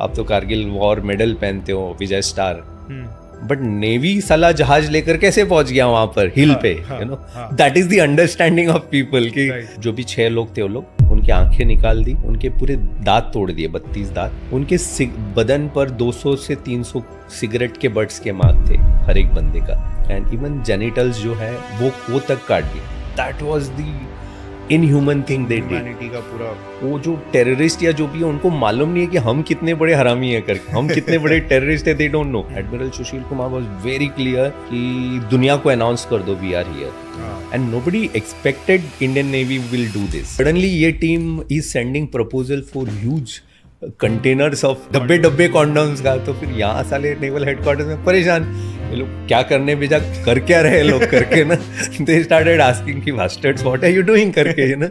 आप तो Kargil war medal पहनते हो विजय स्टार बट नेवी सला जहाज लेकर कैसे पहुंच गया वहां पर हिल हाँ, पे you know that is the understanding of people की जो भी छह लोग थे वो लोग उनकी आंखें निकाल दी उनके पूरे दांत तोड़ दिए बत्तीस दांत उनके बदन पर 200 से 300 सिगरेट के बर्ड्स के मार्क थे हर एक बंदे का एंड इवन जेनिटल्स जो है वो वो तक काट दिए that was the inhuman thing they did का पूरा वो जो टेररिस्ट या जो भी है उनको मालूम नहीं है कि हम कितने बड़े हरामी है करके हम कितने बड़े टेररिस्ट है they don't know admiral Sushil Kumar was very clear कि दुनिया को अनाउंस कर दो we are here and nobody expected Indian navy will do this suddenly ये team is sending proposal for huge containers of डब्बे डब्बे कॉन्डम्स का तो फिर यहाँ साले नेवल हेडक्वार्टर में परेशान ये लोग क्या करने भेजा कर क्या रहे लोग करके ना दे स्टार्टेड आस्किंग की masters what are you doing करके यू ना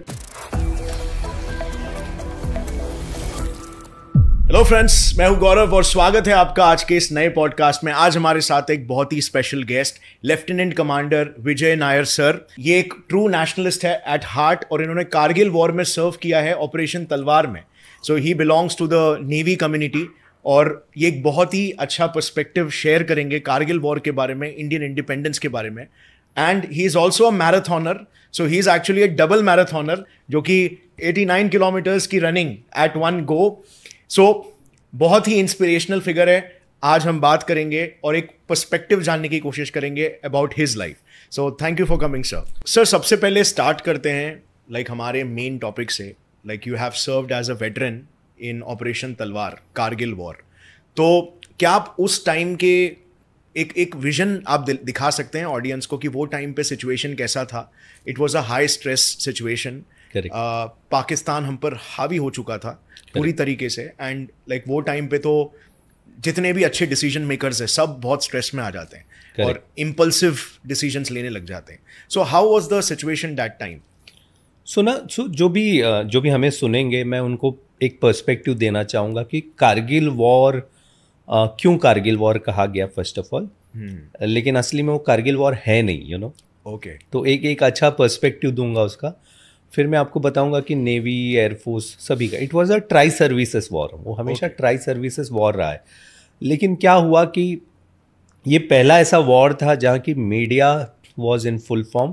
हेलो फ्रेंड्स मैं हूं गौरव और स्वागत है आपका आज के इस नए पॉडकास्ट में आज हमारे साथ एक बहुत ही special guest lieutenant commander Vijay Nair sir ये एक ट्रू नेशनलिस्ट है एट हार्ट और इन्होंने कारगिल वॉर में सर्व किया है ऑपरेशन तलवार में so he belongs to the navy community और ये एक बहुत ही अच्छा पर्सपेक्टिव शेयर करेंगे कारगिल वॉर के बारे में इंडियन इंडिपेंडेंस के बारे में and he is also a marathoner so he is actually a double marathoner जो कि 89 किलोमीटर्स की रनिंग एट वन गो सो बहुत ही इंस्पिरेशनल फिगर है आज हम बात करेंगे और एक पर्सपेक्टिव जानने की कोशिश करेंगे about his life so thank you for coming sir sir सबसे पहले स्टार्ट करते हैं लाइक like हमारे मेन टॉपिक से like you have served as a veteran in operation Talwar Kargil war तो क्या आप उस टाइम के एक एक विजन आप दिखा सकते हैं ऑडियंस को कि वो टाइम पे सिचुएशन कैसा था it was a high stress situation Pakistan हम पर हावी हो चुका था Correct. पूरी तरीके से एंड लाइक like, वो टाइम पे तो जितने भी अच्छे डिसीजन मेकर्स हैं सब बहुत स्ट्रेस में आ जाते हैं Correct. और इम्पल्सिव डिसीजन लेने लग जाते हैं so how was the situation that time सुना जो भी uh, जो भी हमें सुनेंगे मैं उनको एक पर्सपेक्टिव देना चाहूँगा कि कारगिल वॉर क्यों कारगिल वॉर कहा गया फर्स्ट ऑफ ऑल लेकिन असली में वो कारगिल वॉर है नहीं यू नो ओके तो एक एक अच्छा पर्सपेक्टिव दूंगा उसका फिर मैं आपको बताऊंगा कि नेवी एयरफोर्स सभी का it was a tri services war वो हमेशा okay. ट्राई सर्विसेज वॉर रहा है लेकिन क्या हुआ कि ये पहला ऐसा वॉर था जहाँ की media was in full form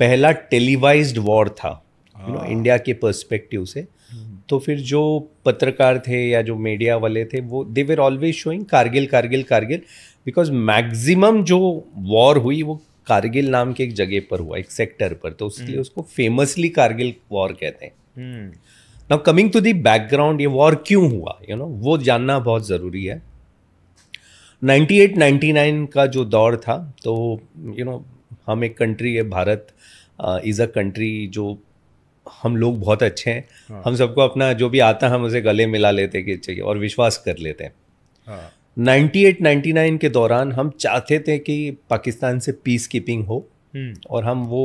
पहला टेलीवाइज वॉर था यू नो इंडिया के पर्सपेक्टिव से तो फिर जो पत्रकार थे या जो मीडिया वाले थे वो they were always showing Kargil Kargil Kargil because maximum जो वॉर हुई वो कारगिल नाम के एक जगह पर हुआ एक सेक्टर पर तो इसलिए हम्म। उसको फेमसली कारगिल वॉर कहते हैं now coming to the background ये वॉर क्यों हुआ यू you नो know, वो जानना बहुत ज़रूरी है 98 99 का जो दौर था तो यू you नो know, हम एक कंट्री है भारत इज़ अ कंट्री जो हम लोग बहुत अच्छे हैं हाँ। हम सबको अपना जो भी आता है हम उसे गले मिला लेते कि चाहिए और विश्वास कर लेते हैं हाँ। एट नाइन्टी नाइन के दौरान हम चाहते थे कि पाकिस्तान से पीस कीपिंग हो हम्म। और हम वो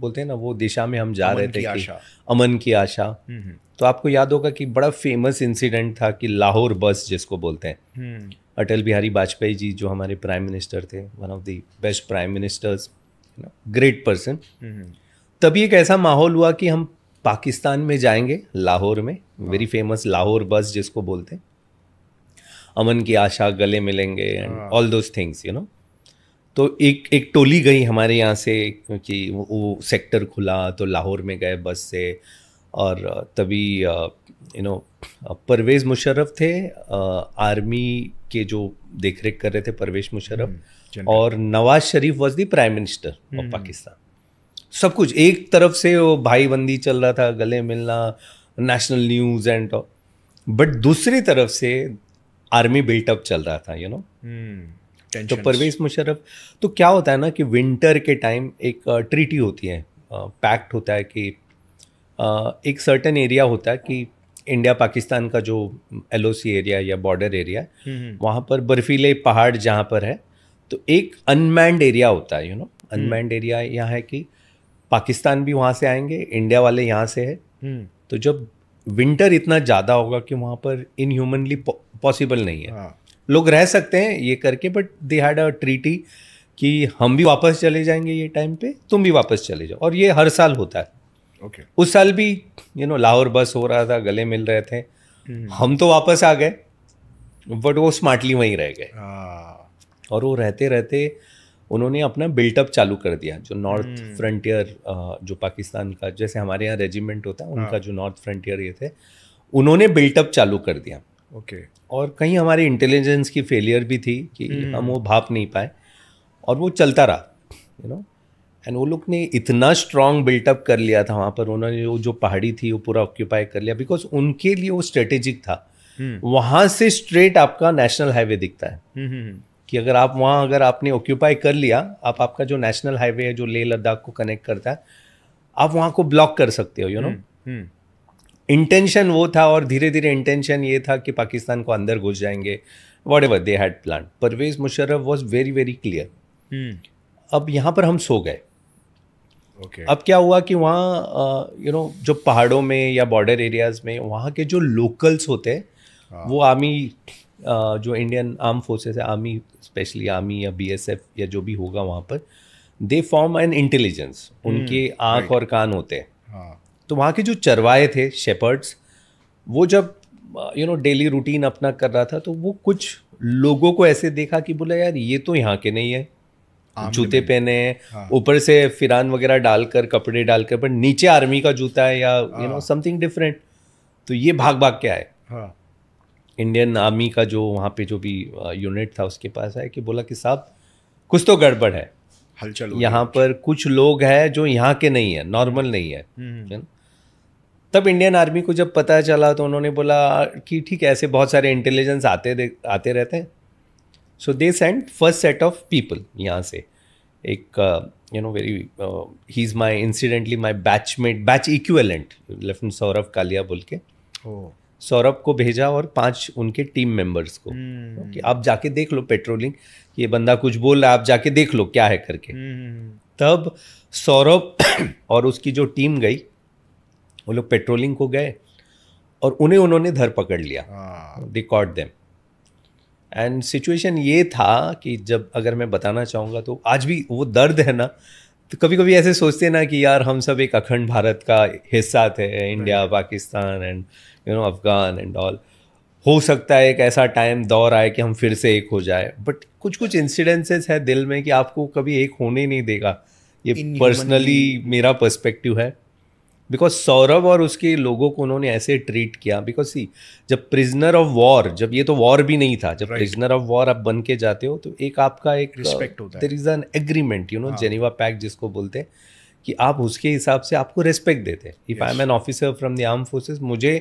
बोलते हैं ना वो दिशा में हम जा रहे थे कि अमन की आशा हम्म, हम्म। तो आपको याद होगा कि बड़ा फेमस इंसिडेंट था कि लाहौर बस जिसको बोलते हैं अटल बिहारी वाजपेयी जी जो हमारे प्राइम मिनिस्टर थे one of the best prime ministers great person तभी एक ऐसा माहौल हुआ कि हम पाकिस्तान में जाएंगे लाहौर में वेरी फेमस हाँ। लाहौर बस जिसको बोलते हैं अमन की आशा गले मिलेंगे and all those things you know तो एक एक टोली गई हमारे यहाँ से क्योंकि वो, वो सेक्टर खुला तो लाहौर में गए बस से और तभी यू नो परवेज़ मुशर्रफ थे आर्मी के जो देख रेख कर रहे थे परवेज़ मुशर्रफ हम्म, और Nawaz Sharif was the prime minister of Pakistan सब कुछ एक तरफ से वो भाईबंदी चल रहा था गले मिलना नेशनल न्यूज एंड बट दूसरी तरफ से आर्मी बिल्टअप चल रहा था यू नो hmm, तो परवेज मुशर्रफ तो क्या होता है ना कि विंटर के टाइम एक ट्रीटी uh, होती है पैक्ट uh, होता है कि uh, एक सर्टन एरिया होता है कि इंडिया पाकिस्तान का जो एल एरिया या बॉर्डर एरिया है hmm, hmm। वहाँ पर बर्फीले पहाड़ जहाँ पर है तो एक अनमैंड एरिया होता है यू नो अनमैंड एरिया यहाँ है कि पाकिस्तान भी वहाँ से आएंगे इंडिया वाले यहाँ से है हम्म। तो जब विंटर इतना ज़्यादा होगा कि वहाँ पर इनह्यूमनली पॉसिबल नहीं है हाँ। लोग रह सकते हैं ये करके but they had a treaty कि हम भी वापस चले जाएंगे ये टाइम पे तुम भी वापस चले जाओ और ये हर साल होता है ओके okay. उस साल भी यू नो लाहौर बस हो रहा था गले मिल रहे थे hmm. हम तो वापस आ गए बट वो स्मार्टली वहीं रह गए ah. और वो रहते रहते उन्होंने अपना बिल्टअप चालू कर दिया जो नॉर्थ हम्म। फ्रंटियर जो पाकिस्तान का जैसे हमारे यहाँ रेजिमेंट होता है उनका हाँ। जो नॉर्थ फ्रंटियर ये थे उन्होंने बिल्टअप चालू कर दिया ओके और कहीं हमारे इंटेलिजेंस की फेलियर भी थी कि हम्म। हम वो भाप नहीं पाए और वो चलता रहा यू नो एंड वो लोग ने इतना स्ट्रॉन्ग बिल्टअप कर लिया था वहाँ पर उन्होंने वो जो पहाड़ी थी वो पूरा ऑक्यूपाई कर लिया बिकॉज उनके लिए वो स्ट्रेटेजिक था हम्म। वहाँ से स्ट्रेट आपका नेशनल हाईवे दिखता है कि अगर आप वहाँ अगर आपने ऑक्यूपाई कर लिया आप आपका जो नेशनल हाईवे है जो लेह लद्दाख को कनेक्ट करता है आप वहाँ को ब्लॉक कर सकते हो यू नो इंटेंशन वो था और धीरे धीरे इंटेंशन ये था कि पाकिस्तान को अंदर घुस जाएंगे whatever they had plan Pervez Musharraf was very very clear अब यहाँ पर हम सो गए okay. अब क्या हुआ कि वहाँ यू नो जो पहाड़ों में या बॉर्डर एरियाज में वहाँ के जो लोकल्स होते हैं हाँ। वो आर्मी जो इंडियन आर्म फोर्सेस है आर्मी स्पेशली आर्मी या बीएसएफ या जो भी होगा वहाँ पर दे फॉर्म एन इंटेलिजेंस उनके आँख और कान होते हैं हाँ। तो वहाँ के जो चरवाए थे शेपर्ड्स वो जब यू नो डेली रूटीन अपना कर रहा था तो वो कुछ लोगों को ऐसे देखा कि बोला यार ये तो यहाँ के नहीं है जूते पहने हैं हाँ। ऊपर हाँ। से फिरान वगैरह डालकर कपड़े डालकर पर नीचे आर्मी का जूता है या यू नो समथिंग डिफरेंट तो ये भाग भाग क्या है हाँ। इंडियन आर्मी का जो वहाँ पे जो भी यूनिट था उसके पास आया कि बोला कि साहब कुछ तो गड़बड़ है हलचल यहाँ पर कुछ लोग हैं जो यहाँ के नहीं हम्म, हम्म। है नॉर्मल नहीं है तब इंडियन आर्मी को जब पता चला तो उन्होंने बोला कि ठीक है ऐसे बहुत सारे इंटेलिजेंस आते आते रहते हैं so they send first set of people यहाँ से एक you know very he is my incidentally my batchmate batch equivalent lieutenant Saurabh Kalia बोल के oh. सौरभ को भेजा और पांच उनके टीम मेंबर्स को hmm. हम्म, कि हम्म, हम्म। आप जाके देख लो पेट्रोलिंग ये बंदा कुछ बोल रहा है आप जाके देख लो क्या है करके hmm. तब सौरभ और उसकी जो टीम गई वो लोग पेट्रोलिंग को गए और उन्हें उन्होंने धर पकड़ लिया they caught them and situation ये था कि जब अगर मैं बताना चाहूँगा तो आज भी वो दर्द है ना तो कभी कभी ऐसे सोचते हैं ना कि यार हम सब एक अखंड भारत का हिस्सा थे India Pakistan and you know Afghan and all हो सकता है एक ऐसा टाइम दौर आए कि हम फिर से एक हो जाए बट कुछ कुछ इंसिडेंसेस है दिल में कि आपको कभी एक होने नहीं देगा ये पर्सनली मेरा पर्सपेक्टिव है बिकॉज सौरभ और उसके लोगों को उन्होंने ऐसे ट्रीट किया बिकॉज सी जब प्रिजनर ऑफ वॉर जब ये तो वॉर भी नहीं था जब प्रिजनर ऑफ वॉर आप बन के जाते हो तो एक आपका एक रिस्पेक्ट होता है there is an agreement you know Geneva pact जिसको बोलते हैं कि आप उसके हिसाब से आपको रिस्पेक्ट देते हैं if I am an officer from the arm forces मुझे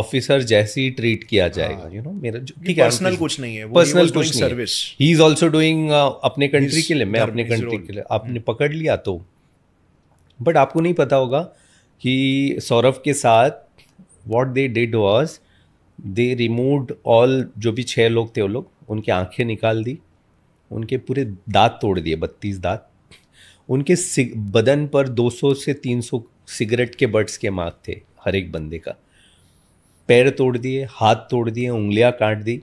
ऑफिसर जैसे ही ट्रीट किया हाँ। जाएगा यू नो मेरा जो ठीक है पर्सनल कुछ नहीं है पर्सनल कुछ नहीं service he is also doing अपने कंट्री के लिए मैं अपने कंट्री के लिए आपने हम्म। पकड़ लिया तो बट आपको नहीं पता होगा कि सौरभ के साथ what they did was they removed all जो भी छः लोग थे वो लोग उनकी आंखें निकाल दी उनके पूरे दांत तोड़ दिए बत्तीस दांत उनके बदन पर 200 से 300 सिगरेट के बट्स के मार्क थे हर एक बंदे का पैर तोड़ दिए हाथ तोड़ दिए उंगलियां काट दी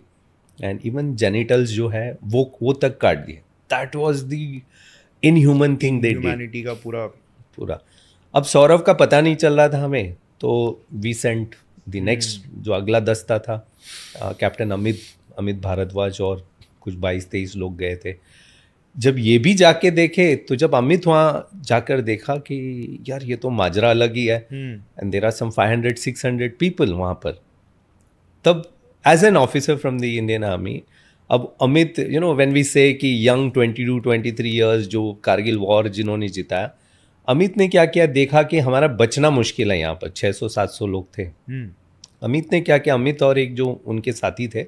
एंड इवन जेनिटल्स जो है वो वो तक काट दिए that was the inhuman thing they का पूरा पूरा अब सौरव का पता नहीं चल रहा था हमें तो वी सेंट द नेक्स्ट जो अगला दस्ता था कैप्टन अमित अमित भारद्वाज और कुछ बाईस तेईस लोग गए थे जब ये भी जाके देखे तो जब अमित वहाँ जाकर देखा कि यार ये तो माजरा अलग ही है and there are some five hundred six hundred people वहाँ पर तब as an officer from the Indian army अब Amit you know when we say कि young twenty two twenty three years जो कारगिल वॉर जिन्होंने जिताया अमित ने क्या किया देखा कि हमारा बचना मुश्किल है यहाँ पर 600-700 लोग थे हम्म। अमित ने क्या किया अमित और एक जो उनके साथी थे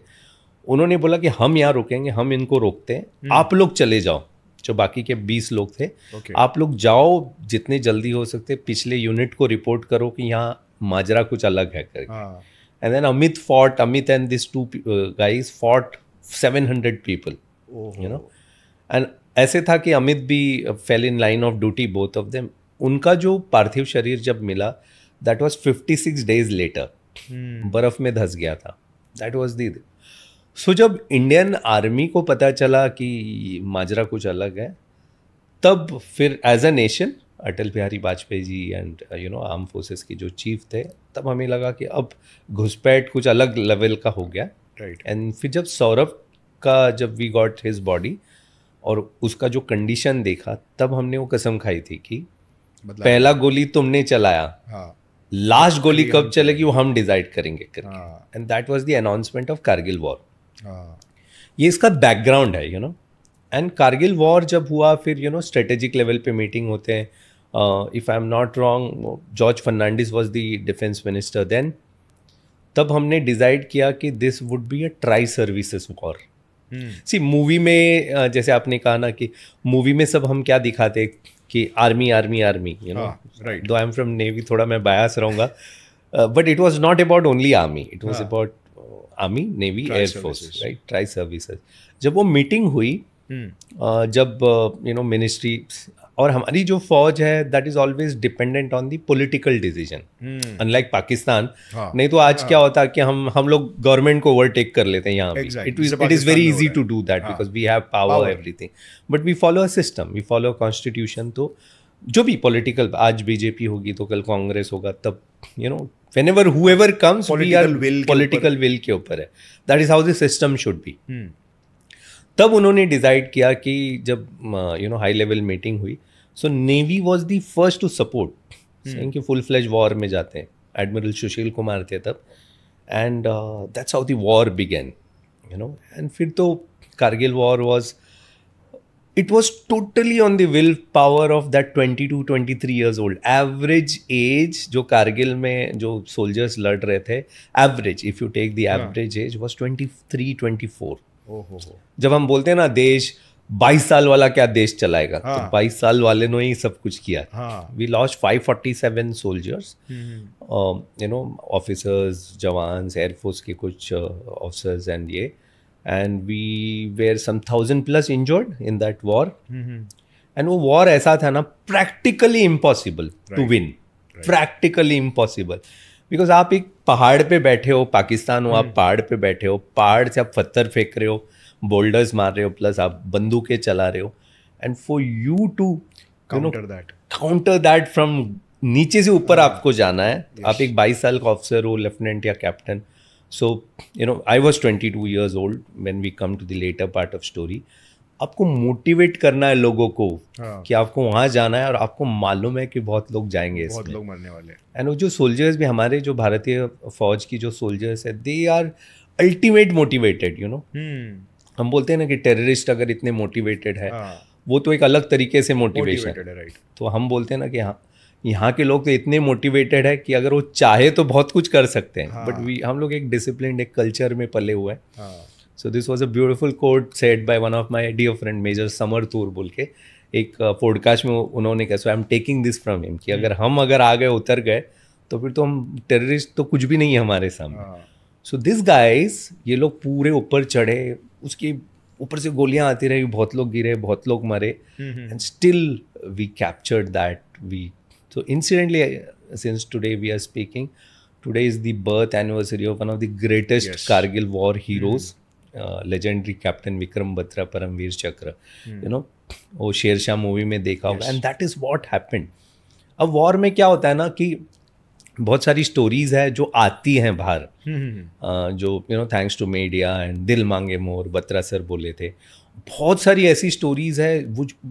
उन्होंने बोला कि हम यहाँ रुकेंगे हम इनको रोकते हैं हम्म। आप लोग चले जाओ जो बाकी के बीस लोग थे okay. आप लोग जाओ जितने जल्दी हो सकते पिछले यूनिट को रिपोर्ट करो कि यहाँ माजरा कुछ अलग है करके एंड हाँ। Then Amit fought Amit and this two guys fought 700 people you know and ऐसे था कि अमित भी fell in line of duty both of them उनका जो पार्थिव शरीर जब मिला that was fifty six days later बर्फ में धंस गया था दैट वॉज दी सो जब इंडियन आर्मी को पता चला कि माजरा कुछ अलग है तब फिर as a nation Atal Bihari Vajpayee ji and you know arm forces के जो चीफ थे तब हमें लगा कि अब घुसपैठ कुछ अलग लेवल का हो गया राइट right. एंड फिर जब सौरभ का जब वी गॉट हिज बॉडी और उसका जो कंडीशन देखा तब हमने वो कसम खाई थी कि पहला गोली तुमने चलाया हाँ। लास्ट गोली कब चलेगी वो हम डिसाइड करेंगे and that was the announcement of Kargil war ये इसका बैकग्राउंड है you know and Kargil war जब हुआ फिर यू नो स्ट्रेटेजिक लेवल पे मीटिंग होते हैं if I am not wrong George Fernandes was the defence minister then तब हमने डिसाइड किया कि this would be a tri services war see hmm. Movie में uh, जैसे आपने कहा ना कि मूवी में सब हम क्या दिखाते कि army army army you know right though I am from navy थोड़ा मैं बायास रहूंगा but it was not about only army it was about army navy air force right tri services जब वो मीटिंग हुई hmm. uh, जब you know ministry और हमारी जो फौज है that is always dependent on the political decision unlike Pakistan नहीं तो आज हाँ. क्या होता कि हम हम लोग गवर्नमेंट को ओवरटेक कर लेते हैं यहाँ it is very easy to do that because we have power everything but we follow a system we follow constitution तो जो भी पॉलिटिकल आज बीजेपी होगी तो कल कांग्रेस होगा तब you know whenever who comes we are political will के ऊपर है that is how the system should be तब उन्होंने डिसाइड किया कि जब you know high level meeting हुई so navy was the first to support कि फुल फ्लेज वॉर में जाते हैं एडमिरल सुशील कुमार थे तब and that's how the war began you know and फिर तो Kargil war was it was totally on the will power of that twenty two twenty three years old average age जो कारगिल में जो सोल्जर्स लड़ रहे थे average if you take the average age was twenty three twenty four जब हम बोलते हैं ना देश बाईस साल वाला क्या देश चलाएगा तो हाँ. तो बाईस साल वाले ने ही सब कुछ किया we lost five forty seven soldiers you know officers jawan air force के कुछ ऑफिसर्स uh, एंड ये and we were some thousand plus injured in that war and वो वॉर ऐसा था ना practically impossible to win practically impossible because आप एक पहाड़ पे बैठे हो पाकिस्तान हो आप हम्म। पहाड़ पे बैठे हो पहाड़ से आप पत्थर फेंक रहे हो बोल्डर्स मार रहे हो प्लस आप बंदूकें चला रहे हो and for you to counter that counter that from नीचे से ऊपर हाँ। आपको जाना है yes. आप एक बाईस साल का ऑफिसर हो लेफ्टिनेंट या captain so you know I was twenty two years old when we come to the latter part of story आपको मोटिवेट करना है लोगों को हाँ. कि आपको वहाँ जाना है और आपको मालूम है कि बहुत लोग जाएंगे बहुत लोग मरने वाले हैं एंड वो जो सोल्जर्स भी हमारे जो भारतीय फौज की जो सोल्जर्स है they are ultimate motivated you know हम बोलते हैं ना कि टेररिस्ट अगर इतने मोटिवेटेड है हाँ। वो तो एक अलग तरीके से मोटिवेशन है राइट तो हम बोलते हैं ना कि हाँ यहाँ के लोग तो इतने मोटिवेटेड है कि अगर वो चाहे तो बहुत कुछ कर सकते हैं बट वी हाँ। हम लोग एक डिसिप्लिन एक कल्चर में पले हुए हैं so this was a beautiful quote set by one of my dear friend major Samar Toor बोल के एक पॉडकास्ट uh, में उन्होंने कहा so I am taking this from him कि अगर हम्म। हम अगर आ गए उतर गए तो फिर तो हम टेररिस्ट तो कुछ भी नहीं है हमारे सामने सो दिस गाइस ये लोग पूरे ऊपर चढ़े उसकी ऊपर से गोलियां आती रही बहुत लोग गिरे बहुत लोग मरे and still we captured that we so incidentally since today we are speaking today is the birth anniversary of one of the greatest Kargil war heroes legendary captain Vikram Batra Param Vir Chakra you know वो शेरशाह मूवी में देखा होगा and that is what happen अब war में क्या होता है ना कि बहुत सारी स्टोरीज है जो आती हैं बाहर हम्म, हम्म, हम्म। जो you know thanks to media and दिल मांगे मोर बत्रा सर बोले थे बहुत सारी ऐसी स्टोरीज है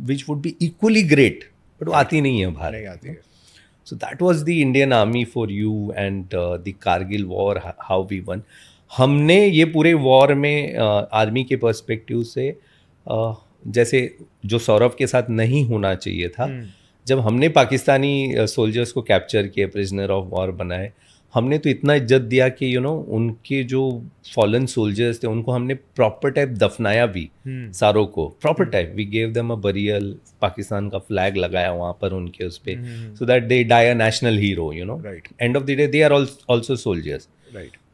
which would be equally great but वो आती नहीं है बाहर so that was the Indian army for you and the Kargil war how we won हमने ये पूरे वॉर में आर्मी के पर्सपेक्टिव से जैसे जो सौरभ के साथ नहीं होना चाहिए था hmm. जब हमने पाकिस्तानी सोल्जर्स को कैप्चर किए प्रिजनर ऑफ वॉर बनाए हमने तो इतना इज्जत दिया कि यू नो उनके जो फॉलन सोल्जर्स थे उनको हमने प्रॉपर टाइप दफनाया भी hmm. सारों को proper type we gave them a burial Pakistan का फ्लैग लगाया वहाँ पर उनके उस पर so that they die a national hero you know end of the day they are also soldiers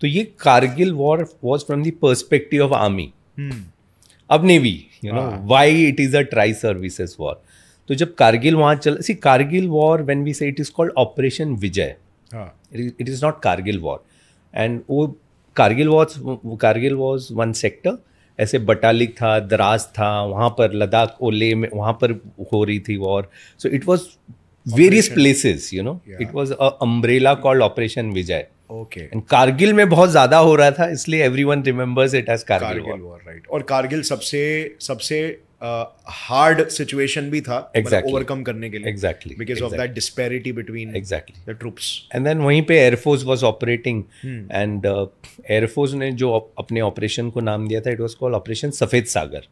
तो ये Kargil war was from the perspective of army अब navy you know why it is a tri services war तो जब कारगिल वहाँ चल see Kargil war when we say it is called operation Vijay it is not Kargil war and वो Kargil was Kargil was one sector ऐसे बटालिक था दराज था वहाँ पर लद्दाख ओले में वहाँ पर हो रही थी war so it was various places you know it was umbrella called operation Vijay okay and Kargil में बहुत ज्यादा हो रहा था इसलिए everyone remembers it as Kargil war right और कारगिल सबसे सबसे हार्ड uh, सिचुएशन भी था ओवरकम मतलब exactly. करने के लिए exactly because of that disparity between exactly troops and then वहीं पे air force was operating and air force ने जो अपने ऑपरेशन को नाम दिया था it was called operation Safed Sagar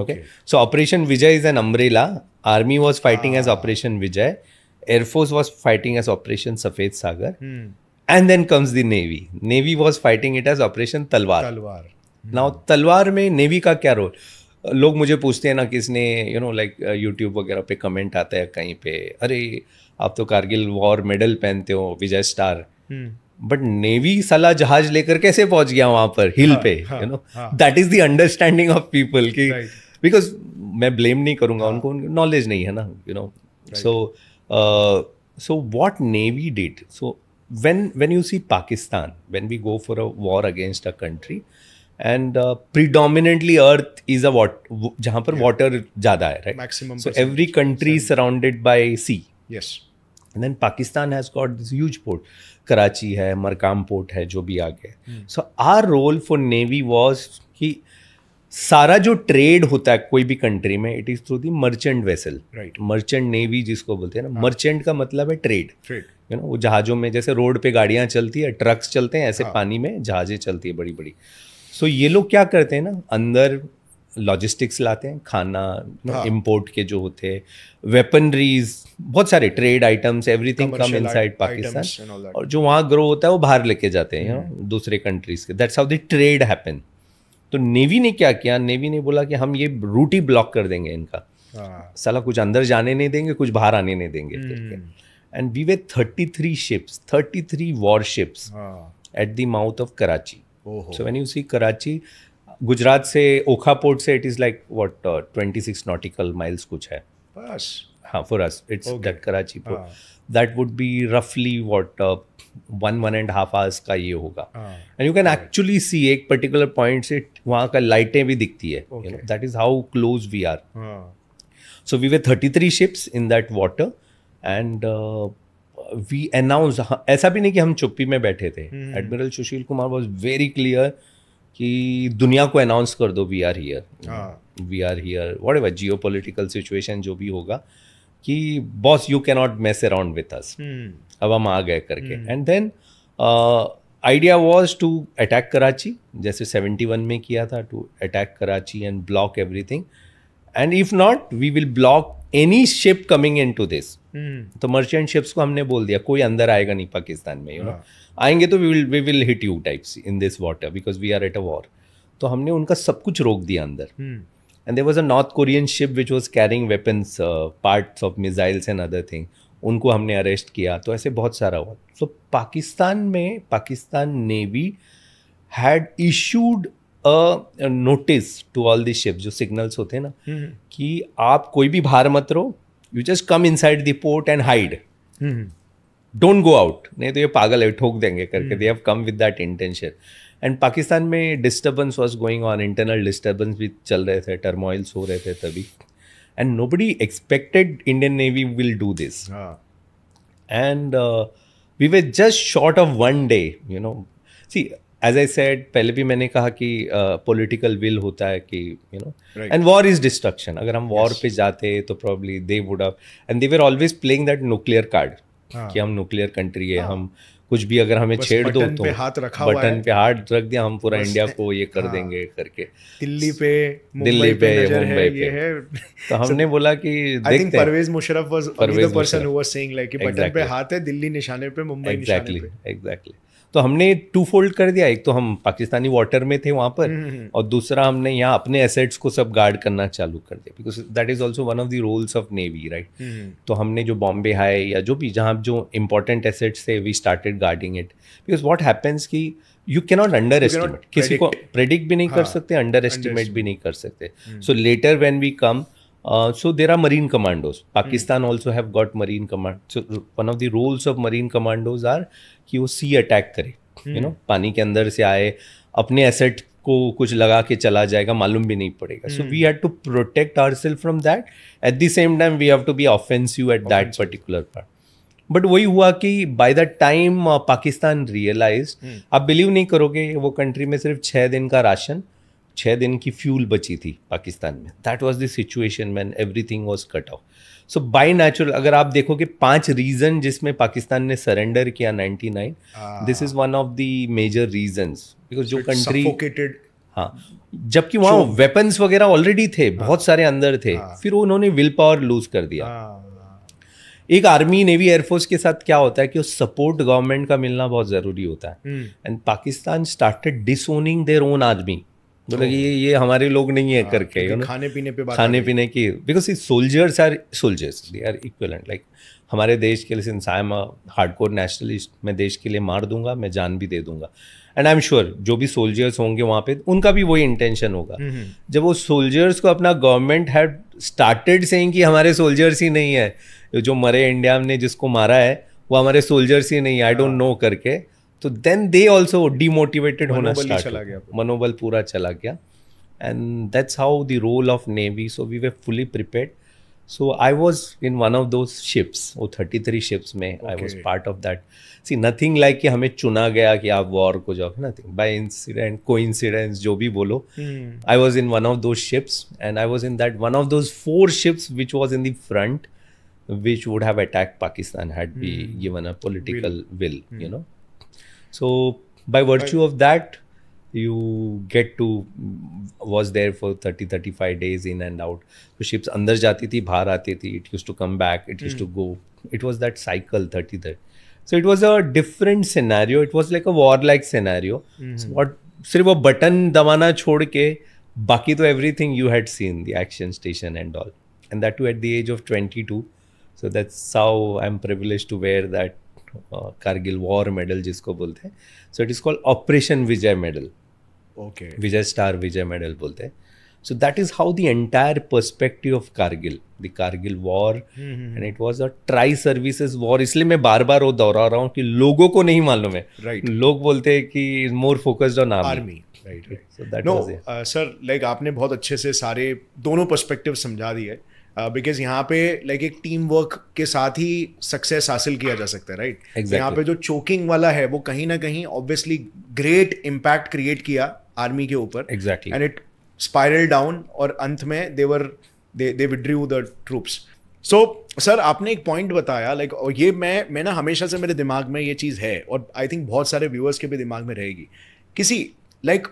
okay so operation Vijay is an umbrella army was fighting as operation Vijay air force was fighting as operation Safed Sagar and then comes the navy navy was fighting it as operation Talwar Talwar now तलवार में navy का क्या role लोग मुझे पूछते हैं ना किसने यू नो लाइक यूट्यूब वगैरह पे कमेंट आता है कहीं पे अरे आप तो कारगिल वॉर मेडल पहनते हो विजय स्टार बट नेवी सला जहाज लेकर कैसे पहुंच गया वहां पर हिल हाँ, पे you know that is the understanding of people की बिकॉज मैं ब्लेम नहीं करूंगा हाँ, उनको नॉलेज नहीं है ना you know so so what navy did so when when you see Pakistan when we go for a war against a country and predominantly earth is a what जहाँ पर वाटर ज़्यादा है right maximum so every country surrounded by sea yes and then Pakistan has got this huge port Karachi है मरकाम port है जो भी आ गया so our role for navy was कि सारा जो ट्रेड होता है कोई भी कंट्री में it is through the merchant vessel right merchant navy जिसको बोलते हैं ना मर्चेंट हाँ. का मतलब है ट्रेड ट्रेड यू नो वो जहाज़ों में जैसे रोड पे गाड़ियाँ चलती है ट्रक्स चलते हैं ऐसे हाँ. पानी में जहाज़ें चलती है बड़ी बड़ी सो so, ये लोग क्या करते हैं ना अंदर लॉजिस्टिक्स लाते हैं खाना इम्पोर्ट हाँ। के जो होते हैं वेपनरीज बहुत सारे trade items everything come inside Pakistan और जो वहाँ ग्रो होता है वो बाहर लेके जाते हैं hmm। हाँ, दूसरे कंट्रीज के that's how the trade happen तो नेवी ने क्या किया नेवी ने बोला कि हम ये रूट ही ब्लॉक कर देंगे इनका हाँ। साला कुछ अंदर जाने नहीं देंगे कुछ बाहर आने नहीं देंगे and we were thirty three ships thirty three war ships at the mouth of Karachi so when you see Karachi Gujarat से ओखा पोर्ट से it is like what twenty six nautical miles कुछ है बस हाँ for us it's that Karachi port that would be रफली what one one and half hours का ये होगा and you can actually see एक पर्टिकुलर पॉइंट से वहाँ का लाइटें भी दिखती है that is how close we are so we were thirty three ships in that water and we announce ऐसा भी नहीं कि हम चुप्पी में बैठे थे admiral Sushil Kumar was very clear कि दुनिया को अनाउंस कर दो we are here we are here whatever geopolitical situation जो भी होगा कि boss you cannot mess around with us अब हम आ गए करके and then idea was to attack Karachi जैसे सेवेंटी वन में किया था to attack Karachi and block everything and if not we will block any ship coming in to this तो मर्चेंट शिप्स को हमने बोल दिया कोई अंदर आएगा नहीं पाकिस्तान में यू नो हाँ। आएंगे तो we will we will hit you types in this water because we are at a war तो हमने उनका सब कुछ रोक दिया अंदर and there was a north Korean ship which was carrying weapons part of missiles and other thing उनको हमने अरेस्ट किया तो ऐसे बहुत सारा हुआ सो पाकिस्तान में Pakistan navy had issued a notice to all the ship जो सिग्नल्स होते हैं ना हम्म, हम्म। कि आप कोई भी भार मत रहो you just come inside the port and hide don't go out नहीं तो ये पागल है ठोक देंगे करके they have come with that intention and Pakistan में disturbance was going on internal disturbance भी चल रहे थे टर्मोइल्स हो रहे थे तभी and nobody expected Indian navy will do this and we were just short of one day you know see as I said पहले भी मैंने कहा कि पॉलिटिकल uh, विल होता है कि you know and war is destruction अगर हम वॉर yes. पे जाते तो probably they would and they were always playing that nuclear card कि हम न्यूक्लियर कंट्री है हाँ। हम कुछ भी अगर हमें छेड़ दो तो हाथ रखा बटन पे हाथ रख दिया हम पूरा इंडिया को ये कर हाँ। देंगे करके दिल्ली पे दिल्ली पे मुंबई पे तो हमने बोला कि देखते Pervez Musharraf was the person who was saying like कि बटन पे हाथ है दिल्ली निशाने पे मुंबई निशाने पे एग्जैक्टली एग्जैक्टली तो हमने टू फोल्ड कर दिया एक तो हम पाकिस्तानी वाटर में थे वहाँ पर हम्म, हम्म। और दूसरा हमने यहाँ अपने एसेट्स को सब गार्ड करना चालू कर दिया because that is also one of the roles of navy right तो हमने जो बॉम्बे हाई या जो भी जहाँ जो इंपॉर्टेंट एसेट्स थे we started guarding it because what happens की यू नॉट अंडर एस्टिमेट किसी को प्रेडिक्ट भी नहीं कर हाँ, सकते अंडर एस्टिमेट भी नहीं कर सकते so later when we come so there are marine commandos Pakistan also have got marine command so one of the roles of marine commandos are कि वो सी अटैक करे यू नो hmm. पानी के अंदर से आए अपने एसेट को कुछ लगा के चला जाएगा मालूम भी नहीं पड़ेगा so we had to protect our self from that at the same time we have to be offensive at that particular part but वही हुआ कि by the time Pakistan realise hmm. आप बिलीव नहीं करोगे वो कंट्री में सिर्फ छः दिन का राशन छः दिन की फ्यूल बची थी पाकिस्तान में that was the situation man everything was cut off so by natural अगर आप देखोगे पांच रीजन जिसमें पाकिस्तान ने सरेंडर किया 99 this is one of the major reasons because जो कंट्री हाँ जबकि वहाँ वेपन्स वगैरह ऑलरेडी थे हाँ। बहुत सारे अंदर थे हाँ। फिर उन्होंने विल पावर लूज कर दिया हाँ, एक आर्मी नेवी एयरफोर्स के साथ क्या होता है कि सपोर्ट गवर्नमेंट का मिलना बहुत ज़रूरी होता है and hmm. Pakistan started disowning their own army बोला तो कि ये ये हमारे लोग नहीं हाँ, है करके यू नो खाने पीने पे बात खाने पीने की because soldiers are soldiers they are equivalent like हमारे देश के लिए since I am hard core nationalist मैं देश के लिए मार दूंगा मैं जान भी दे दूंगा एंड आई एम श्योर जो भी सोल्जर्स होंगे वहाँ पे उनका भी वही इंटेंशन होगा हम्म, हम्म। जब वो सोल्जर्स को अपना गवर्नमेंट हैड स्टार्टेड से कि हमारे सोल्जर्स ही नहीं है जो मरे इंडिया ने जिसको मारा है वो हमारे सोल्जर्स ही नहीं है आई डोंट नो करके तो देन दे ऑल्सो डिमोटिवेटेड होना स्टार्ट मनोबल पूरा चला गया and that's how the role of navy so we were fully prepare so I was in one of those ships वो थर्टी थ्री शिप्स में I was part of that see nothing like कि हमें चुना गया कि आप war को जाओ नथिंग बाई इंसिडेंट को इंसिडेंस जो भी बोलो I was in one of those ships and I was in that one of those four ships which was in the front which would have attack Pakistan had been given a political will you know So by virtue of that, you get to was there for 30 35 days in and out so ships andar जाती thi bahar aati thi it used to come back it used mm. to go it was that cycle 30 30 so it was a different scenario it was like a war like scenario mm. so what sirf wo button dabana chhod ke baki to everything you had seen the action station and all and that too at the age of 22 so that's how i'm privileged to wear that Kargil war medal जिसको बोलते हैं so it is called operation Vijay medal okay Vijay star Vijay medal बोलते हैं so that is how the entire perspective of Kargil the Kargil war and it was a tri services war इसलिए मैं बार बार वो दोहरा रहा हूँ कि लोगों को नहीं मालूम है राइट लोग बोलते हैं कि more focused on army right sir like आपने बहुत अच्छे से सारे दोनों परस्पेक्टिव समझा दिए है बिकॉज uh, यहाँ पे लाइक एक टीम वर्क के साथ ही सक्सेस हासिल किया जा सकता है राइट तो यहाँ पे जो चोकिंग वाला है वो कहीं ना कहीं ऑब्वियसली ग्रेट इम्पैक्ट क्रिएट किया आर्मी के ऊपर exactly and it spiral down और अंत में देवर they withdrew the troops so sir आपने एक पॉइंट बताया लाइक ये मैं मैं ना हमेशा से मेरे दिमाग में ये चीज़ है और आई थिंक बहुत सारे व्यूअर्स के भी दिमाग में रहेगी किसी लाइक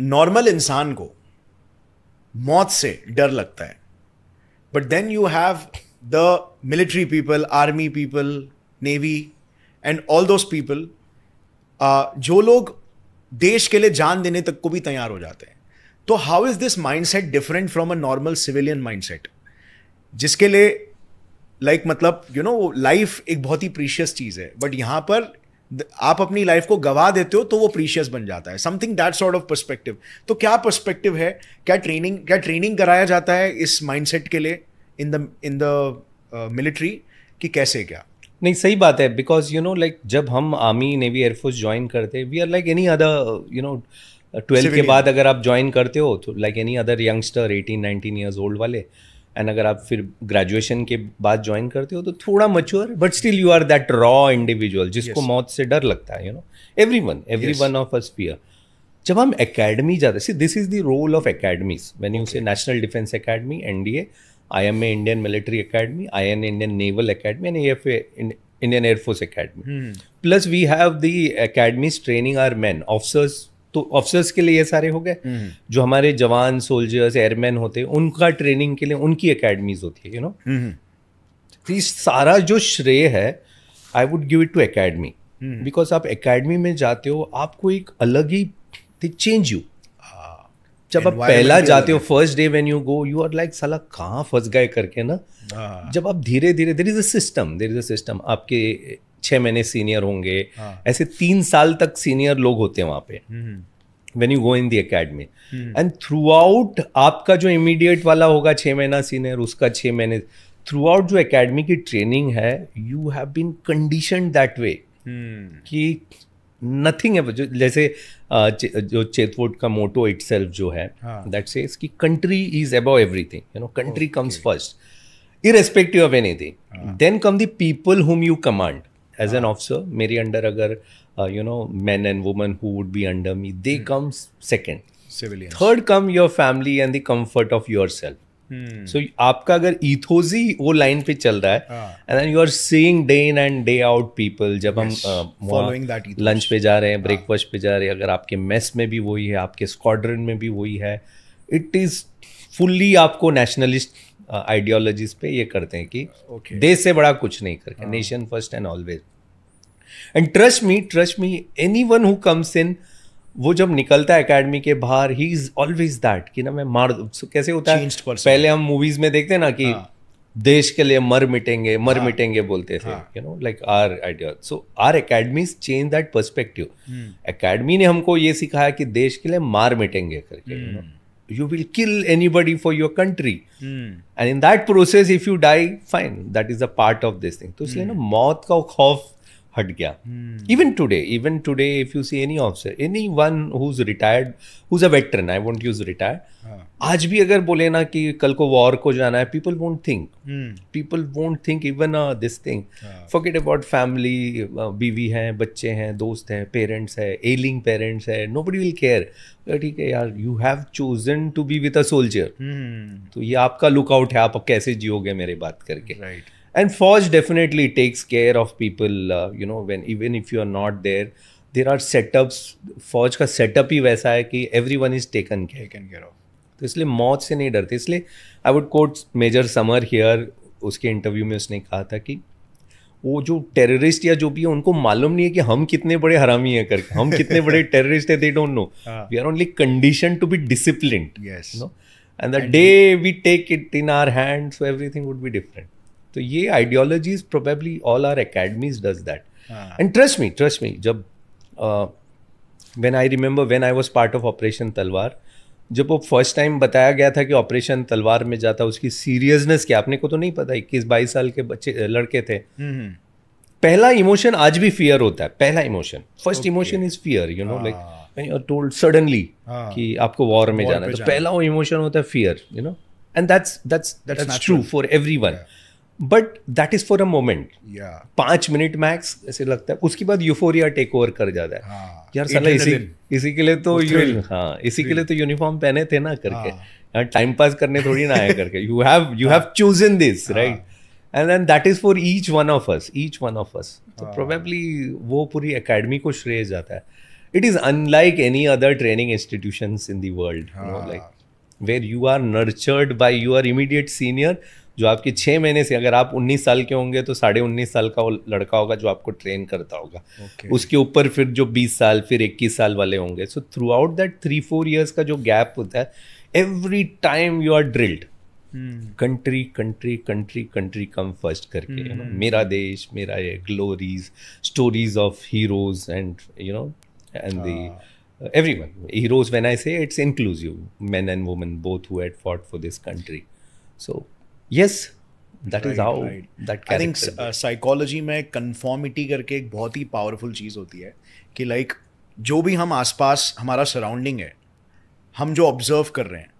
नॉर्मल इंसान को मौत से डर लगता है But then you have the military people, army people, navy, and all those people जो लोग देश के लिए जान देने तक को भी तैयार हो जाते हैं तो how is this mindset different from a normal civilian mindset जिसके लिए लाइक like, मतलब यू नो लाइफ एक बहुत ही प्रीशियस चीज़ है बट यहाँ पर आप अपनी लाइफ को गवा देते हो तो वो प्रीशियस बन जाता है something that sort of perspective तो क्या परस्पेक्टिव है क्या ट्रेनिंग क्या ट्रेनिंग कराया जाता है इस सेट के लिए in the in the military कि कैसे क्या नहीं सही बात है बिकॉज यू नो लाइक जब हम आर्मी नेवी एयरफोर्स ज्वाइन करते we are like any other you know twelfth के बाद अगर आप ज्वाइन करते हो तो like any other youngster eighteen nineteen years old वाले एंड अगर आप फिर ग्रेजुएशन के बाद ज्वाइन करते हो तो थोड़ा mature but still you are that raw individual जिसको yes. मौत से डर लगता है you know every one every one of us fear जब हम अकेडमी जाते see this is the role of academies when you say national defence academy N D A I M A Indian military academy I N Indian naval academy and F A Indian air force academy plus we have the academies training our man officers तो officers के लिए ये सारे हो गए hmm. जो हमारे जवान सोल्जर्स एयरमैन होते हैं उनका ट्रेनिंग के लिए उनकी अकेडमीज होती है यू नो hmm. तो सारा जो श्रेय है I would give it to academy because आप अकेडमी में जाते हो आपको एक अलग ही चेंज यू जब आप पहला जाते हो first day when you go you are like सला कहाँ फंस गए करके ना हाँ। जब आप धीरे धीरे there is a system there is a system आपके छः महीने सीनियर होंगे हाँ। ऐसे तीन साल तक सीनियर लोग होते हैं वहाँ पे when you go in the academy and throughout आपका जो इमीडिएट वाला होगा छः महीना सीनियर उसका छः महीने थ्रू आउट जो अकेडमी की ट्रेनिंग है you have been condition that way कि नथिंग है जैसे जो चेतवुड का मोटो इट जो है दैट हाँ। सेज कि country is about everything you know country comes first irrespective of anything then come the people whom you command as an officer मेरे अंडर अगर you know man and woman who would be under me they come second third come your family and the comfort of yourself so hmm. so, आपका अगर ethos ही वो line पे चल रहा है and then you are seeing day in and day out people जब yes. हम following that lunch पे जा रहे हैं ब्रेकफास्ट हाँ. पे जा रहे हैं अगर आपके मेस में भी वही है आपके स्क्वाड्रन में भी वही है इट इज़ फुल्ली आपको नेशनलिस्ट आइडियोलॉजीज uh, पे ये करते हैं कि okay. देश से बड़ा कुछ नहीं करके nation first and always and trust me trust me anyone who comes in वो जब निकलता है अकेडमी के बाहर ही इज ऑलवेज दैट कि ना मैं मार so, कैसे होता है पहले हम मूवीज में देखते ना कि हाँ. देश के लिए मर मिटेंगे मर हाँ. मिटेंगे बोलते थे you know like our idea so our academies change that perspective academy ने हमको ये सिखाया कि देश के लिए मार मिटेंगे करके you will kill anybody for your country and in that process if you die fine that is a part of this thing तो इसलिए ना hmm. मौत का खौफ हट गया even today even today if you see any officer anyone who is retired who is a veteran I won't use retired आज भी अगर बोले ना कि कल को वॉर को जाना है people won't think people won't think even this thing forget about family बीवी हैं बच्चे हैं दोस्त हैं पेरेंट्स हैं एलिंग पेरेंट्स हैं नो बडी विल केयर ठीक है यार you have chosen to be with a soldier तो ये आपका लुकआउट है आप कैसे जियोगे मेरे बात करके right right. and forge definitely takes care of people uh, you know when even if you are not there there are setups फौज का सेटअप ही वैसा है कि everyone is taken taken care of तो इसलिए मौत से नहीं डरते इसलिए I would quote major Samar here उसके इंटरव्यू में उसने कहा था कि वो जो टेररिस्ट या जो भी है उनको मालूम नहीं है कि हम कितने बड़े हरामी हैं करके हम कितने बड़े टेररिस्ट है they don't know we are only condition to be discipline and the day we take it in our hand so everything would be different तो ये ideologies probably all our academies does that and trust me trust me जब when I remember when I was part of operation Talwar जब वो first time बताया गया था कि operation Talwar में जाता उसकी सीरियसनेस क्या आपने को तो नहीं पता इक्कीस बाईस साल के बच्चे लड़के थे हम्म, हम्म। पहला इमोशन आज भी फियर होता है पहला emotion first emotion is fear you know like told suddenly कि आपको वॉर में जाना है तो पहला वो इमोशन होता है fear you know and that's that's that's true for everyone but that is for a moment पांच मिनट मैक्स ऐसे लगता है उसके बाद यूफोरिया टेक ओवर कर जाता है हाँ, यार साला इसी इसी के लिए तो हाँ इसी के लिए तो यूनिफॉर्म पहने थे ना करके टाइम हाँ। पास हाँ, करने थोड़ी ना आया करके you have you have choose in this right and then that is for each one of us each one of us तो प्रोबेबली वो पूरी अकेडमी को श्रेय जाता है it is unlike any other training institution in the world like where you are nurtured by you are immediate senior जो आपकी छः महीने से अगर आप उन्नीस साल के होंगे तो साढ़े उन्नीस साल का वो लड़का होगा जो आपको ट्रेन करता होगा okay. उसके ऊपर फिर जो बीस साल फिर इक्कीस साल वाले होंगे so throughout that three four years का जो गैप होता है every time you are drilled country country country country come first करके यू नो hmm. मेरा देश मेरा ये glories stories of heroes and you know and the every one heroes when I say it's inclusive man and women both who'd for this country so yes that is how that I think psychology में conformity करके एक बहुत ही powerful चीज़ होती है कि like like, जो भी हम आसपास हमारा सराउंडिंग है हम जो ऑब्जर्व कर रहे हैं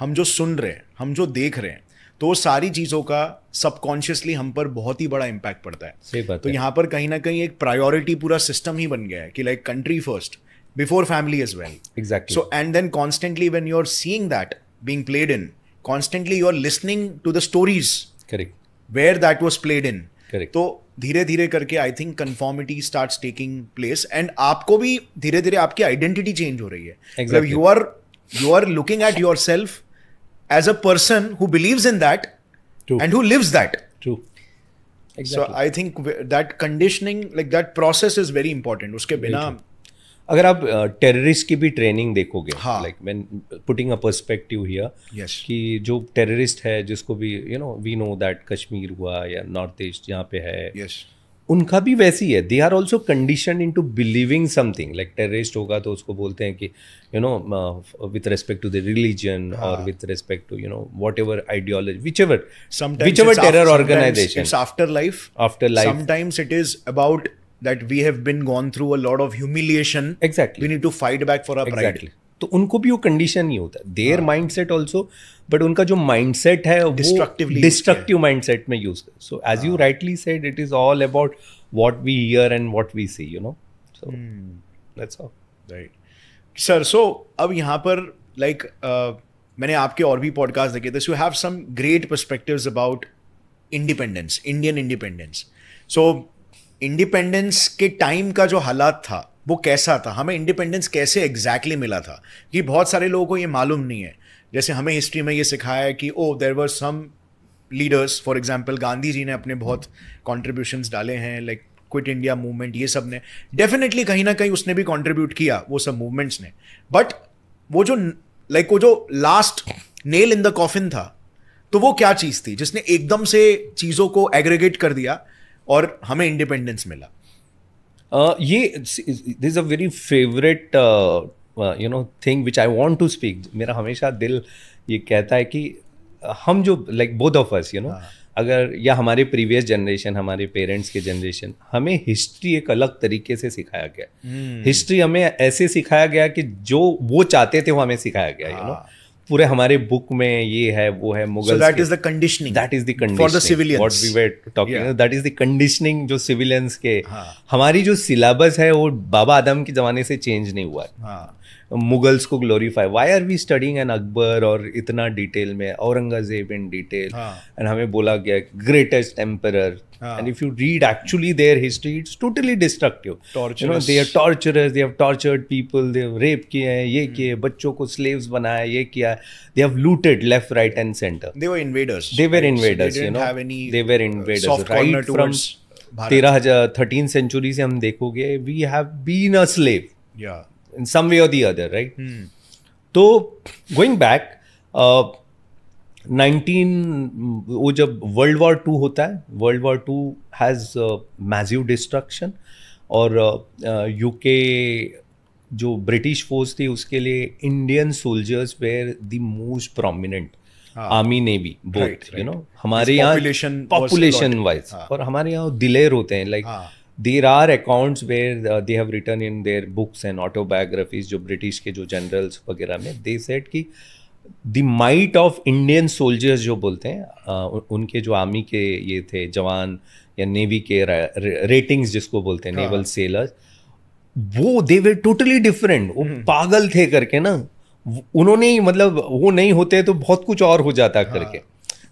हम जो सुन रहे हैं हम जो देख रहे हैं तो वो सारी चीज़ों का सबकॉन्शियसली हम पर बहुत ही बड़ा इम्पैक्ट पड़ता है सही बात तो यहाँ पर कहीं ना कहीं एक प्रायोरिटी पूरा सिस्टम ही बन गया है कि like country first before family is well exact so and then constantly when you are seeing that being played in constantly you are listening to the stories correct where that was played in correct तो धीरे धीरे करके I think conformity start taking place and आपको भी धीरे धीरे आपकी identity change हो रही है मतलब you are you are looking at yourself as a person who believe in that and who lives that true so i think that conditioning like that process is very important uske bina अगर आप terrorist की भी training देखोगे like man putting a perspective here कि जो terrorist है जिसको भी you know we know that Kashmir हुआ या नॉर्थ ईस्ट यहाँ पे है yes. उनका भी वैसी है they are also condition into believing something like terrorist होगा तो उसको बोलते हैं कि you know with respect to the religion और with respect to you know whatever ideology whichever whichever terror organisation after life after life sometimes it is about that we have been gone through a lot of humiliation. Exactly. We need to fight back for our exactly. pride. तो उनको भी वो condition नहीं होता their mindset also but उनका जो mindset है वो डिस्ट्रक्टिव माइंड सेट में यूज कर so as you rightly said it is all about what we hear and what we see you know so that's right sir so अब यहाँ पर like like, uh, मैंने आपके और भी पॉडकास्ट देखे थे so have some great perspective about independence Indian independence so independence के टाइम का जो हालात था वो कैसा था हमें इंडिपेंडेंस कैसे एग्जैक्टली exactly मिला था कि बहुत सारे लोगों को ये मालूम नहीं है जैसे हमें हिस्ट्री में ये सिखाया है कि oh there were some leaders for example Gandhi ji ने अपने बहुत कॉन्ट्रीब्यूशंस डाले हैं लाइक क्विट इंडिया मूवमेंट ये सब ने डेफिनेटली कहीं ना कहीं उसने भी कॉन्ट्रीब्यूट किया वो सब मूवमेंट्स ने बट वो जो लाइक like, वो जो last nail in the coffin था तो वो क्या चीज़ थी जिसने एकदम से चीज़ों को एग्रीगेट कर दिया और हमें इंडिपेंडेंस मिला uh, ये this a very favourite you know thing which I want to speak मेरा हमेशा दिल ये कहता है कि हम जो like both of us you know अगर या हमारे प्रीवियस जनरेशन हमारे पेरेंट्स के जनरेशन हमें हिस्ट्री एक अलग तरीके से सिखाया गया हम्म। hmm. हिस्ट्री हमें ऐसे सिखाया गया कि जो वो चाहते थे वो हमें सिखाया गया you ah. Know you know? हाँ। पूरे हमारे बुक में ये है वो है Mughal that is the conditioning that is the for the we talking that is the conditioning जो सिविलियंस के हाँ. हमारी जो सिलेबस है वो बाबा आदम के जमाने से चेंज नहीं हुआ है हाँ. मुगल्स को glorify why are we studying an Akbar और इतना डिटेल में औरंगजेब इन डिटेल एंड हमें बोला गया greatest emperor and if you read actually their history it's totally destructive torture they have tortured people they have rape किए हैं ये किए hmm. बच्चों को स्लेव्स बनाया ये किया they have looted left right and centre they invaders they invaders तेरह हजार थर्टीन सेंचुरी से हम देखोगे we have been a slave in some way और दी अदर राइट तो गोइंग बैक नाइनटीन वो जब वर्ल्ड वॉर टू होता है world war two has massive destruction और यूके uh, के uh, जो ब्रिटिश फोर्स थी उसके लिए Indian soldiers were the most prominent army ने भी बोथ यू नो हमारे यहाँ पॉपुलेशन वाइज हाँ। और हमारे यहाँ दिलेर होते हैं लाइक like, हाँ। There are accounts where they have written in their books and autobiographies जो ब्रिटिश के जो जनरल्स वगैरह में दे सेट कि the might of Indian soldiers जो बोलते हैं uh, उनके जो आर्मी के ये थे जवान या नेवी के रेटिंग्स जिसको बोलते हैं नेवल सेलर्स हाँ। वो दे वे टोटली डिफरेंट वो हम्म। पागल थे करके ना उन्होंने मतलब वो नहीं होते तो बहुत कुछ और हो जाता हाँ। करके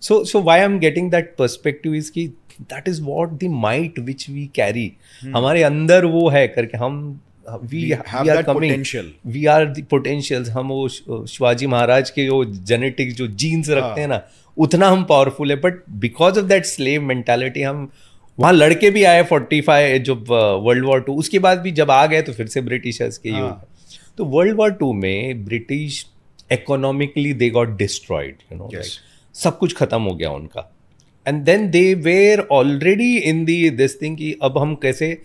so so why I am getting that perspective is की that is what the might which we carry हमारे अंदर वो है करके हम पोटेंशियल हम वो शिवाजी महाराज के वो जेनेटिक जो जीन्स हाँ. रखते हैं ना उतना हम पावरफुल है but because of that slave mentality हम वहाँ लड़के भी आए फोर्टी फाइव जब वर्ल्ड वॉर टू उसके बाद भी जब आ गए तो फिर से ब्रिटिशर्स के ये ही हाँ. तो वर्ल्ड वॉर टू में British economically they got destroyed you know सब कुछ खत्म हो गया उनका and then they were already in the this thing कि अब हम कैसे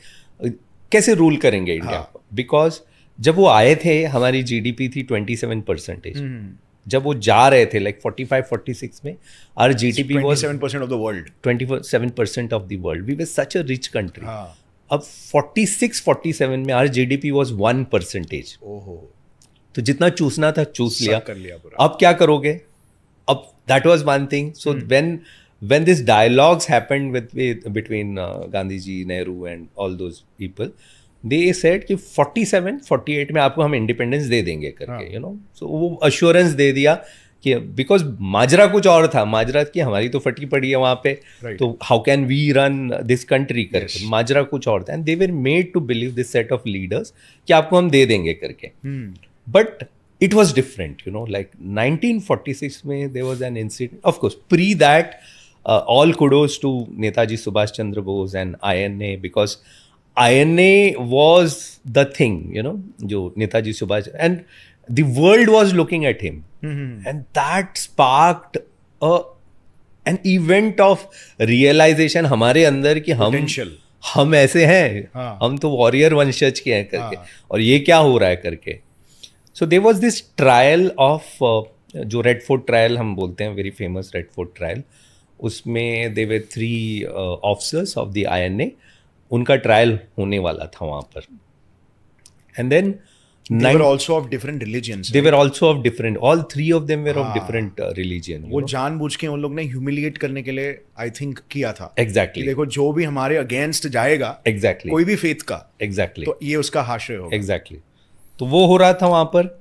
कैसे रूल करेंगे इंडिया हाँ। बिकॉज जब वो आए थे हमारी जीडीपी थी 27 सेवन परसेंटेज जब वो जा रहे थे लाइक फोर्टी फाइव फोर्टी में our G T P seven percent of the world twenty seven percent of the world we were such a rich country अब 46 47 में our GDP was P was one percentage तो जितना चूसना था चूस लिया कर लिया अब क्या करोगे अब that was one thing so when when these dialogues happened with, with between uh, Gandhi ji, Nehru and all those people, they said कि 47, 48 में आपको हम इंडिपेंडेंस दे देंगे करके यू नो सो वो अश्योरेंस दे दिया कि बिकॉज माजरा कुछ और था माजरा की हमारी तो फटी पड़ी है वहाँ पे right. तो how can we run this country करके माजरा कुछ और था and they were made to believe this set of leaders कि आपको हम दे देंगे करके but it was different you know like 1946 में there was an incident of course pre that all kudos to Netaji Subhash Chandra Bose and I N A because I N A was the thing you know जो Netaji Subhash and the world was looking at him and that sparked an event of realisation हमारे अंदर कि हम Potential. हम ऐसे हैं हाँ. हम तो वॉरियर वंशज के हैं करके हाँ. और ये क्या हो रहा है करके so they was this trial of जो रेड फोर्ट ट्रायल हम बोलते हैं very famous red fort trial उसमें they were three officers of the I उनका ट्रायल होने वाला था वहां पर एंड देन के उन लोग ने करने के लिए आई थिंक किया था देखो जो भी हमारे अगेंस्ट जाएगा एग्जैक्टली exactly. कोई भी फेथ का एग्जैक्टली exactly. तो ये उसका हाशय होगा एग्जैक्टली exactly. तो वो हो रहा था वहां पर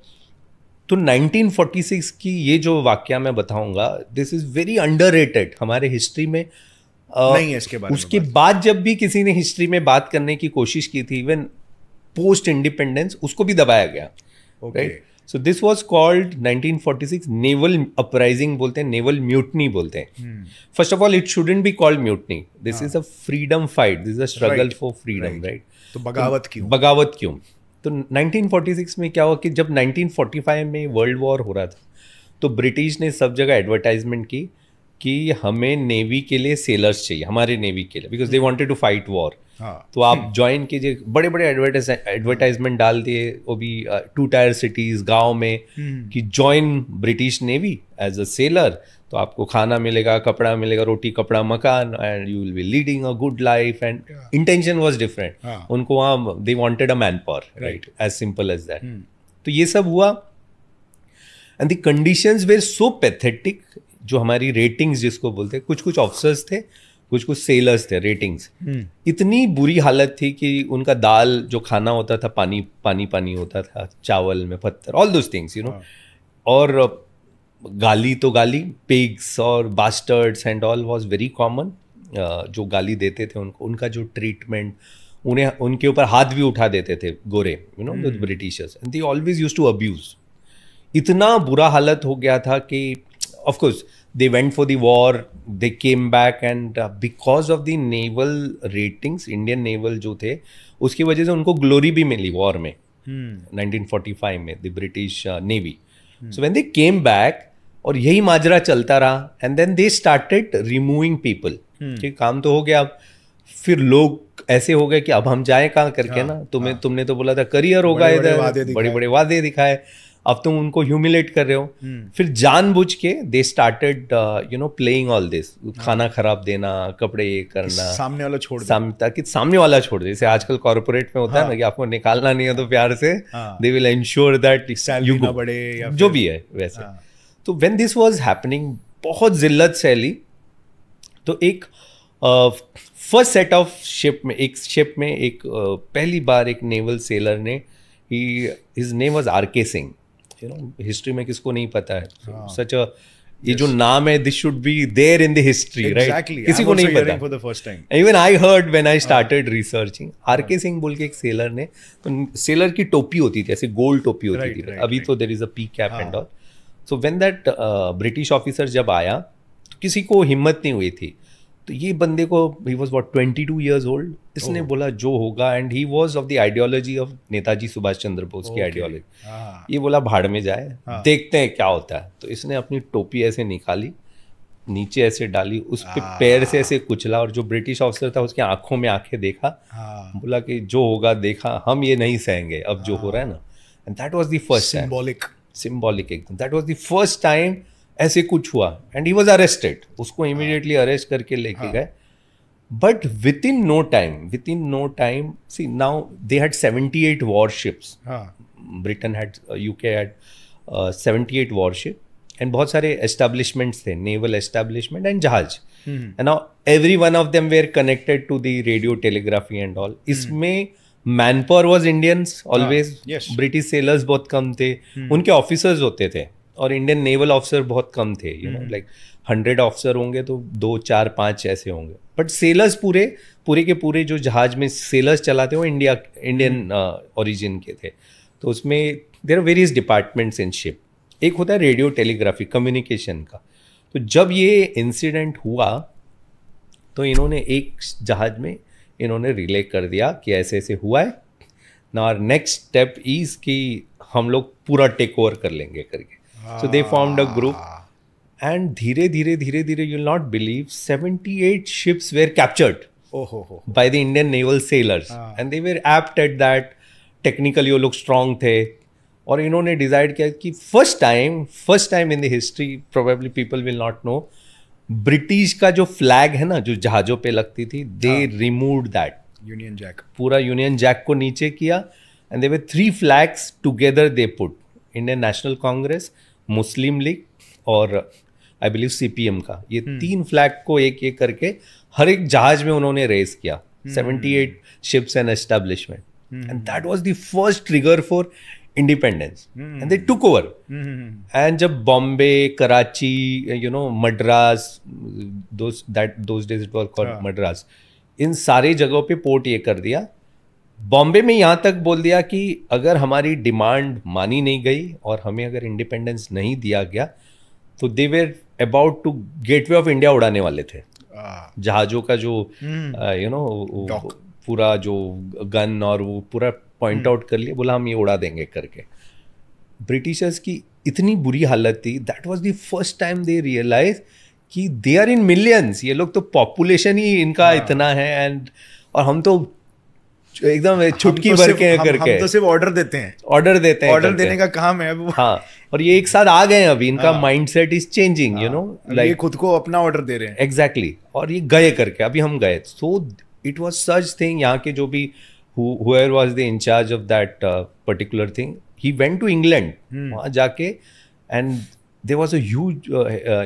तो 1946 की ये जो वाक्य मैं बताऊंगा दिस इज़ वेरी अंडर हमारे हिस्ट्री में आ, नहीं है इसके बारे उसके बाद जब भी किसी ने हिस्ट्री में बात करने की कोशिश की थी इवन पोस्ट इंडिपेंडेंस उसको भी दबाया गया right so this was called 1946 naval uprising बोलते हैं नेवल म्यूटनी बोलते हैं first of all it shouldn't be called mutiny this is a freedom fight this is a struggle for freedom right तो बगावत तो क्यों बगावत क्यों तो 1946 में क्या हुआ कि जब 1945 में वर्ल्ड वॉर हो रहा था तो ब्रिटिश ने सब जगह एडवर्टाइजमेंट की कि हमें नेवी के लिए सेलर्स चाहिए हमारे नेवी के लिए because they wanted to fight war तो आप ज्वाइन कीजिए बड़े बड़े एडवर्टाइजमेंट डाल दिए वो भी टू टायर सिटीज गांव में हम्म। कि join British navy as a sailor तो आपको खाना मिलेगा कपड़ा मिलेगा रोटी कपड़ा मकान and you will be leading a good life and intention was different उनको वहाँ they wanted a manpower right as simple as that तो ये सब हुआ and the conditions were so pathetic जो हमारी रेटिंग्स जिसको बोलते हैं कुछ कुछ ऑफिसर्स थे कुछ कुछ सेलर्स थे रेटिंग्स hmm. इतनी बुरी हालत थी कि उनका दाल जो खाना होता था पानी पानी पानी होता था चावल में पत्थर all those things you know और गाली तो गाली पिग्स और bastards and all was very common जो गाली देते थे उनको उनका जो ट्रीटमेंट उन्हें उनके ऊपर हाथ भी उठा देते थे गोरे you know with Britishers and they always use to abuse इतना बुरा हालत हो गया था कि of course they went for the war they came back and because of the naval ratings Indian naval जो थे उसकी वजह से उनको ग्लोरी भी मिली वॉर में फोर्टी hmm. फाइव में the British navy so when they came back और यही माजरा चलता रहा and then they started removing people ठीक काम तो हो गया अब फिर लोग ऐसे हो गए कि अब हम जाए कहाँ करके हाँ, ना तुम्हें हाँ, तुमने तो बोला था करियर होगा इधर बड़े बड़े वादे दिखाए अब तुम उनको ह्यूमिलेट कर रहे हो हम्म। फिर जानबूझ के they started you know playing all this खाना खराब देना कपड़े ये करना सामने वाला छोड़ साम, ताकि सामने वाला छोड़ दे जैसे आजकल कॉर्पोरेट में होता हाँ. है ना कि आपको निकालना नहीं है तो प्यार से they will ensure that you जो भी है वैसे हाँ. तो वेन दिस वॉज हैपनिंग बहुत ज़िल्लत सैली तो एक फर्स्ट सेट ऑफ शिप में एक शिप में एक uh, पहली बार एक नेवल सेलर ने ही his name was R K Singh you know history में किसको नहीं पता है सच अ हाँ। ये जो नाम है this should be there in the history right किसी को नहीं पता for the first time even I heard when I started researching R K Singh बोल के एक सेलर ने तो सेलर की टोपी होती थी ऐसे गोल्ड टोपी होती right, थी right, अभी right. तो there is a P cap and all so when that British officer जब आया तो किसी को हिम्मत नहीं हुई थी तो ये बंदे को he was what twenty two years old इसने oh. बोला जो होगा and he was of the ideology of Netaji Subhash Chandra Bose okay. की आइडियोलॉजी ah. हाँ। ये बोला भाड़ में जाए ah. देखते हैं क्या होता है तो इसने अपनी टोपी ऐसे निकाली नीचे ऐसे डाली उस पर ah. हाँ। पैर से ऐसे कुचला और जो ब्रिटिश ऑफिसर था उसकी आंखों में आंखें देखा ah. बोला कि जो होगा देखा हम ये नहीं सहेंगे अब ah. जो हो रहा है ना and that was the first symbolic symbolic एकदम that was the first time ऐसे कुछ हुआ एंड ही वॉज अरेस्टेड उसको इमिडिएटली हाँ। अरेस्ट करके लेके हाँ। गए but within no time within no time see now they had seventy eight warships Britain had U K had seventy eight warship and बहुत सारे establishments थे naval establishment and जहाज and now every one of them were connected to the radio telegraphy and all इसमें hmm. Manpower was Indians always British sailors बहुत कम थे hmm. उनके officers होते थे और इंडियन नेवल ऑफिसर बहुत कम थे you know like hundred officer होंगे तो दो चार पाँच ऐसे होंगे बट सेलर्स पूरे पूरे के पूरे जो जहाज में सेलर्स चलाते हैं वो इंडिया इंडियन ओरिजिन के थे तो उसमें there are various departments in ship एक होता है रेडियो टेलीग्राफी कम्युनिकेशन का तो जब ये इंसिडेंट हुआ तो इन्होंने एक जहाज में इन्होंने रिले कर दिया कि ऐसे ऐसे हुआ है ना नेक्स्ट स्टेप इज कि हम लोग पूरा टेक ओवर कर लेंगे करके so they formed a group and धीरे धीरे धीरे धीरे you not believe seventy eight ships were captured by the Indian naval sailors and they were apt at that technically वो लोग स्ट्रांग थे और इन्होंने डिसाइड किया कि first time first time in the history probably people will not know British का जो flag है ना जो जहाजों पे लगती थी they remove that union jack पूरा यूनियन जैक को नीचे किया and they three flags together they put Indian National Congress Muslim League और आई बिलीव सीपीएम का ये hmm. तीन फ्लैग को एक एक करके हर एक जहाज में उन्होंने रेस किया seventy eight ships and establishment and that was the first trigger for independence and they took over and जब Bombay Karachi you know Madras that those days it were called Madras इन सारे जगहों पे पोर्ट ये कर दिया बॉम्बे में यहाँ तक बोल दिया कि अगर हमारी डिमांड मानी नहीं गई और हमें अगर इंडिपेंडेंस नहीं दिया गया तो they were about to Gateway of India उड़ाने वाले थे हाँ। जहाजों का जो यू hmm. नो uh, पूरा जो गन और वो पूरा पॉइंट आउट हम्म। कर लिए बोला हम ये उड़ा देंगे करके ब्रिटिशर्स की इतनी बुरी हालत थी that was the first time they realise कि दे आर इन मिलियंस ये लोग तो पॉपुलेशन ही इनका हाँ. इतना है एंड और हम तो एकदम छुटकी भर के हम, करके हम तो सिर्फ ऑर्डर देते हैं ऑर्डर देते हैं ऑर्डर देने का काम है हाँ और ये एक साथ आ गए हैं अभी इनका mindset is changing you know like ये खुद को अपना ऑर्डर दे रहे हैं एग्जैक्टली exactly. और ये गए करके अभी हम गए so it was such thing यहाँ के जो भी uh, who whoever was the in charge of that uh, particular thing he went to england hmm. वहाँ जाके and there was as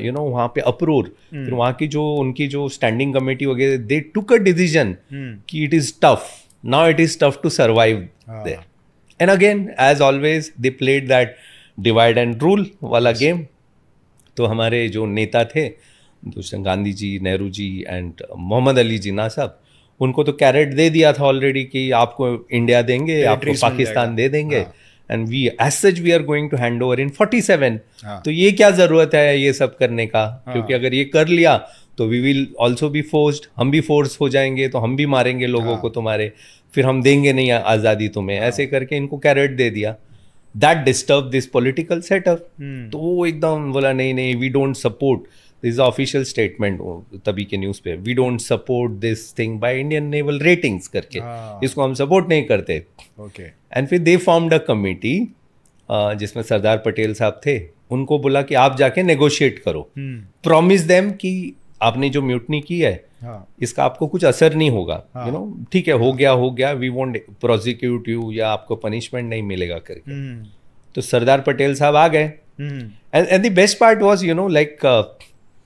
you know वहाँ पे अप्रोर hmm. फिर hmm. वहाँ की जो उनकी जो स्टैंडिंग कमेटी वगैरह दे टुक अ डिसीजन कि it is tough now it is tough to survive there and again as always they played that divide and rule वाला गेम तो हमारे जो नेता थे गांधी जी नेहरू जी एंड uh, मोहम्मद अली जिना साहब उनको तो कैरेट दे दिया था ऑलरेडी कि आपको इंडिया देंगे आपको पाकिस्तान दे देंगे and we as such we are going to hand over in forty seven तो ये क्या ज़रूरत है ये सब करने का हाँ. क्योंकि अगर ये कर लिया तो वी विल ऑल्सो भी फोर्स हम भी फोर्स हो जाएंगे तो हम भी मारेंगे लोगों हाँ. को तुम्हारे फिर हम देंगे नहीं आज़ादी तुम्हें हाँ. ऐसे करके इनको कैरेट दे दिया that disturb this political setup तो वो एकदम बोला नहीं नहीं we don't support this official statement तभी के न्यूज़ पे we don't support this thing by Indian naval ratings करके ah. इसको हम सपोर्ट नहीं करते ओके एंड फिर दे फॉर्म्ड अ कमेटी जिसमें सरदार पटेल साहब थे उनको बोला कि आप जाके नेगोशिएट करो प्रॉमिस दैम देम कि आपने जो म्यूटनी की है हाँ. इसका आपको कुछ असर नहीं होगा यू हाँ. नो ठीक है हो हाँ. गया हो गया वी वॉन्ट प्रोजिक्यूट यू या आपको पनिशमेंट नहीं मिलेगा करके hmm. तो सरदार पटेल साहब आ गए and and the best part was you know like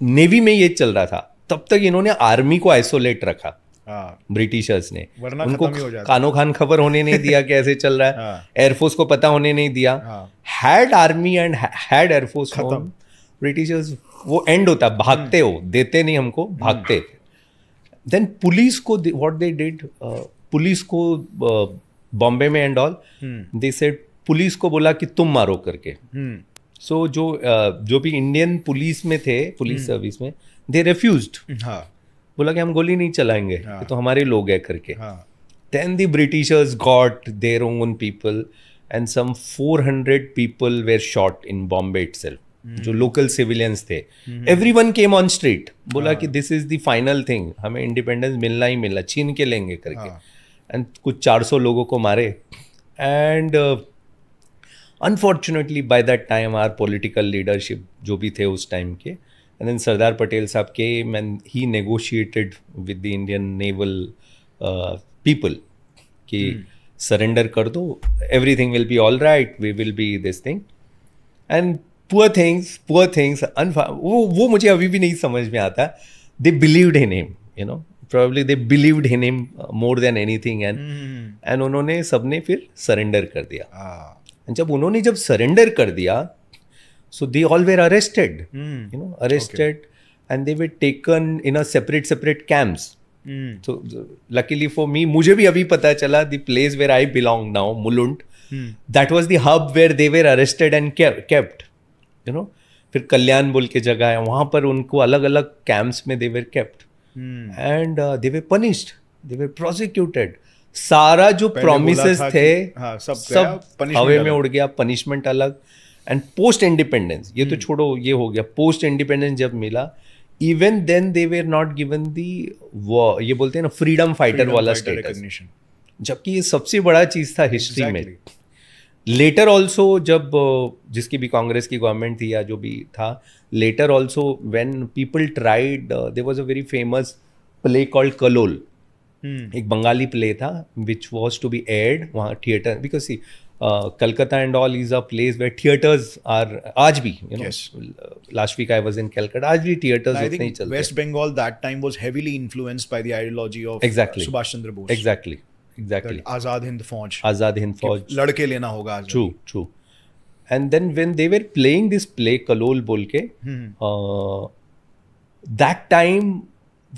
navy में ये चल रहा था तब तक इन्होंने आर्मी को आइसोलेट रखा हाँ। ब्रिटिशर्स ने उनको कानो खान खबर होने नहीं दिया ऐसे चल रहा है हाँ। एयरफोर्स को पता होने नहीं दिया had army and had air force Britishers वो एंड होता भागते हो हम्म। देते नहीं हमको हम्म। भागते देन पुलिस को what they did police uh, को बॉम्बे uh, में and all they said police को बोला कि तुम मारो करके हम्म। सो जो uh, जो भी इंडियन पुलिस में थे पुलिस सर्विस hmm. में दे रेफ्यूज hmm, हाँ बोला कि हम गोली नहीं चलाएंगे हाँ. तो हमारे लोग है करके then the Britishers got their own people and some 400 people were shot in Bombay itself जो लोकल सिविलियंस थे every one came on street बोला हाँ. कि this is the final thing हमें इंडिपेंडेंस मिलना ही मिलना छीन के लेंगे करके एंड हाँ. कुछ 400 लोगों को मारे and uh, unfortunately by that time our political leadership जो भी थे उस टाइम के एंड देन सरदार पटेल साहब के man he negotiated with the Indian naval people कि सरेंडर hmm. कर दो everything will be all right we will be this thing and poor things poor things वो वो मुझे अभी भी नहीं समझ में आता they believed in him you know probably they believed in him more than anything and and उन्होंने सबने फिर सरेंडर कर दिया ah. जब उन्होंने जब सरेंडर कर दिया so they all were arrested you know arrested and they were taken in a separate separate camps तो लकीली फॉर मी मुझे भी अभी पता चला the place where I belong now Mulund that was the hub where they were arrested and kept you know फिर कल्याण बोल के जगह है वहां पर उनको अलग अलग कैंप्स में they were kept and they were punished they were prosecuted सारा जो प्रोमिस थे हाँ, सब, सब हवे में उड़ गया पनिशमेंट अलग एंड पोस्ट इंडिपेंडेंस ये तो हम्म। छोड़ो ये हो गया पोस्ट इंडिपेंडेंस जब मिला even then they were not given the ये बोलते हैं ना फ्रीडम फाइटर वाला स्टेटस जबकि ये सबसे बड़ा चीज़ था हिस्ट्री में लेटर ऑल्सो जब जिसकी भी कांग्रेस की गवर्नमेंट थी या जो भी था letter also when people tried there was a very famous play called Kallol Hmm. एक बंगाली प्ले था which was to be aired वहाँ theatre because see Calcutta and all is a place where theatres are आज भी you know last week I was in Calcutta आज भी theatres उतने चलते West Bengal that time was heavily influenced by the ideology of exactly Subhash Chandra Bose exactly exactly Azad Hind Fauj Azad Hind Fauj लड़के लेना होगा true true and then when they were playing this play Kallol बोल के that hmm. Time uh,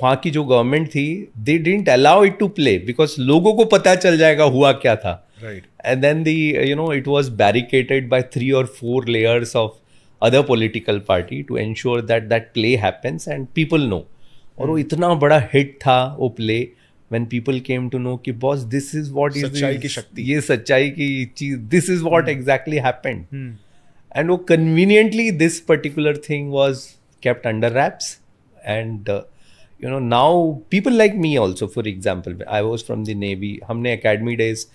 वहाँ की जो गवर्नमेंट थी they didn't allow it to play because लोगों को पता चल जाएगा हुआ क्या था and then the you know it was barricaded by three और four layers of other political party to ensure that that play happens and people know और वो hmm. इतना बड़ा हिट था वो play when people came to know कि boss this is what is की शक्ति ये सच्चाई की चीज this is what exactly happened and वो conveniently this particular thing was kept under wraps and you know now people like me also for example I was from the navy हमने academy days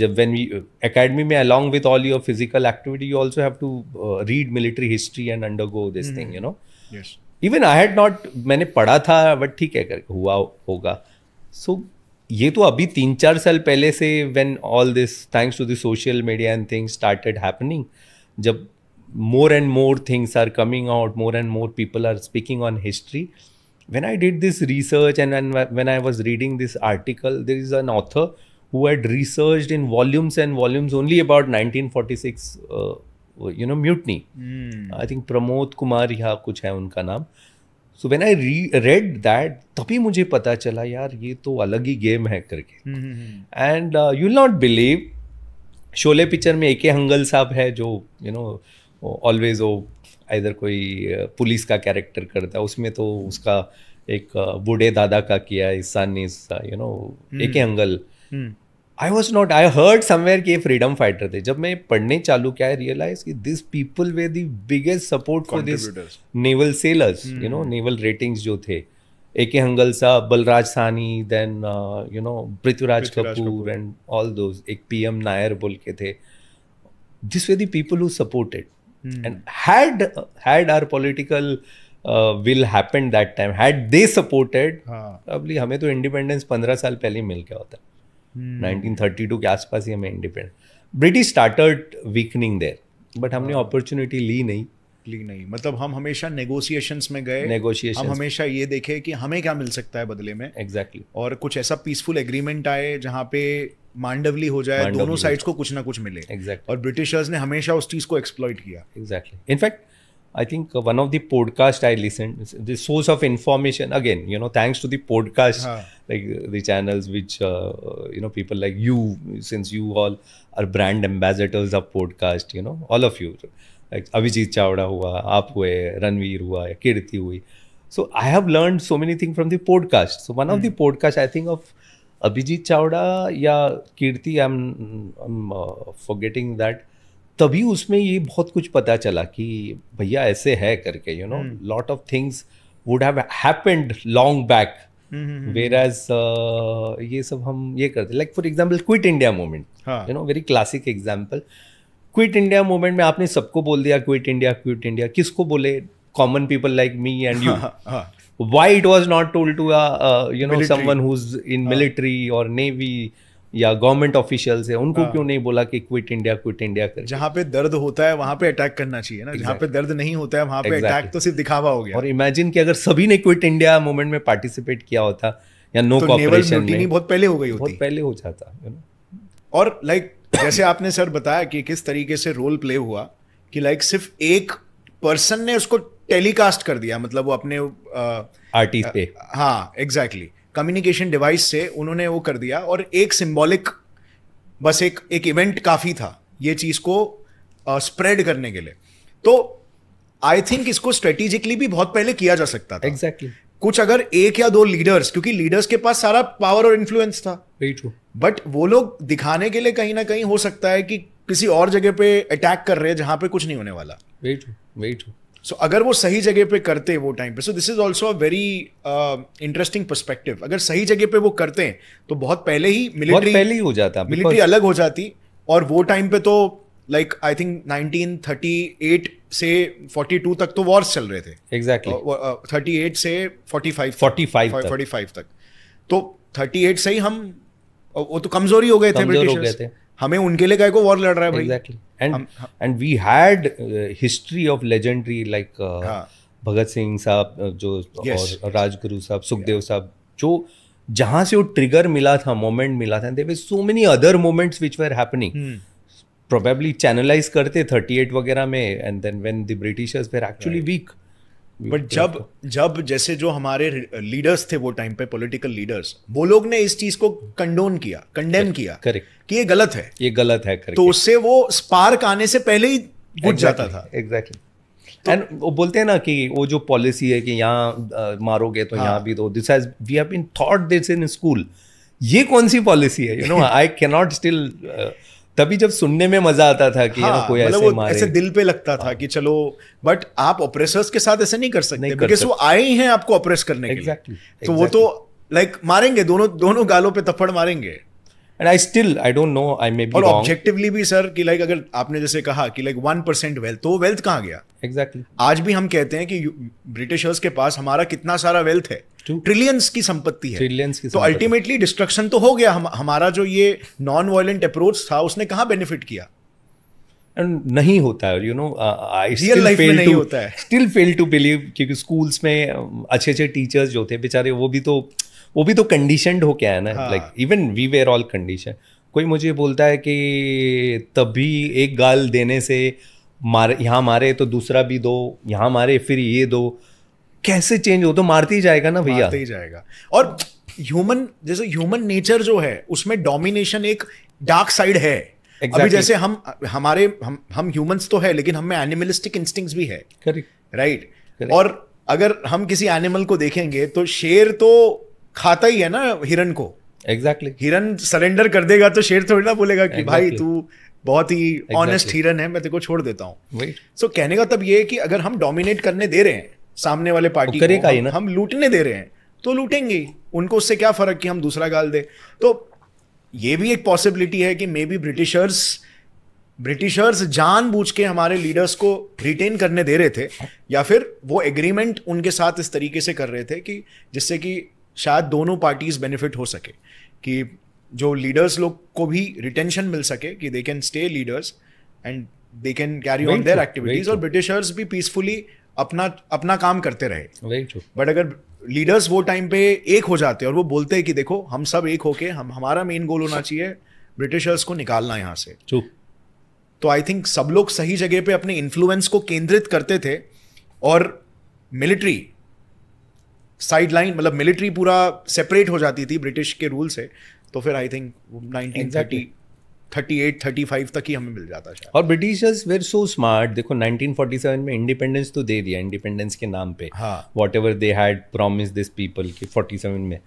जब when we academy में along with all your physical activity you also have to read military history and undergo this thing you know even I had not मैंने पढ़ा था but ठीक है हुआ होगा सो ये तो अभी तीन चार साल पहले से when all this thanks to the social media and things started happening जब more and more things are coming out more and more people are speaking on history when I did this research and when, when I was reading this article, there is an author who had researched in volumes and volumes only about 1946, uh, you know, mutiny. Mm. I think Pramod Kumar या कुछ है उनका नाम. So when I read that तभी मुझे पता चला यार ये तो अलग ही गेम है करके and you not believe Sholay picture में ए के हंगल साहब है जो यू नो ऑलवेज वो इधर कोई पुलिस का कैरेक्टर करता है उसमें तो उसका एक बूढ़े दादा का किया इस you know hmm. A K Hangal I was not I heard somewhere कि ये फ्रीडम फाइटर थे जब मैं पढ़ने चालू किया रियलाइज कि this people were the biggest support for this naval sailors you know naval ratings जो थे ए के हंगल सा Balraj Sahni then you know Prithviraj Kapoor and all दो एक पी एम नायर बोल के थे this were the people who supported Hmm. And had had our political uh, will happened that time had they supported supported हाँ। अभी हमें तो इंडिपेंडेंस पंद्रह साल पहले मिल गया होता नाइनटीन थर्टी टू के आसपास ही हमें independence British started weakening there but हमने अपॉर्चुनिटी हाँ। ली नहीं ली नहीं मतलब हम हमेशा नेगोशिएशंस में गए नेगोशिएशन हम हमेशा ये देखे कि हमें क्या मिल सकता है बदले में एग्जैक्टली exactly. और कुछ ऐसा पीसफुल एग्रीमेंट आए जहाँ पे मांडवली हो जाए मांडवली दोनों साइड्स को कुछ ना कुछ मिले exactly. और ब्रिटिशर्स ने हमेशा उस चीज को एक्सप्लॉइट किया exactly in fact I think one of the podcast I listen the source of information again you know thanks to the podcast like the channels which you know people like you since you all are brand ambassadors of podcast you know all of you like Abhijit Chavda हुआ आप हुए रणवीर हुआ कीर्ति हुई so I have learn so many thing from the podcast so one of the podcast I think of Abhijit Chavda या Kirti I am forgetting that तभी उसमें ये बहुत कुछ पता चला कि भैया ऐसे है करके you know lot of things would have happened long back whereas ये सब हम ये करते like for example quit India movement you know very classic example quit India movement में आपने सबको बोल दिया क्विट इंडिया क्विट इंडिया किसको बोले common people like me and you why it was not told to a uh, uh, you know military. someone who's in हाँ. military or navy या government officials है उनको हाँ. क्यों नहीं बोला कि क्विट इंडिया क्विट इंडिया कर जहाँ पे दर्द होता है वहां पे अटैक करना चाहिए ना exactly. जहाँ पे दर्द नहीं होता है वहां पे अटैक exactly. तो सिर्फ दिखावा हो गया और इमेजिन कि अगर सभी ने क्विट इंडिया मूवमेंट में पार्टिसिपेट किया होता या नो तो कॉपरेशन में बहुत पहले हो गई होती बहुत पहले हो जाता और लाइक like, जैसे आपने सर बताया कि किस तरीके से रोल प्ले हुआ कि लाइक like, सिर्फ एक पर्सन ने उसको टेलीकास्ट कर दिया मतलब वो अपने आर्टिस्ट पे हाँ एग्जैक्टली कम्युनिकेशन डिवाइस से उन्होंने वो कर दिया और एक सिंबॉलिक बस एक एक इवेंट काफ़ी था ये चीज़ को स्प्रेड uh, करने के लिए तो आई थिंक इसको स्ट्रेटेजिकली भी बहुत पहले किया जा सकता था एग्जैक्टली exactly. कुछ अगर एक या दो लीडर्स क्योंकि लीडर्स के पास सारा पावर और इन्फ्लुएंस था बट वो लोग दिखाने के लिए कहीं ना कहीं हो सकता है कि किसी और जगह पे अटैक कर रहे हैं जहां पे कुछ नहीं होने वाला very true very true so so, अगर वो सही जगह पे करते वो टाइम पे so this is also a very interesting perspective अगर सही जगह पे वो करते हैं तो बहुत पहले ही मिलिट्री पहले ही हो जाता मिलिट्री अलग हो जाती और वो टाइम पे तो लाइक आई थिंक 1938 से 42 तक तो वॉर्स चल रहे थे एग्जैक्टली exactly. uh, uh, 38 से 45 45 तक, 45 तक तो 38 से ही हम uh, वो तो कमजोरी हो गए थे ब्रिटिश हमें उनके लिए काय को वॉर लड़ रहा है भाई exactly and and we had history of legendary like Bhagat Singh Sahab uh, जो yes. और राजगुरु साहब सुखदेव yeah. साहब जो जहां से वो ट्रिगर मिला था मोमेंट मिला था there so many other moments which were happening probably channelise करते थर्टी एट वगैरह में and then when the Britishers were actually weak but जब जब जैसे जो हमारे लीडर्स थे वो टाइम पे पॉलिटिकल लीडर्स वो लोग ने इस चीज को कंडोन किया कंडेम किया करेक्ट कि ये गलत है ये गलत है करेक्ट तो उससे वो स्पार्क आने से पहले ही घुट exactly, जाता था एग्जैक्टली exactly. एंड तो, वो बोलते हैं ना कि वो जो पॉलिसी है कि यहाँ मारोगे तो यहाँ हाँ। भी though this has we have been thought this in school ये कौन सी पॉलिसी है you know I can not still तभी जब सुनने में मजा आता था कि हाँ, कोई मतलब ऐसे मारे ऐसे दिल पे लगता हाँ. था कि चलो बट आप ऑपरेसर्स के साथ ऐसे नहीं कर सकते सकते। वो आए हैं आपको ऑपरेस करने exactly, के लिए exactly. तो वो तो लाइक like, मारेंगे दोनों दोनों गालों पे थप्पड़ मारेंगे and I still I don't know I may be और ऑब्जेक्टिवली भी सर कि लाइक अगर आपने जैसे कहा कि लाइक वन परसेंट वेल्थ तो वेल्थ कहाँ गया एग्जैक्टली exactly. आज भी हम कहते हैं कि ब्रिटिशर्स के पास हमारा कितना सारा वेल्थ है ट्रिलियंस की संपत्ति है ट्रिलियंस की तो अल्टीमेटली डिस्ट्रक्शन तो हो गया हम, हमारा जो ये नॉन वायलेंट अप्रोच था उसने कहा बेनिफिट किया एंड नहीं होता है you know I still fail to होता है स्टिल फेल टू बिलीव क्योंकि स्कूल्स में अच्छे अच्छे टीचर्स जो थे बेचारे वो भी तो वो भी तो कंडीशनड क्या है ना like even we were all condition कोई मुझे बोलता है कि तभी एक गाल देने से मार यहाँ मारे तो दूसरा भी दो यहाँ मारे फिर ये दो कैसे चेंज हो तो मारते ही जाएगा ना भैया मारते ही जाएगा और ह्यूमन जैसे ह्यूमन नेचर जो है उसमें डोमिनेशन एक डार्क साइड है exactly. अभी जैसे हम हमारे हम हम ह्यूमंस तो है लेकिन हमें एनिमलिस्टिक इंस्टिंग्स भी है राइट right? और अगर हम किसी एनिमल को देखेंगे तो शेर तो खाता ही है ना हिरन को एग्जैक्टली exactly. हिरन सरेंडर कर देगा तो शेर थोड़ी ना बोलेगा कि exactly. भाई तू बहुत ही ऑनेस्ट exactly. हिरन है मैं तेरे को छोड़ देता हूँ सो so, कहने का तब मतलब ये है कि अगर हम डोमिनेट करने दे रहे हैं सामने वाले पार्टी तो को हम, हम लूटने दे रहे हैं तो लूटेंगे उनको उससे क्या फर्क कि हम दूसरा गाल दे तो ये भी एक पॉसिबिलिटी है कि मे बी ब्रिटिशर्स ब्रिटिशर्स जानबूझ के हमारे लीडर्स को रिटेन करने दे रहे थे या फिर वो एग्रीमेंट उनके साथ इस तरीके से कर रहे थे कि जिससे कि शायद दोनों पार्टीज बेनिफिट हो सके कि जो लीडर्स लोग को भी रिटेंशन मिल सके कि they can stay leaders and they can carry on their activities और ब्रिटिशर्स भी पीसफुली अपना अपना काम करते रहे बट अगर लीडर्स वो टाइम पे एक हो जाते हैं और वो बोलते हैं कि देखो हम सब एक होके हम हमारा मेन गोल होना चाहिए ब्रिटिशर्स को निकालना यहाँ से तो आई थिंक सब लोग सही जगह पे अपने इन्फ्लुएंस को केंद्रित करते थे और मिलिट्री साइड लाइन मतलब मिलिट्री पूरा सेपरेट हो जाती थी ब्रिटिश के रूल से तो फिर I think nineteen thirty thirty eight thirty five तक ही हमें मिल जाता है और ब्रिटिशर्स वेर सो स्मार्ट देखो नाइनटीन फोर्टी सेवन में इंडिपेंडेंस तो दे दिया इंडिपेंडेंस के नाम पे हाँ whatever they had promise this people की फोर्टी सेवन में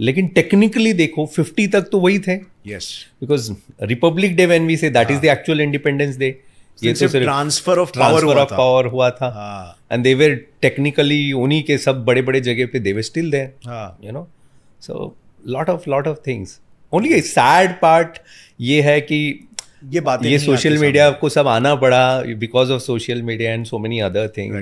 लेकिन टेक्निकली देखो फिफ्टी तक तो वही थे yes because republic day when we say that is the actual independence day ये तो सिर्फ ट्रांसफर ऑफ पावर हुआ था पावर हुआ था एंड दे वेर टेक्निकली उन्हीं के सब बड़े बड़े जगह पे they were still there you know so lot of lot of things only sad part ये है कि ये बात ये सोशल मीडिया को सब आना पड़ा because of social media and so many other thing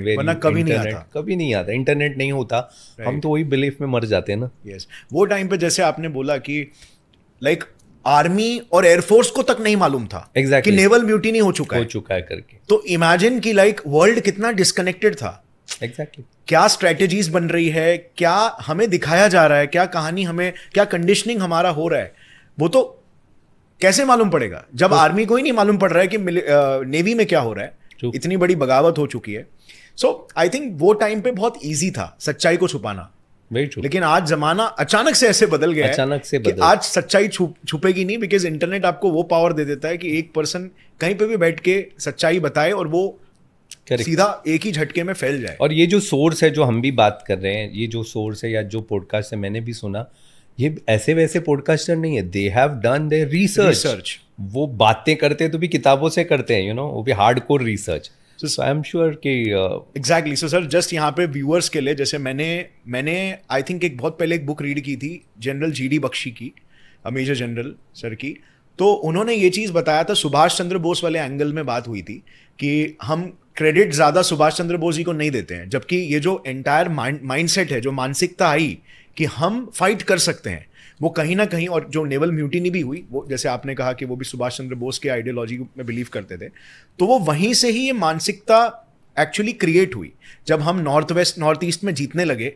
कभी नहीं आता कभी नहीं आता इंटरनेट नहीं होता right. हम तो वही बिलीफ में मर जाते हैं ना यस yes. वो टाइम पे जैसे आपने बोला कि लाइक like, आर्मी और एयरफोर्स को तक नहीं मालूम था exactly. कि नेवल नहीं हो चुका हो है चुका है करके तो इमेजिन की लाइक वर्ल्ड कितना डिस्कनेक्टेड था एग्जैक्टली exactly. क्या स्ट्रेटेजीज बन रही है क्या हमें दिखाया जा रहा है क्या कहानी हमें क्या कंडीशनिंग हमारा हो रहा है वो तो कैसे मालूम पड़ेगा जब तो, आर्मी को ही नहीं मालूम पड़ रहा है कि नेवी में क्या हो रहा है इतनी बड़ी बगावत हो चुकी है सो आई थिंक वो टाइम पे बहुत ईजी था सच्चाई को छुपाना लेकिन आज जमाना अचानक से ऐसे बदल गया अचानक से बदल। कि आज सच्चाई छुप छुपेगी नहीं बिकॉज इंटरनेट आपको वो पावर दे देता है कि एक पर्सन कहीं पे भी बैठ के सच्चाई बताए और वो Correct. सीधा एक ही झटके में फैल जाए और ये जो सोर्स है जो हम भी बात कर रहे हैं ये जो सोर्स है या जो पॉडकास्ट है मैंने भी सुना ये ऐसे वैसे पॉडकास्टर नहीं है they have done the research वो बातें करते तो भी किताबों से करते हैं यू you नो know? वो भी hard core research so I am sure कि एग्जैक्टली सो सर जस्ट यहाँ पे व्यूअर्स के लिए जैसे मैंने मैंने आई थिंक एक बहुत पहले एक बुक रीड की थी जनरल जी डी बख्शी की मेजर जनरल सर की तो उन्होंने ये चीज़ बताया था सुभाष चंद्र बोस वाले एंगल में बात हुई थी कि हम क्रेडिट ज़्यादा सुभाष चंद्र बोस जी को नहीं देते हैं जबकि ये जो एंटायर माइंड सेट है जो मानसिकता आई कि हम फाइट कर सकते हैं वो कहीं ना कहीं और जो नेवल म्यूटिनी भी हुई वो जैसे आपने कहा कि वो भी सुभाष चंद्र बोस के आइडियोलॉजी में बिलीव करते थे तो वो वहीं से ही ये मानसिकता एक्चुअली क्रिएट हुई जब हम नॉर्थ वेस्ट नॉर्थ ईस्ट में जीतने लगे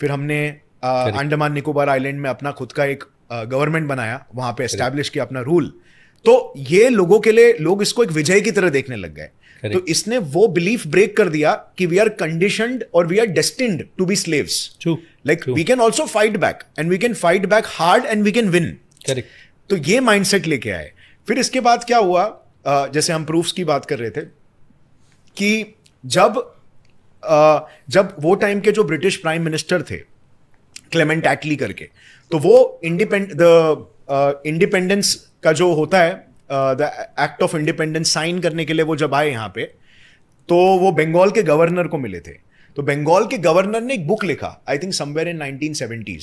फिर हमने अंडमान निकोबार आइलैंड में अपना खुद का एक गवर्नमेंट बनाया वहाँ पे एस्टैब्लिश किया अपना रूल तो ये लोगों के लिए लोग इसको एक विजय की तरह देखने लग गए तो इसने वो बिलीफ ब्रेक कर दिया कि वी आर कंडीशन और we are destined to be slaves like we can also fight back and we can fight back hard and we can win तो ये माइंडसेट लेके आए फिर इसके बाद क्या हुआ जैसे हम प्रूफ्स की बात कर रहे थे कि जब जब वो टाइम के जो ब्रिटिश प्राइम मिनिस्टर थे क्लेमेंट एटली करके तो वो इंडिपेंड द इंडिपेंडेंस का जो होता है the act of independence sign करने के लिए वो जब आए यहाँ पे तो वो बंगाल के गवर्नर को मिले थे तो बंगाल के गवर्नर ने एक बुक लिखा I think somewhere in nineteen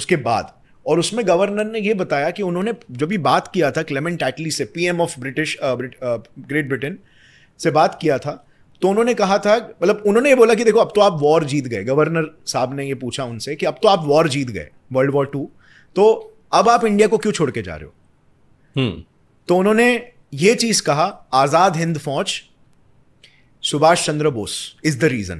उसके बाद और उसमें गवर्नर ने ये बताया कि उन्होंने जब भी बात किया था क्लेमेंट टैटली से PM of British Great Britain से बात किया था तो उन्होंने कहा था मतलब उन्होंने ये बोला कि देखो अब तो आप वॉर जीत गए गवर्नर साहब ने ये पूछा उनसे कि अब तो आप वॉर जीत गए वर्ल्ड वॉर टू तो अब आप इंडिया को क्यों छोड़ के जा रहे हो हम्म। तो उन्होंने ये चीज कहा Azad Hind Fauj Subhash Chandra Bose is the reason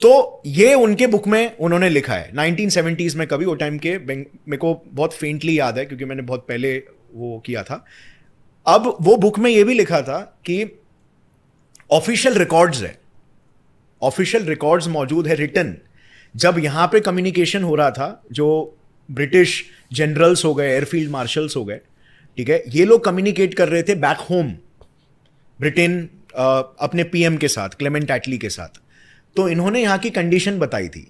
तो ये उनके बुक में उन्होंने लिखा है 1970s में कभी वो टाइम के मेरे को बहुत फेंटली याद है क्योंकि मैंने बहुत पहले वो किया था अब वो बुक में ये भी लिखा था कि ऑफिशियल रिकॉर्ड्स है ऑफिशियल रिकॉर्ड्स मौजूद है रिटर्न जब यहां पे कम्युनिकेशन हो रहा था जो ब्रिटिश जनरल्स हो गए एयरफील्ड मार्शल्स हो गए ठीक है ये लोग कम्युनिकेट कर रहे थे बैक होम ब्रिटेन अपने पीएम के साथ क्लेमेंट एटली के साथ तो इन्होंने यहाँ की कंडीशन बताई थी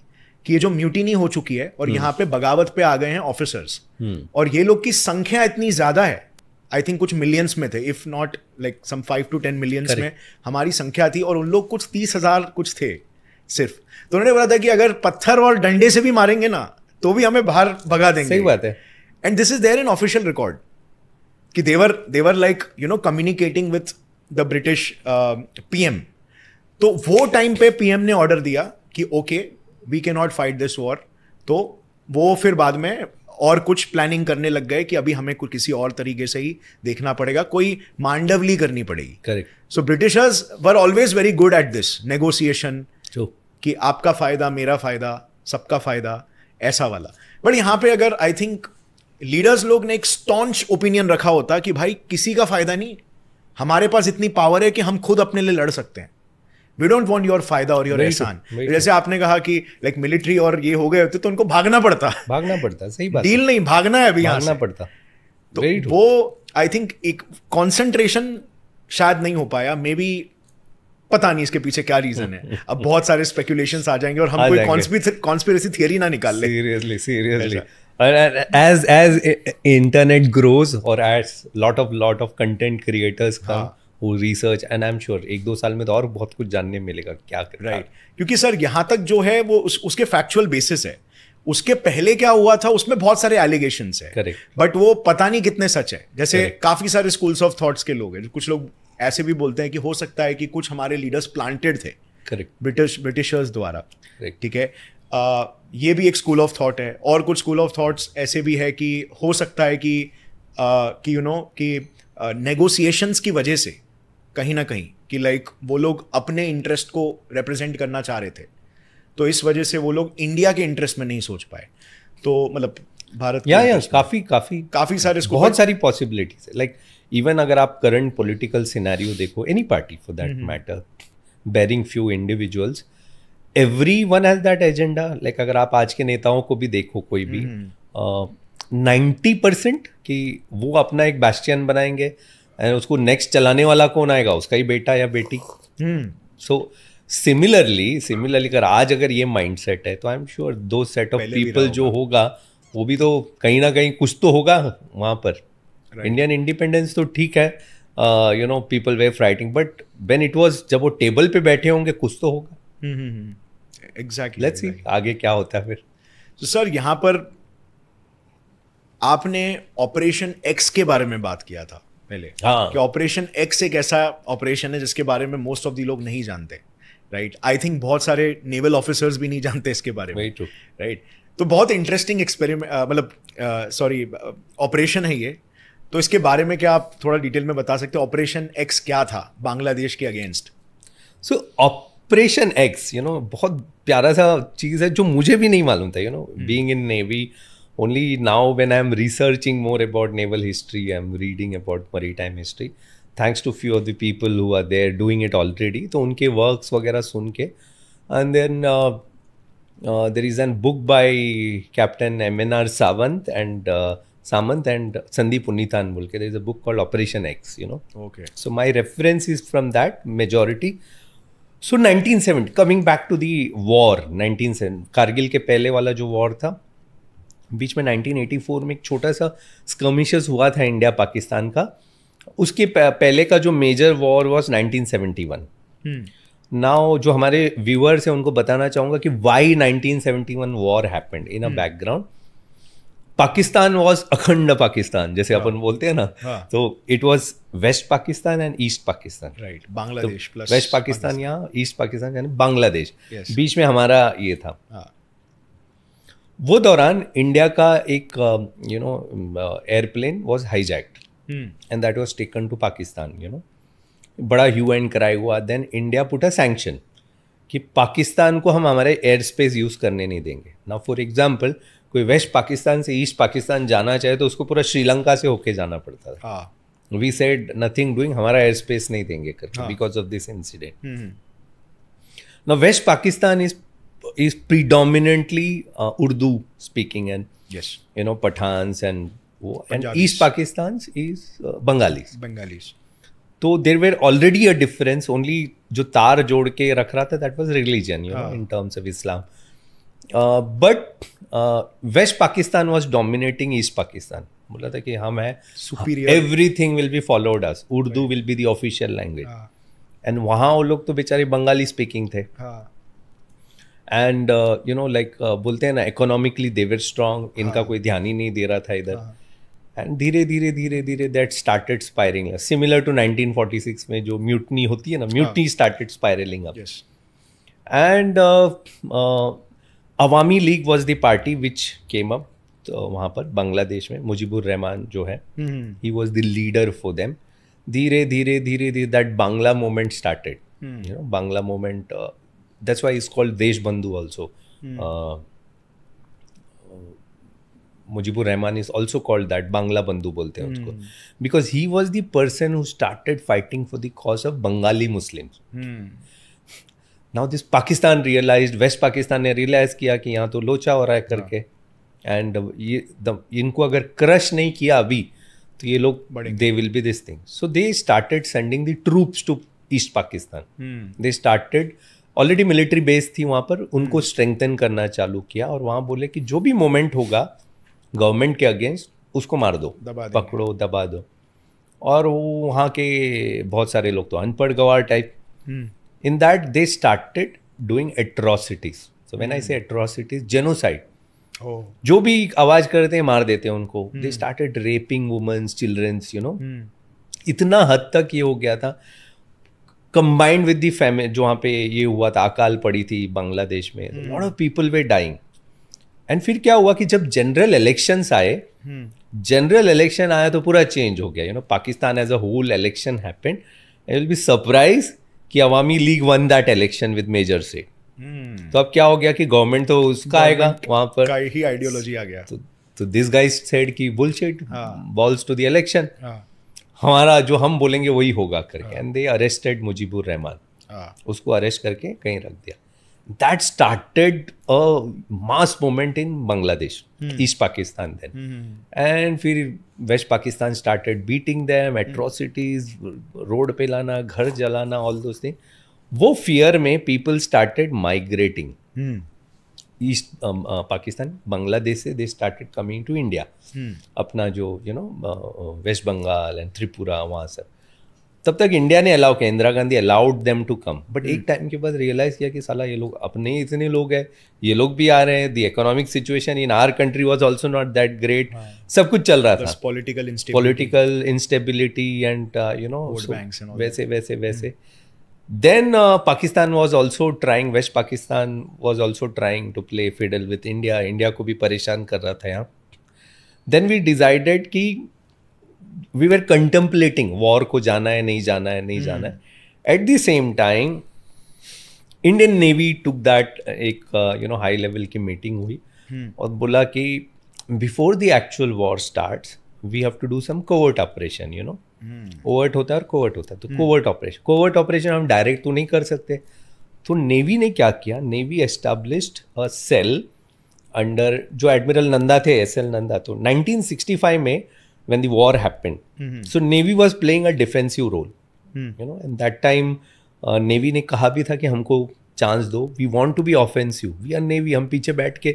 कि ये जो म्यूटिनी हो चुकी है और हम्म। यहाँ पे बगावत पे आ गए हैं ऑफिसर्स हम्म। और ये लोग की संख्या इतनी ज़्यादा है आई थिंक कुछ मिलियंस में थे if not like some five to ten millions में हमारी संख्या थी और उन लोग कुछ तीस हजार कुछ थे सिर्फ तो उन्होंने बोला था कि अगर पत्थर और डंडे से भी मारेंगे ना तो भी हमें बाहर भगा देंगे सही बात है and this is there in official record कि they were they were like you know communicating with the British PM तो वो टाइम पे पीएम ने ऑर्डर दिया कि okay we can not fight this war तो वो फिर बाद में और कुछ प्लानिंग करने लग गए कि अभी हमें कुछ किसी और तरीके से ही देखना पड़ेगा कोई मांडवली करनी पड़ेगी correct so Britishers were always very good at this negotiation कि आपका फायदा मेरा फायदा सबका फायदा ऐसा वाला बट यहाँ पे अगर आई थिंक लीडर्स लोग ने एक स्टॉन्च ओपिनियन रखा होता कि भाई किसी का फायदा नहीं हमारे पास इतनी पावर है कि हम खुद अपने लिए लड़ सकते हैं वी डोंट वॉन्ट योर फायदा और योर एहसान जैसे आपने कहा कि लाइक like, मिलिट्री और ये हो गए होते तो, तो उनको भागना पड़ता भागना पड़ता सही बात डील नहीं भागना है अभी भागना पड़ता तो वो आई थिंक एक कॉन्सेंट्रेशन शायद नहीं हो पाया मे बी पता नहीं इसके पीछे क्या रीजन है अब बहुत सारे स्पेकुलेशन आ जाएंगे और हम कोई कॉन्स्पिरसी थियरी ना निकाल लें seriously seriously as as internet grows और as lot of lot of content creators का हाँ. who research and I'm sure एक दो साल में तो और बहुत कुछ जानने मिलेगा क्या राइट right. क्योंकि सर यहाँ तक जो है वो उस, उसके फैक्चुअल बेसिस है उसके पहले क्या हुआ था उसमें बहुत सारे एलिगेशन है करेक्ट बट वो पता नहीं कितने सच है जैसे Correct. काफी सारे स्कूल्स ऑफ थॉट्स के लोग हैं कुछ लोग ऐसे भी बोलते हैं कि हो सकता है कि कुछ हमारे लीडर्स प्लांटेड थे करेक्ट ब्रिटिश ब्रिटिशर्स द्वारा ठीक है आ, ये भी एक स्कूल ऑफ थॉट है और कुछ स्कूल ऑफ थॉट्स ऐसे भी है कि हो सकता है कि आ, कि यू नो कि नेगोसिएशंस की वजह से कहीं ना कहीं कि लाइक वो लोग अपने इंटरेस्ट को रिप्रेजेंट करना चाह रहे थे तो इस वजह से वो लोग इंडिया के इंटरेस्ट में नहीं सोच पाए तो मतलब भारत या, या काफी काफी काफी सारे बहुत सारी पॉसिबिलिटीज है लाइक like, इवन अगर आप करंट पॉलिटिकल सिनेरियो देखो any party for that matter barring few individuals every one has that agenda like अगर आप आज के नेताओं को भी देखो कोई भी नाइन्टी uh, परसेंट कि वो अपना एक बैस्टियन बनाएंगे एंड उसको नेक्स्ट चलाने वाला कौन आएगा उसका ही बेटा या बेटी सो सिमिलरली सिमिलरली अगर आज अगर ये माइंड सेट है तो I am sure two set of people जो होगा वो भी तो कहीं ना कहीं कुछ तो होगा वहाँ पर इंडियन इंडिपेंडेंस तो ठीक है you know people were fighting but when it was जब वो टेबल पे बैठे होंगे कुछ तो होगा एग्जैक्टली लेट्स सी आगे क्या होता है फिर तो सर यहाँ पर आपने ऑपरेशन एक्स के बारे में बात किया था पहले हाँ. कि ऑपरेशन एक्स एक ऐसा ऑपरेशन है जिसके बारे में मोस्ट ऑफ दी लोग नहीं जानते राइट आई थिंक बहुत सारे नेवल ऑफिसर्स भी नहीं जानते इसके बारे में राइट right? तो बहुत इंटरेस्टिंग एक्सपेरिमेंट मतलब सॉरी ऑपरेशन है ये तो इसके बारे में क्या आप थोड़ा डिटेल में बता सकते हो ऑपरेशन एक्स क्या था बांग्लादेश के against so operation X you know बहुत प्यारा सा चीज़ है जो मुझे भी नहीं मालूम था you know being in navy only now when i'm researching more about naval history i'm reading about maritime history thanks to few of the people who are there doing it already तो उनके works वगैरह सुन के and then uh, uh, there is an book by captain mnr savant and uh, Samant and Sandeep Unitan Mulke. There is a book called Operation X, you know. Okay. So my reference is from that majority. So so, 1970 coming back to the war 1970 Kargil के पहले वाला जो war था बीच में 1984 में एक छोटा सा स्कर्मिशस हुआ था इंडिया पाकिस्तान का उसके पहले का जो major war was one now जो हमारे व्यूअर्स हैं उनको बताना चाहूँगा कि why 1971 war happened in a background Pakistan was अखंड पाकिस्तान जैसे हाँ। अपन बोलते हैं ना हाँ। तो it was west Pakistan and east Pakistan right Bangladesh plus west Pakistan या ईस्ट पाकिस्तान यानी बांग्लादेश बीच में हमारा ये था हाँ। वो दौरान इंडिया का एक you know airplane was hijacked and that was taken to Pakistan you know बड़ा ह्यू एंड कराई हुआ then India put a sanction कि पाकिस्तान को हम हमारे एयर स्पेस यूज़ करने नहीं देंगे ना फॉर एग्जाम्पल कोई वेस्ट पाकिस्तान से ईस्ट पाकिस्तान जाना चाहे तो उसको पूरा श्रीलंका से होके जाना पड़ता था वी सेड नथिंग डूइंग हमारा एयर स्पेस नहीं देंगे करके बिकॉज ऑफ दिस इंसिडेंट ना west Pakistan is is predominantly Urdu speaking and you know Pathans and वो and east Pakistan is Bengali Bengali तो there were already a difference only जो तार जोड़ के रख रहा था that was religion in terms of Islam but west Pakistan was dominating east Pakistan बोला था कि हम है everything will be followed as Urdu will be the official language and वहाँ वो लोग तो बेचारे बंगाली स्पीकिंग थे एंड यू नो लाइक बोलते हैं ना इकोनॉमिकली देवर स्ट्रांग इनका हाँ. कोई ध्यान ही नहीं दे रहा था इधर एंड हाँ. धीरे धीरे धीरे धीरे that started spiralling similar to 1946 में जो म्यूटनी होती है ना mutiny started spiralling up and Awami League was the party which came up तो वहाँ पर बांग्लादेश में मुजीबुर रहमान जो है he was the leader for them धीरे धीरे धीरे धीरे that Bangla movement started you know Bangla movement that's why is called Desh Bandhu also Mujibur Rahman is also called that Bangla बंधु बोलते हैं उसको because he was the person who started fighting for the cause of Bengali Muslims now this Pakistan realize west Pakistan ने realize किया कि यहाँ तो लोचा हो रहा है करके एंड हाँ। ये इनको अगर क्रश नहीं किया अभी तो ये लोग they will be this thing so they started sending the troops to east Pakistan they started already military base थी वहाँ पर उनको स्ट्रेंथन हम्म। करना चालू किया और वहाँ बोले कि जो भी मोमेंट होगा गवर्नमेंट के अगेंस्ट उसको मार दो दबा पकड़ो दबा दो और वो वहाँ के बहुत सारे लोग तो अनपढ़ गवार type in that they started doing atrocities. So when I say hmm. atrocities, genocide. Oh. जो भी आवाज करते हैं मार देते हैं उनको they started raping womens childrens you know इतना हद तक ये हो गया था कंबाइंड विद दी फैमिली जो वहाँ पे ये हुआ था अकाल पड़ी थी बांग्लादेश में lot of people were dying and फिर क्या हुआ कि जब जनरल इलेक्शंस आए जनरल hmm. इलेक्शन आया तो पूरा चेंज हो गया you know Pakistan as a whole election happened I will be surprise कि Awami League won that election with major से तो अब क्या हो गया कि गवर्नमेंट तो उसका आएगा वहां पर ही आइडियोलॉजी आ गया तो, तो दिस गाइस सेड कि bullshit balls to the election हमारा जो हम बोलेंगे वही होगा करके and they arrested Mujibur Rahman हाँ। उसको अरेस्ट करके कहीं रख दिया that started a mass movement in Bangladesh, hmm. East Pakistan then. Hmm. And फिर West Pakistan started beating them, atrocities, road पे लाना घर जलाना ऑल दोज थिंग वो फियर में people started migrating east Pakistan Bangladesh से they started coming to India अपना जो you know west Bengal and Tripura वहाँ सब तब तक इंडिया ने अलाउ किया Indira Gandhi allowed them to come but एक टाइम के बाद रियलाइज किया कि साला ये लोग अपने इतने लोग हैं ये लोग भी आ रहे हैं the economic situation in our country was also not that great सब कुछ चल रहा था political political instability and you know वैसे वैसे वैसे then Pakistan was also trying west Pakistan was also trying to play play with India India को भी परेशान कर रहा था यहाँ देन वी डिजाइडेड कि वी वर कंटेम्पलेटिंग वॉर को जाना है नहीं जाना है नहीं hmm. जाना है at the same time Indian navy took that एक यू नो हाई लेवल की मीटिंग हुई hmm. और बोला कि before the actual war start we have to do some covert operation you know overt होता है और कोवर्ट होता है तो कोवर्ट ऑपरेशन कोवर्ट ऑपरेशन हम डायरेक्ट तो नहीं कर सकते तो नेवी ने क्या किया navy established a cell under जो एडमिरल नंदा थे एस एल नंदा तो 1965 में when the war happened. Mm-hmm. So Navy was playing a defensive role. Mm. You know, and that time uh, Navy ने कहा भी था कि हमको चांस दो we want to be offensive we are navy हम पीछे बैठ के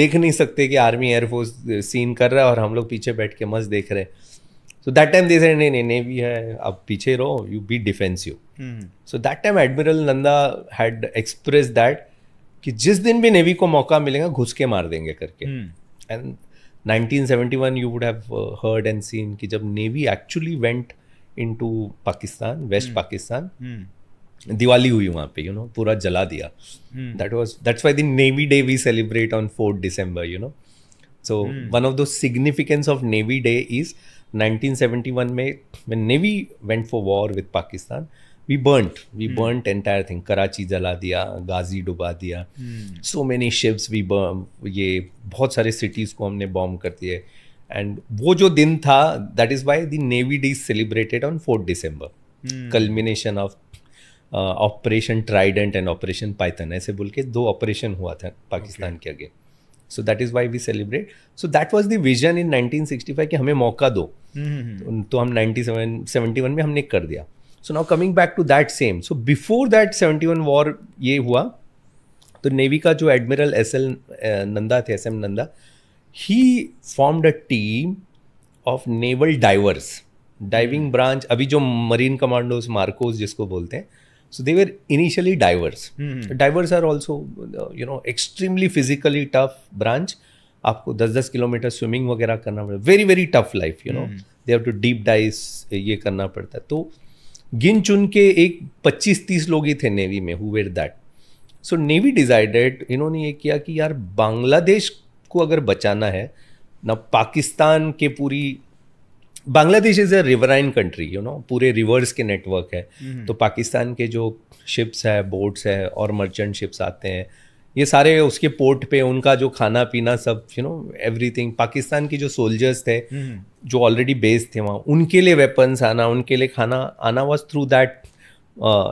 देख नहीं सकते कि आर्मी एयरफोर्स सीन कर रहा है और हम लोग पीछे बैठ के मस्त देख रहे हैं सो दैट टाइम दे नहीं नहीं नेवी है आप पीछे रहो you be defensive so that time admiral Nanda had express that कि जिस दिन भी नेवी को मौका मिलेगा घुस के मार देंगे करके and hmm. 1971 you would have uh, heard and seen कि जब navy actually went into Pakistan west hmm. Pakistan hmm. Diwali हुई वहाँ पे यू नो पूरा जला दिया that was that's why the navy day we celebrate on fourth December you know so one of the significance of navy day is 1971 में navy went for war with Pakistan we burnt we mm. burnt entire Karachi जला दिया गाजी डुबा दिया so many ships we ये बहुत सारे cities को हमने बॉम्ब कर दिए एंड वो जो दिन था that is why the navy day celebrated on fourth December culmination of operation trident and operation python ऐसे बोल के दो ऑपरेशन हुआ था पाकिस्तान okay. के आगे so that is why we celebrate so that was the vision in five कि हमें मौका दो mm-hmm. तो हम 97 वन में हमने कर दिया so now coming back to that same so before that seventy one war ये हुआ तो नेवी का जो एडमिरल एस एल नंदा थे S M Nanda he formed a team of naval divers diving branch अभी जो मरीन कमांडोज मार्कोस जिसको बोलते हैं so they were initially divers divers are also you know extremely physically tough branch आपको दस दस किलोमीटर स्विमिंग वगैरह करना पड़ता है very very tough life you know they have to deep dive ये करना पड़ता है तो गिन चुन के एक 25-30 लोग ही थे नेवी में who were that so navy decided इन्होंने ये किया कि यार बांग्लादेश को अगर बचाना है ना पाकिस्तान के पूरी Bangladesh is a riverine country you know पूरे रिवर्स के नेटवर्क है हम्म। तो पाकिस्तान के जो शिप्स है बोट्स है और मर्चेंट शिप्स आते हैं ये सारे उसके पोर्ट पे उनका जो खाना पीना सब यू नो एवरीथिंग पाकिस्तान के जो सोल्जर्स थे हम्म। जो ऑलरेडी बेस्ड थे वहाँ उनके लिए वेपन्स आना उनके लिए खाना आना was through that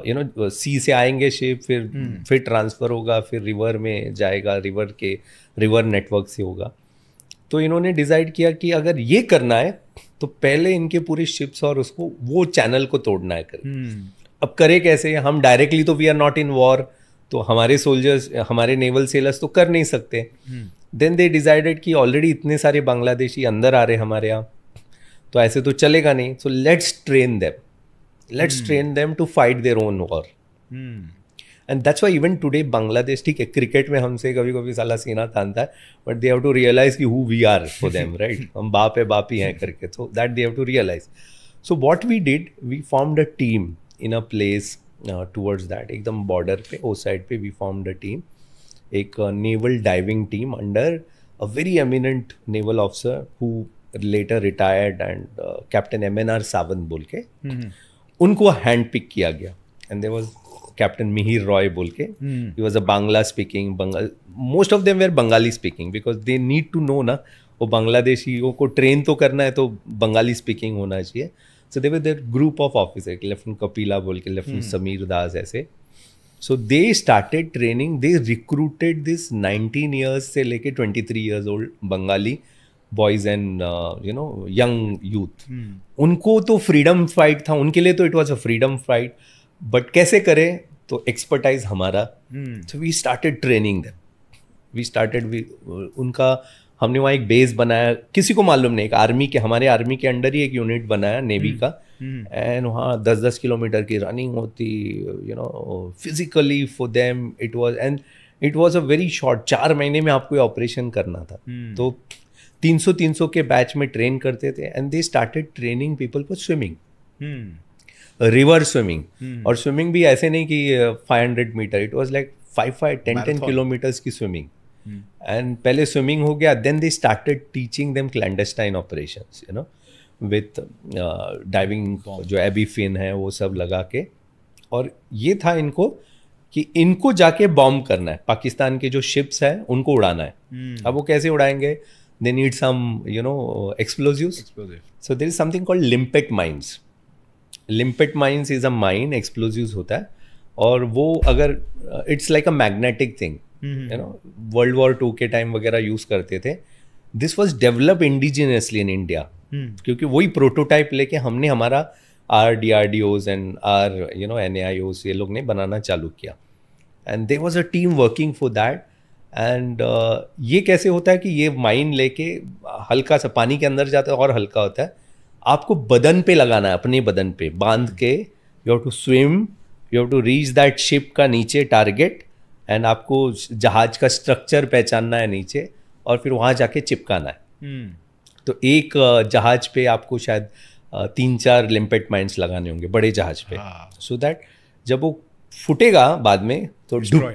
you know sea से आएंगे शिप फिर hmm. फिर ट्रांसफ़र होगा फिर रिवर में जाएगा रिवर के रिवर नेटवर्क से होगा तो इन्होंने डिसाइड किया कि अगर ये करना है तो पहले इनके पूरे शिप्स और उसको वो चैनल को तोड़ना है कर हम्म। hmm. अब करे कैसे हम डायरेक्टली तो we are not in war तो हमारे सोल्जर्स हमारे नेवल सेलर्स तो कर नहीं सकते देन दे डिसाइडेड कि ऑलरेडी इतने सारे बांग्लादेशी अंदर आ रहे हमारे यहाँ तो ऐसे तो चलेगा नहीं so let's train them let's train them to fight their own war and that's why even today Bangladesh ठीक है क्रिकेट में हमसे कभी कभी साला सीना तानता है but they have to realize कि who we are for them right हम बाप है बाप ही हैं करके so that they have to realize so what we did we formed a team in a place towards that एकदम बॉर्डर पे ओ साइड पे वी फॉर्म द टीम एक naval diving team under a very eminent naval officer who later retired and captain M N are सावन बोल के हम्म। उनको hand pick किया गया and there was captain Mihir Roy बोल के he was a Bangla speaking Bengal most of them were Bengali speaking because they need to know ना वो बांग्लादेशियों को ट्रेन तो करना है तो बंगाली स्पीकिंग होना चाहिए so they were group of officer lieutenant Kapila बोल के लेफ्टन समीर दास ऐसे so they started training they recruited this nineteen years से लेके twenty three years old Bengali boys and you know young youth उनको तो फ्रीडम फाइट था उनके लिए तो it was a freedom fight but कैसे करें तो एक्सपर्टाइज हमारा so we started training then we started we उनका हमने वहाँ एक बेस बनाया किसी को मालूम नहीं एक आर्मी के हमारे आर्मी के अंडर ही एक यूनिट बनाया नेवी हम्म, का एंड हम्म। वहाँ दस दस किलोमीटर की रनिंग होती you know physically for them it was and it was a very short चार महीने में आपको ऑपरेशन करना था hmm. तो 300 300 के बैच में ट्रेन करते थे and they started training people for swimming river swimming और स्विमिंग भी ऐसे नहीं कि 500 metre it was like five five ten ten kilometres की स्विमिंग एंड पहले स्विमिंग हो गया then they started teaching them clandestine operation you know with diving जो एबी फिन है वो सब लगा के और ये था इनको कि इनको जाके बॉम्ब करना है पाकिस्तान के जो शिप्स हैं उनको उड़ाना है hmm. अब वो कैसे उड़ाएंगे they need some you know explosive so there is something called limpet mines limpet mines is a mine explosive होता है और वो अगर it's like a magnetic thing you know world war two के टाइम वगैरह यूज करते थे this was develop indigenously in India क्योंकि वही प्रोटोटाइप लेके हमने हमारा R D R D O's and R you know N A I ओज ये लोग ने बनाना चालू किया and there was a team working for that and ये कैसे होता है कि ये माइंड लेके हल्का सा पानी के अंदर जाता है और हल्का होता है आपको बदन पे लगाना है अपने बदन पे बांध के you have to swim you have to reach that ship का नीचे टारगेट एंड आपको जहाज का स्ट्रक्चर पहचानना है नीचे और फिर वहाँ जाके चिपकाना है hmm. तो एक जहाज पे आपको शायद तीन चार लिम्पेट माइंस लगाने होंगे बड़े जहाज पे सो हाँ। दैट जब वो फूटेगा बाद में तो डूब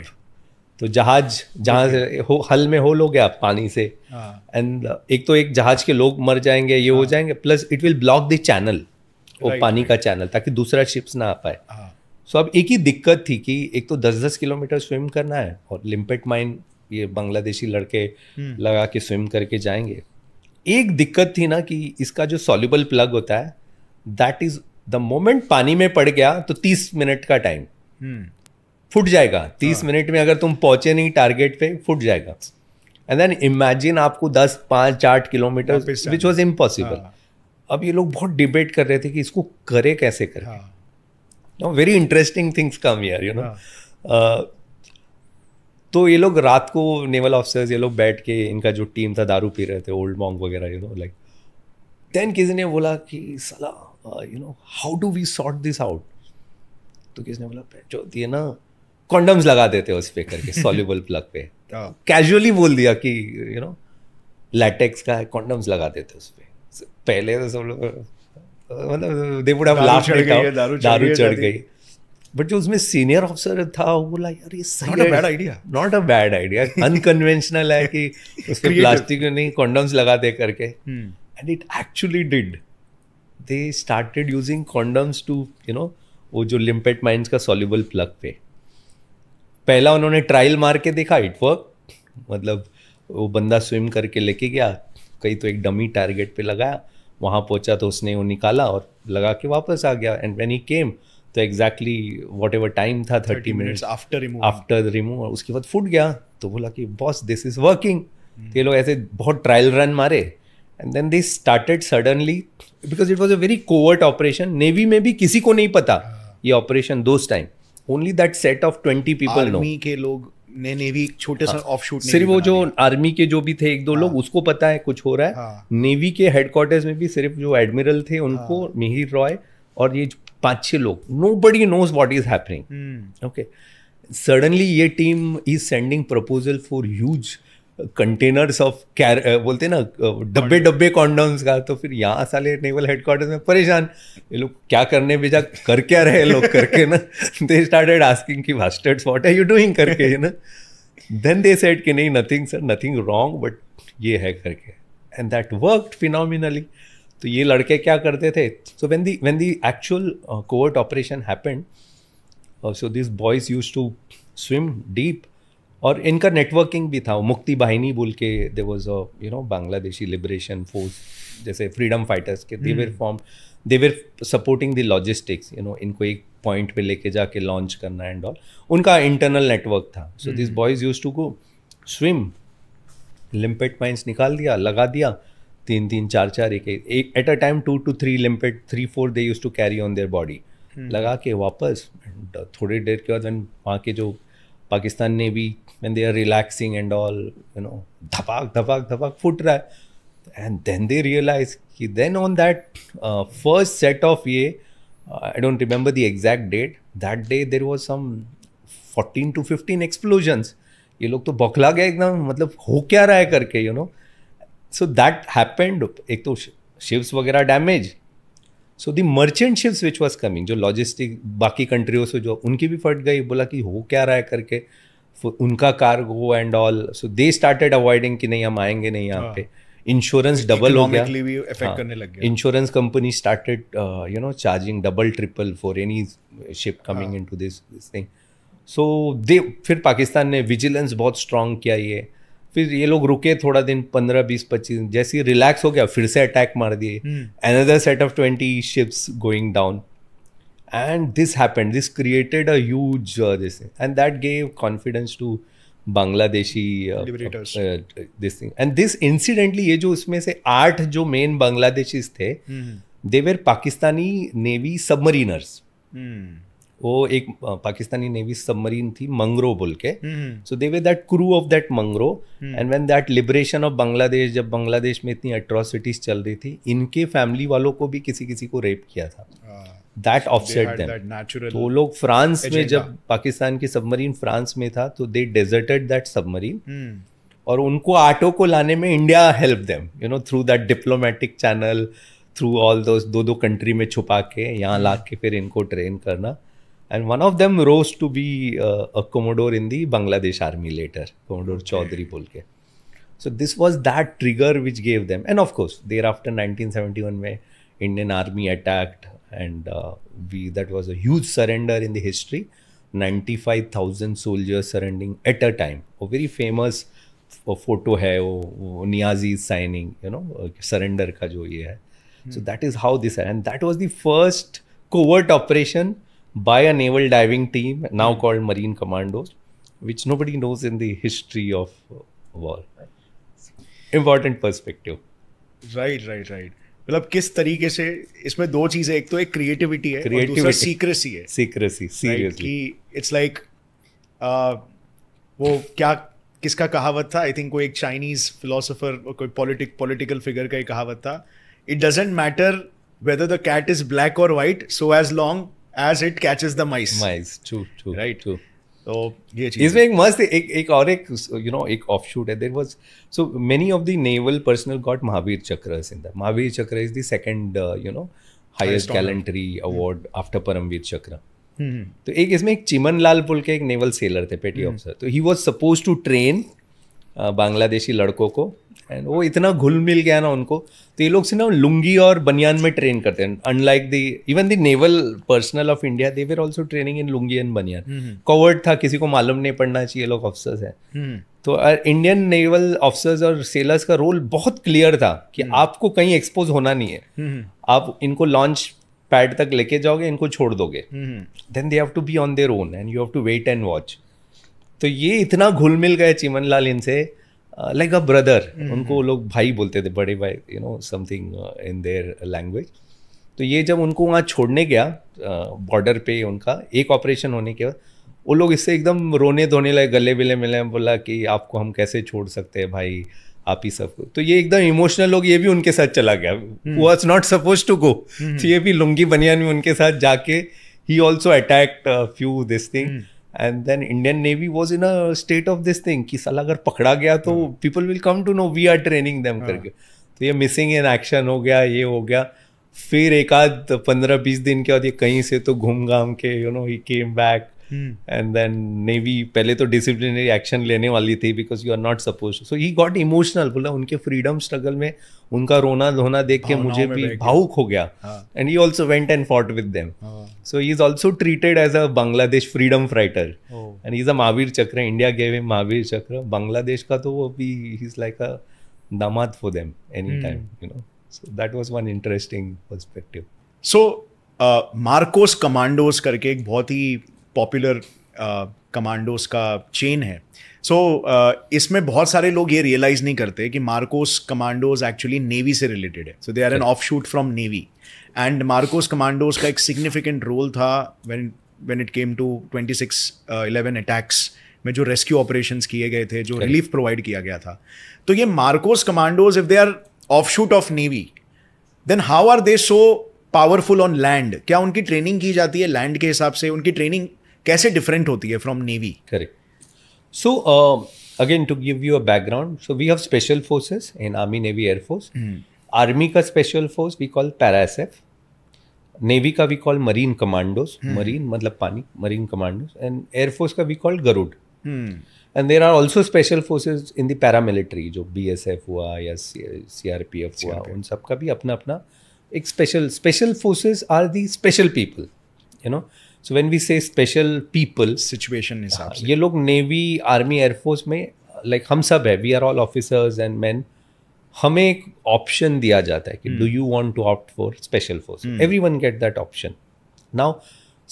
तो जहाज जहाज हो हल में होल हो गया पानी से एंड हाँ। एक तो एक जहाज के लोग मर जाएंगे ये हो हाँ। जाएंगे plus it will block the channel वो पानी का चैनल ताकि दूसरा शिप्स ना आ पाए सो अब एक ही दिक्कत थी कि एक तो दस दस किलोमीटर स्विम करना है और लिम्पेट माइन ये बांग्लादेशी लड़के हम्म। लगा के स्विम करके जाएंगे एक दिक्कत थी ना कि इसका जो सॉल्यूबल प्लग होता है दैट इज द मोमेंट पानी में पड़ गया तो तीस मिनट का टाइम हम्म। फुट जाएगा तीस हाँ. मिनट में अगर तुम पहुंचे नहीं टारगेट पे फुट जाएगा एंड देन इमेजिन आपको दस पाँच आठ किलोमीटर विच वॉज इम्पॉसिबल अब ये लोग बहुत डिबेट कर रहे थे कि इसको करे कैसे करें हाँ. No very interesting things come यार यू नो तो ये लोग रात को नेवल ऑफिसर्स ये लोग बैठ के इनका जो टीम था दारू पी रहे थे ओल्ड मॉन्ग वगैरह यू नो लाइक देन किसी ने बोला कि सला you know how do we sort this out तो किसी ने बोला जो है ना कॉन्डम्स लगा देते उस पे करके सॉल्यूबल प्लग पे कैजुअली बोल दिया कि यू नो लैटेक्स का है कॉन्डम्स लगा देते उस पर पहले तो सब लोग मतलब दे वुड हैव लास्ट दारू चढ़ गई बट जो उसमें सीनियर ऑफिसर था वो बोला यार ये सही है bad idea not a bad idea unconventional है कि उसके प्लास्टिक में नहीं कॉन्डम्स लगा दे करके and it actually did they started using condoms to you know वो जो लिम्पेट माइंस का सॉल्यूबल प्लग पे पहला उन्होंने ट्रायल मार के देखा इट वर्क मतलब वो बंदा स्विम करके लेके गया कहीं तो एक डमी टारगेट पे लगाया वहाँ पहुँचा तो उसने वो निकाला और लगा के वापस आ गया एंड वेन ही केम तो एग्जैक्टली वॉट एवर टाइम था thirty minutes after after remove उसके बाद फूट गया तो बोला कि बॉस दिस इज़ वर्किंग ये लोग ऐसे बहुत ट्रायल रन मारे and then they started suddenly because it was a very covert operation navy में भी किसी को नहीं पता हाँ। ये ऑपरेशन दोस्त time only that set of twenty people नो के लोग ने नेवी छोटे हाँ। सा ऑफ शूट सिर्फ वो जो आर्मी के जो भी थे एक दो हाँ। लोग उसको पता है कुछ हो रहा है हाँ। नेवी के हेडक्वार्टर्स में भी सिर्फ जो एडमिरल थे हाँ। उनको हाँ। मिहिर रॉय और ये पांच छह लोग nobody knows what is happening okay suddenly ये team is sending proposal for huge containers of कैर बोलते ना uh, डब्बे डब्बे कॉन्डम्स का तो फिर यहाँ साले नेवल हेडक्वार्टर्स में परेशान ये लोग क्या करने भेजा कर क्या रहे लोग करके ना दे स्टार्टेड आस्किंग की वास्टर्ड व्हाट आर यू डूइंग करके ना देन दे सेड कि नहीं nothing sir nothing wrong but ये है करके एंड दैट वर्क फिनोमिनली तो ये लड़के क्या करते थे so when the when the actual covert operation happened so this boys use to swim deep और इनका नेटवर्किंग भी था मुक्ति बाहिनी बोल के they was you know Bangladeshi liberation force जैसे फ्रीडम फाइटर्स के they were form they were supporting the logistics you know इनको एक पॉइंट पे लेके जाके लॉन्च करना एंड ऑल उनका इंटरनल नेटवर्क था so this boys use to go swim limpet mines निकाल दिया लगा दिया तीन तीन चार चार एक एक at a time two two three limpet three four they use to carry on their body लगा के वापस uh, थोड़ी देर के बाद वहाँ के जो पाकिस्तान ने भी when they are relaxing and all you know धपाक धपाक धपाक फुट रहा है एंड देन दे रियलाइज कि then on that first set of ये I don't remember the exact date that day there was some fourteen to fifteen explosions ये लोग तो बौखला गए एकदम मतलब हो क्या रहा है करके you know so that happened एक तो शिप्स वगैरह damage so the merchant ships which was coming जो लॉजिस्टिक बाकी कंट्रियों से जो उनकी भी फट गई बोला कि हो क्या रहा है करके उनका cargo and all so they started avoiding कि नहीं हम आएंगे नहीं यहाँ हाँ। पे इंश्योरेंस डबल हो गया insurance company started you know charging double triple for any ship coming in to this thing so they फिर पाकिस्तान ने विजिलेंस बहुत स्ट्रांग किया ये फिर ये लोग रुके थोड़ा दिन पंद्रह बीस पच्चीस जैसे ही रिलैक्स हो गया फिर से अटैक मार दिए another set of twenty ships going down and this happened this created a huge uh, this thing. and that Bangladeshi this thing and this incidentally ये जो उसमें से आठ जो मेन बांग्लादेशीज थे देवेर पाकिस्तानी नेवी सबमरीनर्स वो एक पाकिस्तानी नेवी सबमरीन थी मंगरो बोल के so they way that crew of that Mangro and when that liberation of Bangladesh जब बांग्लादेश में इतनी अट्रॉसिटीज चल रही थी इनके फैमिली वालों को भी किसी किसी को रेप किया था दैट ऑफसेट देम तो लोग फ्रांस में जब पाकिस्तान की सबमरीन फ्रांस में था तो दे डेजर्टेड दैट सबमरीन और उनको आटो को लाने में India help them you know through that diplomatic channel through all दो दो कंट्री में छुपा के यहाँ हम्म। ला के फिर इनको ट्रेन करना and one of them rose to be a commodore in the Bangladesh army later commodore Chowdhury बोल के so this was that trigger which gave them and of course thereafter nineteen seventy one में Indian army attacked and we that was as surrender in the history ninety five thousand soldiers surrendering at a time वो very famous photo है वो Niazi signing you know surrender का जो ये है so that is how this and that was the first covert operation by a naval diving team now mm. called marine commandos which nobody knows in the history of uh, war important perspective right right right मतलब किस तरीके से इसमें दो चीजें एक तो एक क्रिएटिविटी है creativity. और दूसरा सीक्रेसी है सीक्रेसी सीरियसली इट्स लाइक वो क्या किसका कहावत था आई थिंक कोई एक चाइनीज फिलोसोफर कोई पॉलिटिक पॉलिटिकल फिगर का एक कहावत था it doesn't matter whether the cat is black और white so as long as it catches the mice mice true true right true तो ये चीज इसमें एक मस्त एक एक और एक यू नो एक ऑफ शूट है there was so many of the naval personnel got Mahavir Chakra in the Mahavir Chakra is the second you know highest gallantry award after Param Vir Chakra तो एक इसमें एक चिमन लाल पुल के एक नेवल सेलर थे पेटी ऑफिसर hmm. तो he was suppose to train Bangladeshi लड़कों को एंड वो इतना घुल मिल गया ना उनको तो ये लोग से ना लुंगी और बनियान में ट्रेन करते हैं unlike the even the naval personnel of India they were also training in lungi and baniyan covered hmm, hmm. था किसी को मालूम नहीं पड़ना चाहिए लोग ऑफिसर्स हैं हम्म। तो इंडियन नेवल ऑफिसर्स और सेलर्स का रोल बहुत क्लियर था कि आपको कहीं एक्सपोज होना नहीं है आप इनको लॉन्च पैड तक लेके जाओगे इनको छोड़ दोगे then they have to be on their own and you have to wait and watch तो ये इतना घुल मिल गए चिमन लाल इनसे लाइक अ ब्रदर उनको लोग भाई बोलते थे बड़े भाई you know something in their language तो ये जब उनको वहाँ छोड़ने गया बॉर्डर uh, पे उनका एक ऑपरेशन होने के बाद वो लोग इससे एकदम रोने धोने लगे गले बिले मिले बोला कि आपको हम कैसे छोड़ सकते हैं भाई आप ही सबको तो ये एकदम इमोशनल लोग ये भी उनके साथ चला गया was not suppose to go तो ये भी लुंगी बनियान में उनके साथ जाके ही also attacked few this thing and then Indian navy was in a state of this thing कि साला अगर पकड़ा गया तो people will come to know we are training them करके तो ये मिसिंग इन एक्शन हो गया ये हो गया फिर एक आध पंद्रह बीस दिन के बाद ये कहीं से तो घूम घाम के you know he came back and then navy पहले तो डिसिप्लिनरी एक्शन लेने वाली थी because you are not suppose so he got emotional बोला उनके फ्रीडम स्ट्रगल में उनका रोना धोना देख के मुझे भी भावुक हो गया and he also went and fought with them so he is also treated as a Bangladesh freedom fighter and is a Mahavir Chakra India gave him Mahavir चक्र बांग्लादेश का तो वो भी is like a damad for them any time you know so that was one interesting perspective so MARCOS commandos करके एक बहुत ही popular commandos uh, का चेन है सो so, uh, इसमें बहुत सारे लोग ये रियलाइज नहीं करते कि मार्कोस कमांडोज एक्चुअली नेवी से रिलेटेड है so they are an offshoot from navy and MARCOS commandos का एक सिग्निफिकेंट रोल था when when it came to twenty six eleven attacks में जो रेस्क्यू ऑपरेशन किए गए थे जो रिलीफ प्रोवाइड किया गया था तो ये MARCOS commandos if they are offshoot of navy then how are they so powerful on land क्या उनकी ट्रेनिंग की जाती है लैंड के हिसाब से उनकी ट्रेनिंग कैसे डिफरेंट होती है from navy correct so again to give you a background so we have special forces in army navy air force army का special force we call para SF navy का we call marine commandos marine मतलब पानी marine commandos and air force का we call Garud and there are also special forces in the paramilitary जो B S F हुआ या C R P F हुआ उन सब का भी अपना अपना एक special special forces are the special people you know so when we say special people situation हिसाब से ये लोग नेवी आर्मी एयरफोर्स में लाइक like, हम सब है we are all officers and man हमें एक ऑप्शन दिया जाता है कि do you want to opt for special force everyone get that option now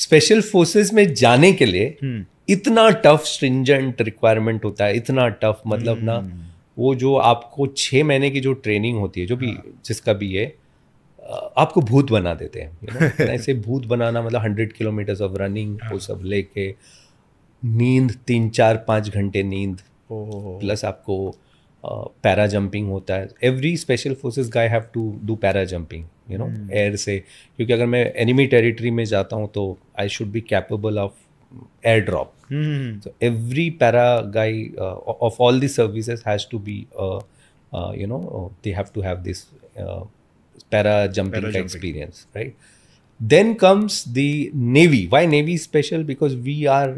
special forces में जाने के लिए hmm. इतना टफ स्ट्रिंजेंट रिक्वायरमेंट होता है इतना टफ मतलब hmm. ना वो जो आपको छः महीने की जो ट्रेनिंग होती है जो भी हाँ। जिसका भी है आपको भूत बना देते हैं ऐसे भूत बनाना मतलब हंड्रेड किलोमीटर्स ऑफ रनिंग वो सब लेके नींद तीन चार पाँच घंटे नींद प्लस आपको पैरा जंपिंग होता है every special forces guy have to do para jumping you know air से क्योंकि अगर मैं एनिमी टेरिटरी में जाता हूँ तो I should be capable of air drop so every para guy of all the services has to be you know they have to have this para jumping का experience right then comes comes navy why navy special because we are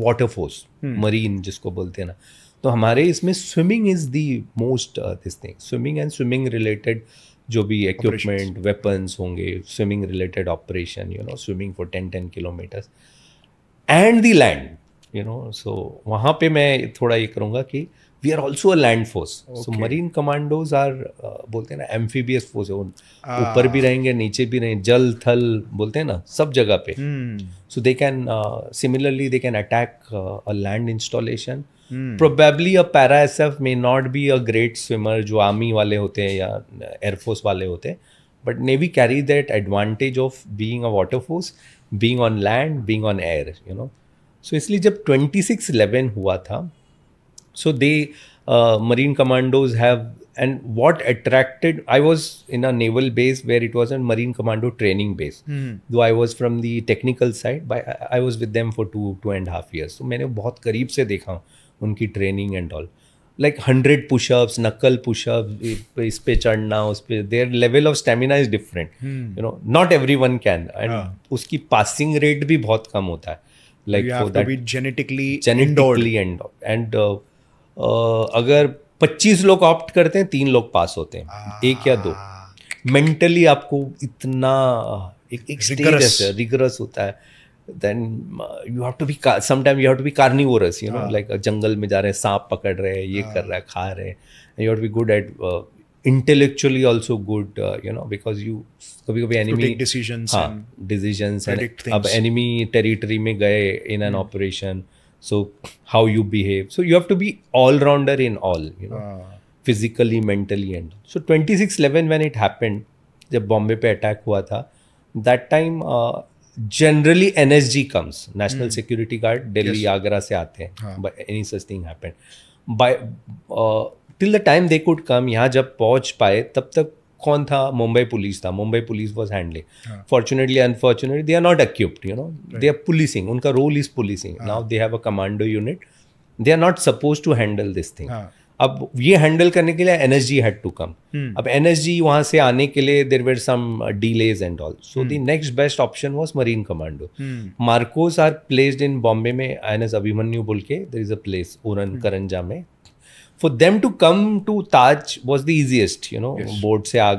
water force marine जिसको बोलते हैं ना तो हमारे इसमें swimming is the most this thing swimming and swimming related जो भी इक्विपमेंट वेपन्स होंगे swimming related operation you know swimming for ten ten kilometres and the land you know so वहाँ पे मैं थोड़ा ये करूँगा कि uh, we are also land force so marine commandos are बोलते हैं ना एम्फीबियस फोर्स ऊपर भी रहेंगे नीचे भी रहेंगे जल थल बोलते हैं ना सब जगह पे so they can similarly they can attack a land installation probably a para S F may not be a great swimmer जो आर्मी वाले होते हैं या एयरफोर्स uh, वाले होते हैं but navy carry that advantage of being a water force being on land being on air you know so इसलिए जब ट्वेंटी सिक्स इलेवन हुआ था So they, uh, Marine Commandos have, and what attracted, I was in a naval base where it was a Marine Commando training base. Hmm. Though I was from the technical side, I, was with them for two, two and a half years. So I have seen a lot of training and all. Like 100 push ups, knuckle push ups, their level of stamina is different. Hmm. You know, not everyone can. And uski passing rate bhi bahut kam hota Like, you have to be genetically, genetically endowed. And uh, अगर 25 लोग opt करते हैं तीन लोग पास होते हैं एक या दो मेंटली आपको इतना एक एक रिगरस होता है then you have to be sometime you have to be carnivorous you know like जंगल में जा रहे हैं सांप पकड़ रहे हैं ये कर हाँ। रहा है खा रहे हैं you have to be good at intellectually also good you know because you कभी कभी एनिमी डिसीजन डिसीजन अब एनिमी टेरिटरी में गए in an operation so how you behave so you have to be all rounder in all you know uh. physically mentally and so 2611 when it happened जब बॉम्बे पे attack हुआ था that time generally N S G comes national security guard Delhi Agra से आते हैं any such thing happen by till the time they could come यहाँ जब पहुँच पाए तब तक कौन था मुंबई पुलिस था Mumbai police was handling fortunately unfortunately they are not equipped you know they are policing उनका role is policing now they have a commando unit they are not suppose to handle this thing अब ये handle करने के लिए N S G had to come अब N S G वहाँ से आने के लिए there were some delays and all so the next best option was marine commando MARCOS are placed in Bombay में एन एस अभिमन्यू बोल के देर इज अ प्लेस ओरन करंजा में for them to come to Taj was the easiest. You know, yes. board se aa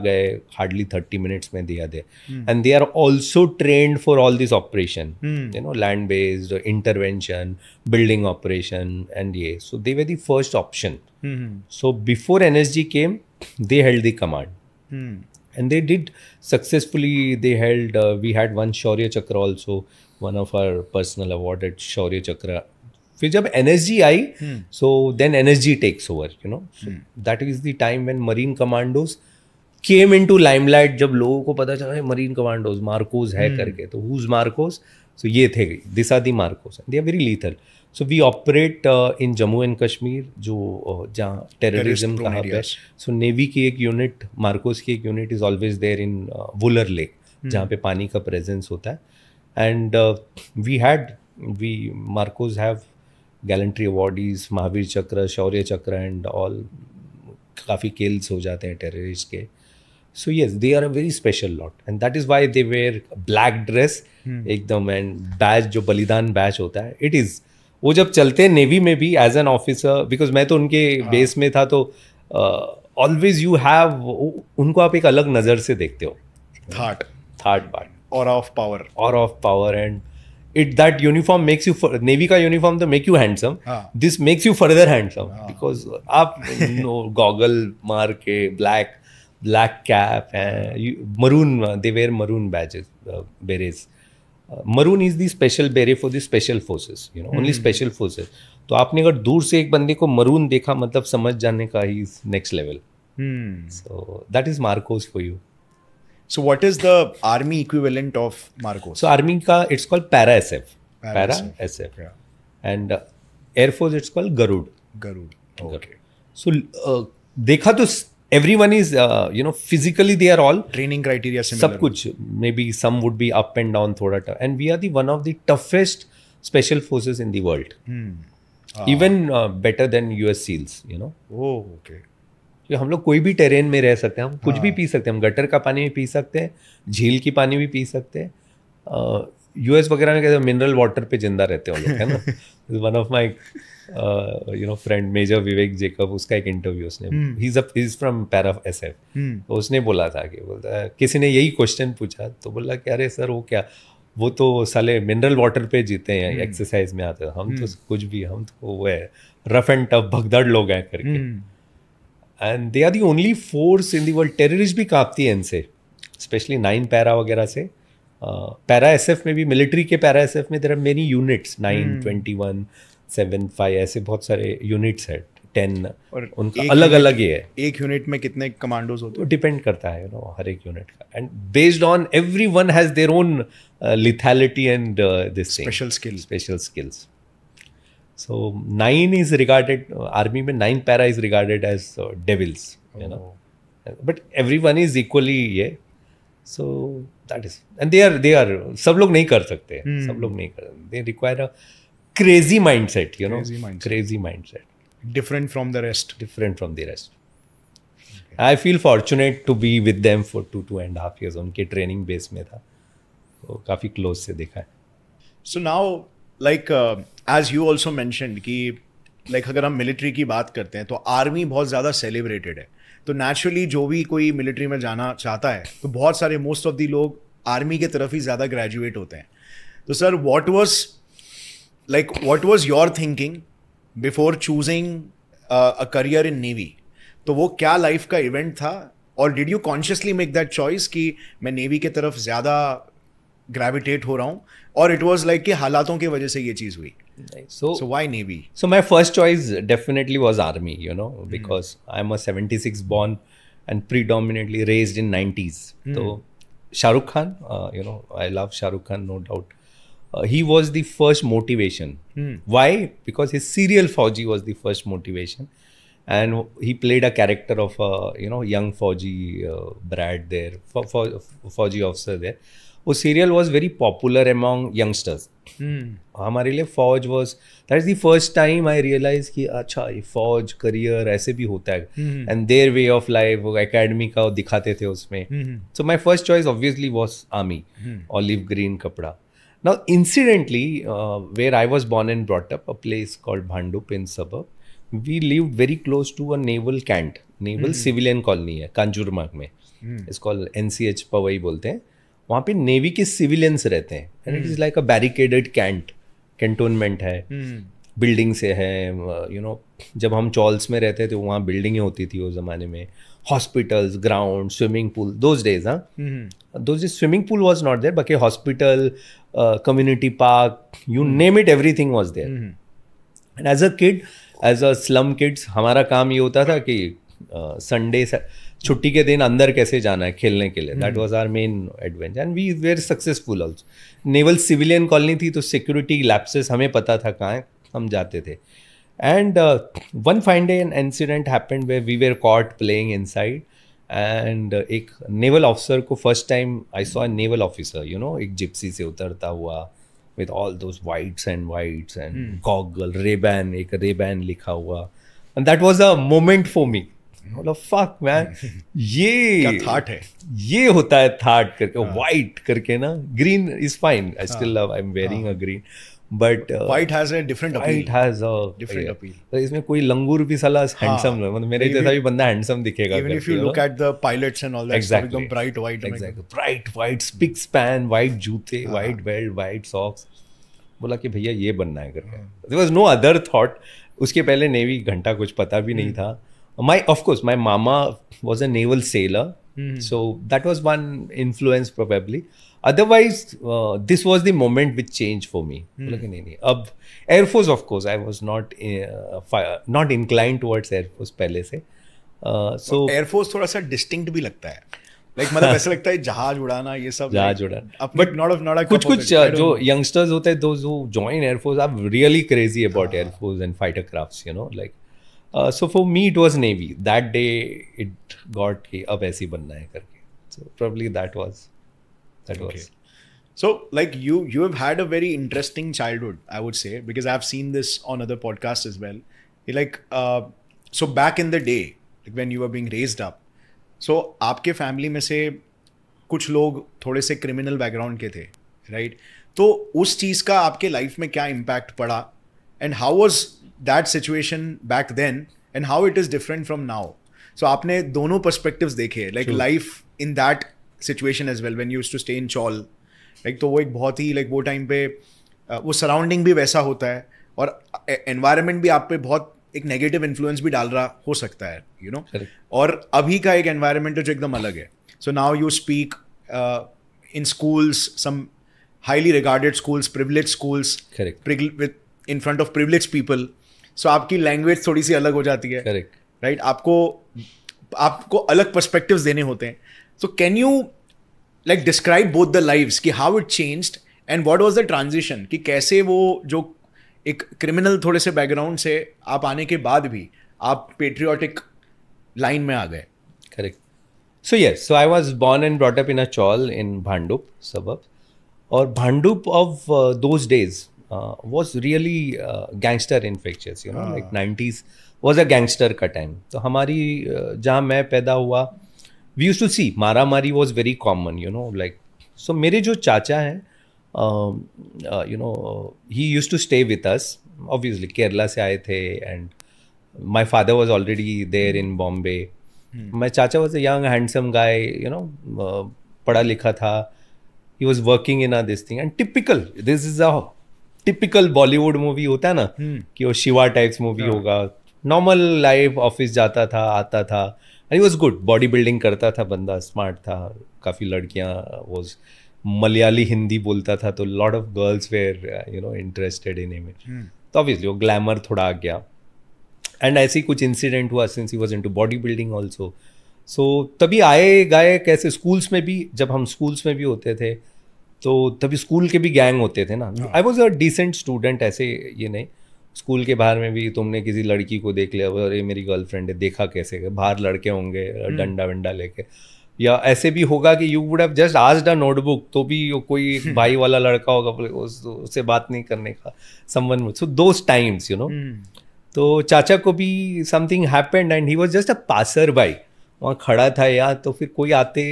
hardly 30 minutes mein they are there. And they are also trained for all this operation. Hmm. You know, land-based, intervention, building operation and yeah. So they were the first option. Hmm, hmm. So before NSG came, they held the command. And they did successfully, they held, uh, we had one Shorya Chakra also, one of our personal awarded Shorya Chakra फिर जब N I so then N takes over you know that is the time when marine commandos came into limelight जब लोगों को पता चला marine commandos Marcos है हम्म। करके तो हुज मार्कोज सो ये थे this are the MARCOS they are very lethal so we operate in Jammu and Kashmir जो uh, जहाँ टेररिज्म पे सो नेवी की एक यूनिट मार्कोस की एक unit is always there in Wular lake जहाँ पे पानी का प्रेजेंस होता है and we had we MARCOS have gallantry awardees Mahavir Chakra Shaurya चक्र एंड ऑल काफ़ी किल्स हो जाते हैं टेररिस्ट के so yes they are a very special lot and that is why they wear black dress एकदम एंड बैच जो बलिदान बैच होता है इट इज़ वो जब चलते हैं नेवी में भी एज एन ऑफिसर बिकॉज मैं तो उनके बेस हाँ। में था तो ऑलवेज यू हैव उनको आप एक अलग नज़र से देखते हो थाट थाट बाट aura of power aura of power and it that uniform makes you navy का यूनिफॉर्म तो make you handsome this makes you further handsome because आप नो गॉगल मार के ब्लैक ब्लैक कैप है maroon they wear maroon badges berets maroon is the special beret for the special forces you know only special forces तो आपने अगर दूर से एक बंदे को मरून देखा मतलब समझ जाने का ही next level so that is MARCOS for you so what is the army equivalent of MARCOS so army का it's called para S F para S F and air force it's called Garud Garud so देखा तो everyone is you know physically they are all training criteria सब कुछ maybe some would be up and down थोड़ा and we are the one of the toughest special forces in the world even better than U S SEALs you know okay तो हम लोग कोई भी terrain में रह सकते हैं हम कुछ हाँ। भी पी सकते हैं हम गटर का पानी भी पी सकते हैं झील की पानी भी पी सकते हैं यूएस वगैरह में कहते हैं मिनरल वाटर पे जिंदा रहते हैं लोग है ना one of my you know friend major Vivek Jacob उसका एक इंटरव्यू उसने he is from para S F तो उसने बोला था कि बोलता है किसी ने यही क्वेश्चन पूछा तो बोला कि अरे सर वो क्या वो तो साले मिनरल वाटर पे जीते हैं एक्सरसाइज हम्म। में आते हैं हम तो हम्म। कुछ भी हम तो वो है रफ एंड टफ भगदड़ लोग हैं करके hmm. And they are the only force in the world terrorist भी कांपती है इनसे स्पेशली नाइन पैरा वगैरह से पैरा एस एफ में भी मिलिट्री के पैरा एस एफ में there are many units nine twenty one seven five ऐसे बहुत सारे यूनिट्स है टेन और उनका अलग अलग ही है एक यूनिट में कितने कमांडोज होते हैं डिपेंड करता है यू नो हर एक यूनिट का and based on everyone has their own lethality and this special skills special skills so nine is regarded army में nine para is regarded as devils but everyone is equally ये so that is and they are they are सब लोग नहीं कर सकते hmm. सब लोग नहीं कर सकते they require a crazy mindset you know crazy mindset different from the rest different from the rest I feel fortunate to be with them for two two and half years उनके training base में था तो काफ़ी close से देखा है so so now like as you also mention कि like like, अगर हम मिलिट्री की बात करते हैं तो आर्मी बहुत ज़्यादा सेलिब्रेटेड है तो नेचुरली जो भी कोई मिलिट्री में जाना चाहता है तो बहुत सारे मोस्ट ऑफ दी लोग आर्मी के तरफ ही ज़्यादा ग्रेजुएट होते हैं तो sir what was like what was your thinking before choosing a career in navy तो वो क्या लाइफ का इवेंट था और did you consciously make that choice कि मैं नेवी के तरफ ज़्यादा ग्रेविटेट हो रहा हूँ और इट वॉज लाइक कि हालातों की वजह से ये चीज़ हुई so so why navy so my first choice definitely was army you know because mm. i'm a 76 born and predominantly raised in 90s mm. so shahrukh khan uh, you know i love shahrukh khan no doubt uh, he was the first motivation mm. why because his serial fauji was the first motivation and he played a character of a uh, you know young Fauji uh, Brad there, Fauji officer there. वो serial was very popular among youngsters हमारे लिए fauj was that is the first time I realise कि अच्छा ये फौज career ऐसे भी होता है and their way of life academy का दिखाते थे उसमें so my first choice obviously was army olive green कपड़ा now incidentally where I was born and brought up a place called Bhandup in suburb we live very close to a naval cantt naval civilian colony है कांजूरमार्ग में इसको N C H Pawai बोलते हैं वहाँ पे navy के civilians रहते हैं and it is like a barricaded cantt cantonment है बिल्डिंग hmm. से है यू uh, नो जब हम चॉल्स में रहते थे वहाँ बिल्डिंगें होती थी उस ज़माने में hospitals ground swimming pool those days हाँ those days swimming pool was not there बाकी hospital community park you name it everything was there and as a kid as a slum kids हमारा काम ये होता था कि Sunday uh, छुट्टी के दिन अंदर कैसे जाना है खेलने के लिए that was our main adventure and we were successful also naval civilian colony थी तो सिक्योरिटी लैप्सेस हमें पता था कहाँ हम जाते थे and one fine day an incident happened way we were caught playing inside and एक नेवल ऑफिसर को first time I saw naval officer you know एक जिप्सी से उतरता हुआ with all those whites and whites and goggle Ray-Ban एक Ray-Ban लिखा हुआ and that was a moment for me fuck man ये थाट है ये होता है थाट करके वाइट हाँ। करके ना green is fine I still love I am wearing a green but white has a different appeal white has a different appeal तो इसमें कोई लंगूर भी साला हाँ। हैंडसम मतलब मेरे जैसा भी बंदा हैंडसम दिखेगा even if you look at the pilots and all that एकदम bright white exactly bright white spick span white जूते वाइट बेल्ट वाइट सॉक्स बोला कि भैया ये बनना है करके वॉज नो अदर थाट उसके पहले नेवी घंटा कुछ पता भी नहीं हम्म। था my of course my mama was a naval sailor so that was one influence probably otherwise this was the moment which change for me बोला कि नहीं नहीं अब air force of course I was not not incline towards air force पहले से सो uh, air force थोड़ा सा distinct भी लगता है लाइक मतलब ऐसा लगता है जहाज उड़ाना ये सब जहाज उड़ाना बट नॉट ऑफ नॉट कुछ कुछ जो यंगस्टर्स होते हैं दो जो join air force are really crazy about air force and fighter craft you know like so for me it was navy that day it got कि अब ऐसे बनना है करके so probably that was that was So, like you, you have had a very interesting childhood, I would say, because I've seen this on other podcasts as well. Like, uh, so back in the day, like when you were being raised up, so so, आपके family में से कुछ लोग थोड़े से criminal background के थे right right? तो उस चीज़ का आपके लाइफ में क्या इम्पैक्ट पड़ा and how was that situation back then and how it is different from now so आपने दोनों परस्पेक्टिव देखे like life in that situation as well when use to stay in chawl like तो वो एक बहुत ही लाइक like, वो time पे वो सराउंडिंग भी वैसा होता है और एनवायरनमेंट भी आप पे बहुत एक नेगेटिव इन्फ्लुएंस भी डाल रहा हो सकता है यू you नो know? और अभी का एक एनवायरमेंट है जो एकदम अलग है so now you speak in schools some highly regarded schools privilege schools with in front of privilege people so आपकी लैंग्वेज थोड़ी सी अलग हो जाती है राइट right? आपको आपको अलग परस्पेक्टिव देने होते हैं so can you like describe both the lives कि how it changed and what was the transition कि कैसे वो जो एक क्रिमिनल थोड़े से बैकग्राउंड से आप आने के बाद भी आप पेट्रियाटिक लाइन में आ गए correct so yes so I was born and brought up in a chawl in Bhandup सब और Bhandup of those days was really gangster in इन्फेक्चर्स you know like nineties was a gangster का टाइम तो हमारी uh, जहाँ मैं पैदा हुआ वी यूज टू सी मारा मारी was very common you know like so मेरे जो चाचा हैं you know he use to stay with us obviously Kerala से आए थे and my father was already there in Bombay my चाचा was a young handsome guy you know पढ़ा लिखा था he was working in a this thing and typical this is a typical Bollywood movie होता है ना hmm. कि वो शिवा टाइप्स मूवी yeah. होगा नॉर्मल लाइफ ऑफिस जाता था आता था and was good body building करता था बंदा स्मार्ट था काफ़ी लड़कियाँ वॉज uh, मलयाली हिंदी बोलता था तो lot of girls were you know interested in image तो ऑब्वियसली वो ग्लैमर थोड़ा आ गया एंड ऐसी कुछ इंसिडेंट हुआ since he was in to body building also so तभी आए गए कैसे स्कूल्स में भी जब हम स्कूल्स में भी होते थे तो तभी स्कूल के भी गैंग होते थे ना I was a decent student ऐसे ये नहीं स्कूल के बाहर में भी तुमने किसी लड़की को देख लिया अरे मेरी गर्लफ्रेंड है देखा कैसे बाहर लड़के होंगे hmm. डंडा वंडा लेके या ऐसे भी होगा कि यू वुड हैव जस्ट आज द नोटबुक तो भी कोई एक hmm. भाई वाला लड़का होगा उससे उस, बात नहीं करने का संबंध में सो दो टाइम्स यू नो तो चाचा को भी something happened and he was just a passer by वहाँ खड़ा था या तो फिर कोई आते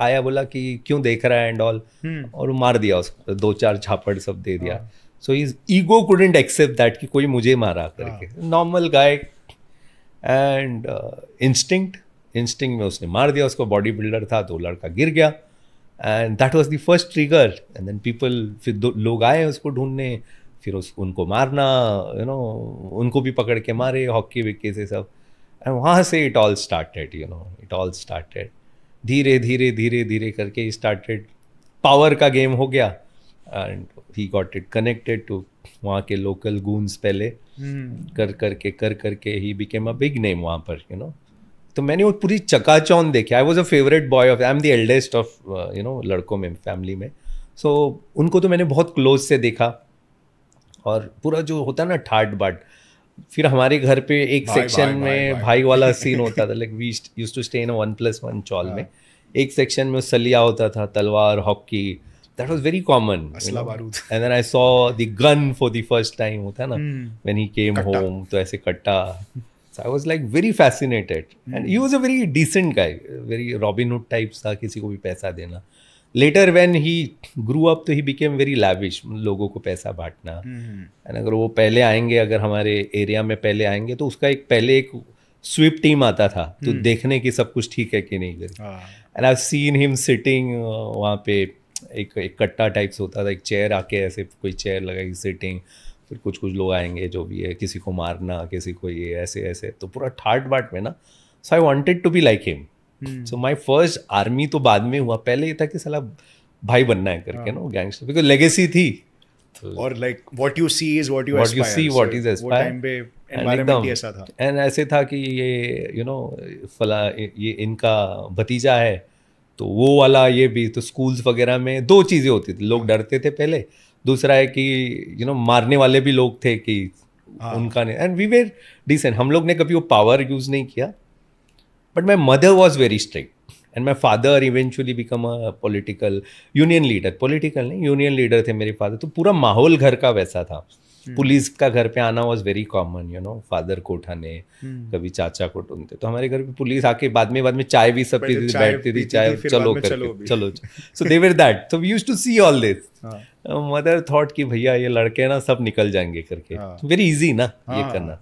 आया बोला कि क्यों देख रहा है एंड ऑल hmm. और मार दिया उसको दो चार छापड़ सब दे दिया so his ego couldn't accept that कि कोई मुझे मारा करके normal guy and instinct instinct में उसने मार दिया उसको बॉडी बिल्डर था तो लड़का गिर गया and that was the first trigger and then people फिर लोग आए उसको ढूंढने फिर उस उनको मारना यू नो उनको भी पकड़ के मारे हॉकी विक्की से सब एंड वहाँ से it all started you know it all started धीरे धीरे धीरे धीरे करके स्टार्टेड पावर का गेम हो गया and he got it connected to वहाँ के लोकल गूंस पहले हम्म। कर करके कर करके he became a big name वहाँ पर यू नो तो मैंने वो पूरी चकाचौन देखी I was a favourite boy of I am the eldest of you know लड़कों में फैमिली में सो so, उनको तो मैंने बहुत क्लोज से देखा और पूरा जो होता है ना ठाट बाट फिर हमारे घर पे एक सेक्शन में भाई, भाई वाला सीन होता था like we use to stay in one plus one chawl में एक सेक्शन में सलिया होता था तलवार hockey that was very common and then I saw the gun for the first time होता ना व्हेन ही केम होम तो ऐसे कट्टा I was like very fascinated. Mm-hmm. And he hmm. was a very decent guy, very Robin था किसी को भी पैसा देना later when he grew up तो ही बिकेम वेरी लैविश लोगों को पैसा बांटना एंड hmm. अगर वो पहले आएंगे अगर हमारे एरिया में पहले आएंगे तो उसका एक पहले एक स्वीप टीम आता था तो देखने की सब कुछ ठीक है कि नहीं करके and I seen him sitting वहाँ पे एक एक कट्टा टाइप्स होता था एक चेयर आके ऐसे कोई चेयर लगाई सिटिंग फिर कुछ कुछ लोग आएंगे जो भी है किसी को मारना किसी को ये ऐसे ऐसे तो पूरा थर्ड बाट में ना so I wanted to be like him so my first army तो बाद में हुआ पहले ये था कि सला भाई बनना है करके ना गैंगस्टर बिकॉज लेगेसी थी तो और like what you see is what you what you see what is aspire time पे एनवायरनमेंट ऐसा था एंड ऐसे था कि ये यू नो फला ये इनका भतीजा है तो वो वाला ये भी तो स्कूल्स वगैरह में दो चीज़ें होती थी लोग डरते थे पहले दूसरा है कि यू you नो know, मारने वाले भी लोग थे कि हाँ. उनका नहीं एंड वी वेर डिसेंट हम लोग ने कभी वो पावर यूज़ नहीं किया but my mother was very strict and my father eventually become a political union leader political नहीं यूनियन लीडर थे मेरे फादर तो पूरा माहौल घर का वैसा था पुलिस hmm। का घर पे आना was very common you know father को उठाने hmm। कभी चाचा को उठते तो हमारे घर पे पुलिस आके बाद में बाद में चाय भी सब पीती थी बैठती थी चाय चलो चलो so there that so we use to see all this mother thought कि भैया ये लड़के ना सब निकल जाएंगे करके वेरी हाँ। इजी ना ये हाँ। करना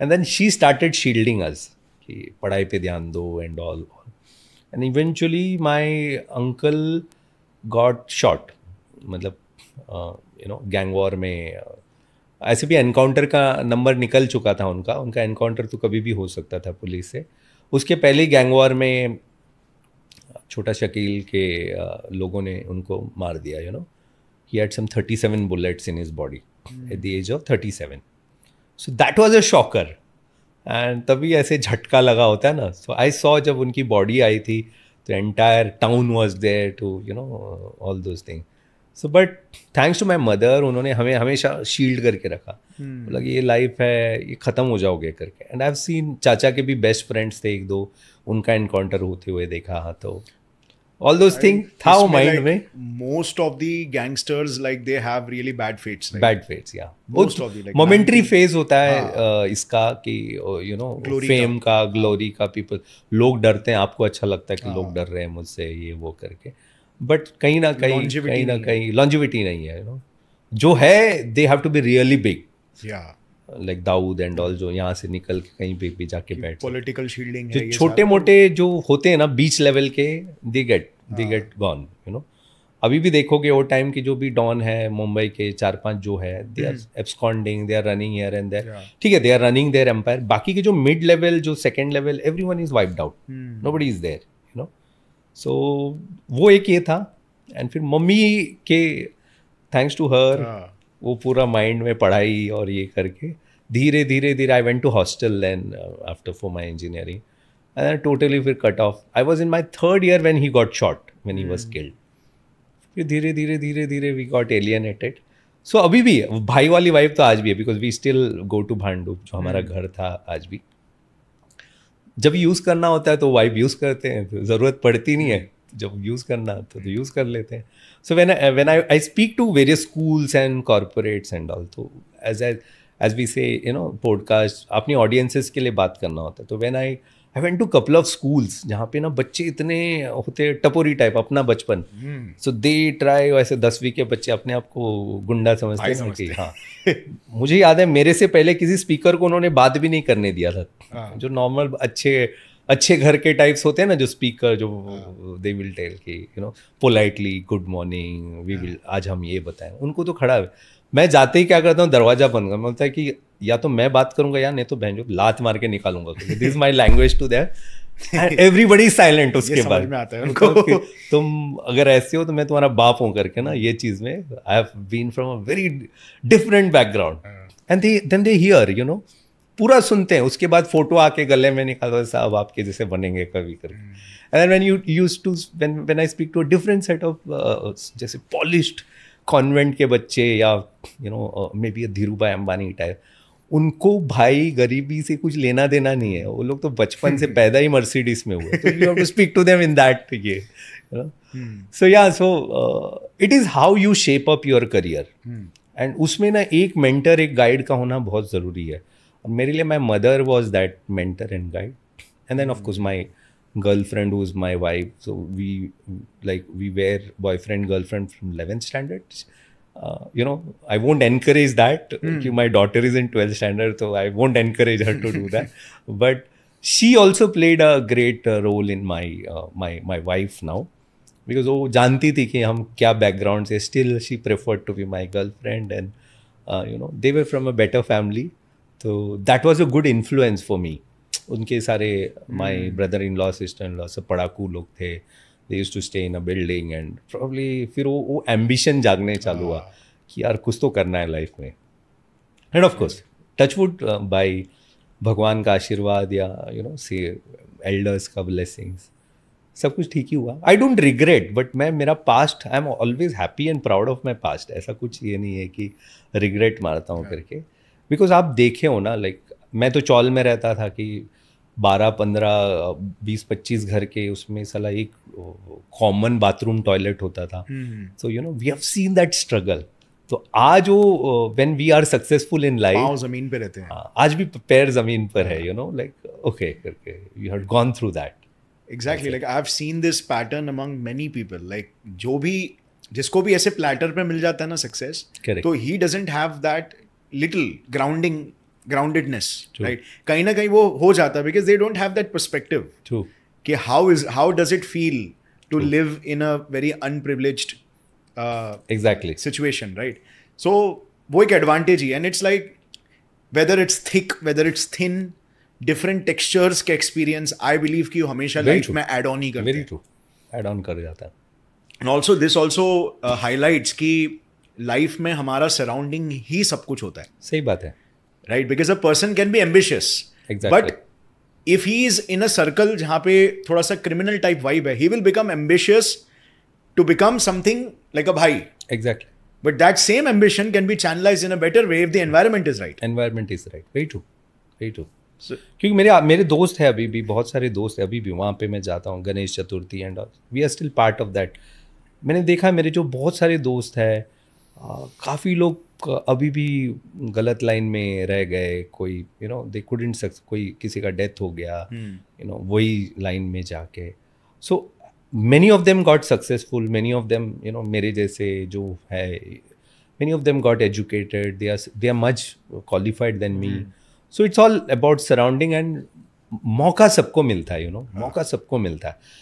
and then she started shielding us कि पढ़ाई पे ध्यान दो and all and eventually my uncle got shot मतलब यू नो गैंग वॉर में ऐसे भी एनकाउंटर का नंबर निकल चुका था उनका उनका एनकाउंटर तो कभी भी हो सकता था पुलिस से उसके पहले गैंग वॉर में छोटा शकील के लोगों ने उनको मार दिया you you know know? he had some 37 bullets in his body mm. at the age of 37 so that was a shocker and तभी ऐसे झटका लगा होता है ना सो आई सॉ जब उनकी बॉडी आई थी तो entire town was there to you know all those thing so but thanks to my mother उन्होंने हमें हमेशा शील्ड करके रखा hmm. बोला hmm. कि ये लाइफ है ये ख़त्म हो जाओगे करके एंड आई हैव सीन चाचा के भी बेस्ट फ्रेंड्स थे एक दो उनका इनकाउंटर होते हुए देखा हाँ, तो all those things था वो माइंड में most of the gangsters like they have really bad fates bad fates या most of the momentary phase होता है हाँ. uh, इसका कि यू नो फेम का ग्लोरी का पीपल लोग डरते हैं आपको अच्छा लगता है कि हाँ. लोग डर रहे हैं मुझसे ये वो करके बट कहीं ना कहीं कहीं ना कहीं लॉन्जिविटी नहीं है यू नो जो है they have to be really big या लाइक दाऊद एंड ऑल जो यहाँ से निकल के कहीं पे भी जाके बैठ पॉलिटिकल शील्डिंग जो छोटे मोटे जो होते हैं ना बीच लेवल के they get they get gone you know अभी भी देखोगे वो टाइम के जो भी डॉन है मुंबई के चार पांच जो है they are absconding they are running here and there ठीक है they are running their empire बाकी के जो मिड लेवल जो second level everyone is wiped out nobody is there you know so वो एक ये था एंड फिर मम्मी के थैंक्स टू हर वो पूरा माइंड में पढ़ाई और ये करके धीरे धीरे धीरे I went to hostel then after for my engineering and I totally फिर cut off I was in my third year when he got shot when he was killed फिर धीरे धीरे धीरे धीरे वी गॉट एलियनेटेड सो अभी भी है भाई वाली वाइफ तो आज भी है because we still go to Bhandup जो हमारा hmm. घर था आज भी जब यूज़ करना होता है तो वाइफ यूज़ करते हैं तो ज़रूरत पड़ती नहीं है जब यूज़ करना तो, तो यूज़ कर लेते हैं so when when I I speak to various schools and corporates and all तो as as as we say you know podcast अपनी ऑडियंसेस के लिए बात करना होता है तो when I I went to couple of schools जहाँ पे ना बच्चे इतने होते टपोरी टाइप अपना बचपन सो दे ट्राई वैसे दसवीं के बच्चे अपने आप को गुंडा समझते हैं कि हाँ मुझे याद है मेरे से पहले किसी स्पीकर को उन्होंने बात भी नहीं करने दिया था हाँ। जो नॉर्मल अच्छे अच्छे घर के टाइप्स होते हैं ना जो स्पीकर जो दे विल टेल कि you know politely good morning we will आज हम ये बताएं उनको तो खड़ा है मैं जाते ही क्या करता हूँ दरवाजा बंद कर मतलब कि या तो मैं बात करूंगा या नहीं तो बहन जो लात मार के निकालूंगा this is my language to that everybody silent उसके बाद में आता है उनको तुम अगर ऐसे हो तो मैं तुम्हारा बाप हूँ करके ना ये चीज़ में I have been from a very different background and then they hear you know पूरा सुनते हैं उसके बाद फोटो आके गले में निकालते साहब आपके जैसे बनेंगे कभी कभी and when you use to when when I speak to a different set of जैसे पॉलिश्ड कॉन्वेंट के बच्चे या you know maybe Dhirubhai Ambani type उनको भाई गरीबी से कुछ लेना देना नहीं है वो लोग तो बचपन से पैदा ही मर्सिडीज में हुए तो you have to speak to them in that ये सो या so it is how you shape up your career and उसमें ना एक मेंटर एक गाइड का होना बहुत ज़रूरी है और मेरे लिए my mother was that mentor and guide and then of course my girlfriend who's my wife so we like we were boyfriend girlfriend from 11th standards uh, you know i won't encourage that hmm. my daughter is in 12th standard so i won't encourage her to do that but she also played a great uh, role in my uh, my my wife now because वो oh, जानती थी कि हम क्या background से still she preferred to be my and you and you know from a from a better family तो that was a good influence for me उनके सारे my brother in law sister in law सब पढ़ाकू लोग थे they use to stay in a building and probably फिर वो वो एम्बिशन जागने चालू हुआ हाँ। कि यार कुछ तो करना है लाइफ में एंड ऑफकोर्स टचवुड बाई भगवान का आशीर्वाद या यू नो से एल्डर्स का ब्लेसिंग्स सब कुछ ठीक ही हुआ आई डोंट रिग्रेट बट मैं मेरा past I am always happy and proud of my past ऐसा कुछ ये नहीं है कि रिग्रेट मारता हूँ हाँ। करके बिकॉज आप देखे हो ना लाइक मैं तो चौल में रहता था कि बारह पंद्रह बीस पच्चीस घर के उसमें सला एक कॉमन बाथरूम टॉयलेट होता था so you know we have seen that struggle तो आज वो when we are successful in life जमीन पे रहते हैं हाँ, आज भी पैर जमीन पर है यू नो लाइक ओके करके you had gone through that exactly like I have seen this pattern among many people like जो भी जिसको भी ऐसे प्लेटर पे मिल जाता है ना सक्सेस तो he doesn't have that little grounding groundedness right कहीं ना कहीं वो हो जाता है because they don't have that perspective कि how is how does it feel to live in a very unprivileged exactly situation right so वो एक एडवांटेज ही and it's like whether it's thick whether it's thin different textures के experience I believe कि हमेशा life में add on ही करते हैं add on कर जाता है and also this also highlights कि लाइफ में हमारा सराउंडिंग ही सब कुछ होता है सही बात है right because a person can be ambitious but if he is in a circle जहां पे थोड़ा सा क्रिमिनल टाइप वाइब है he will become ambitious to become something like a bhai exactly but that same ambition can be channelise in a better way if the environment is right environment is right very true very true क्योंकि मेरे मेरे दोस्त हैं अभी भी बहुत सारे दोस्त हैं अभी भी वहाँ पे मैं जाता हूँ Ganesh Chaturthi and we are still part of that मैंने देखा मेरे जो बहुत सारे दोस्त हैं काफ़ी लोग अभी भी गलत लाइन में रह गए कोई you know they couldn't sucks कोई किसी का डेथ हो गया यू हम्म। नो वही लाइन में जाके so many of them got successful many of them you know मेरे जैसे जो है many of them got educated they are they are much qualified than me so it's all about surrounding and मौका सबको मिलता है यू नो हाँ। मौका सबको मिलता है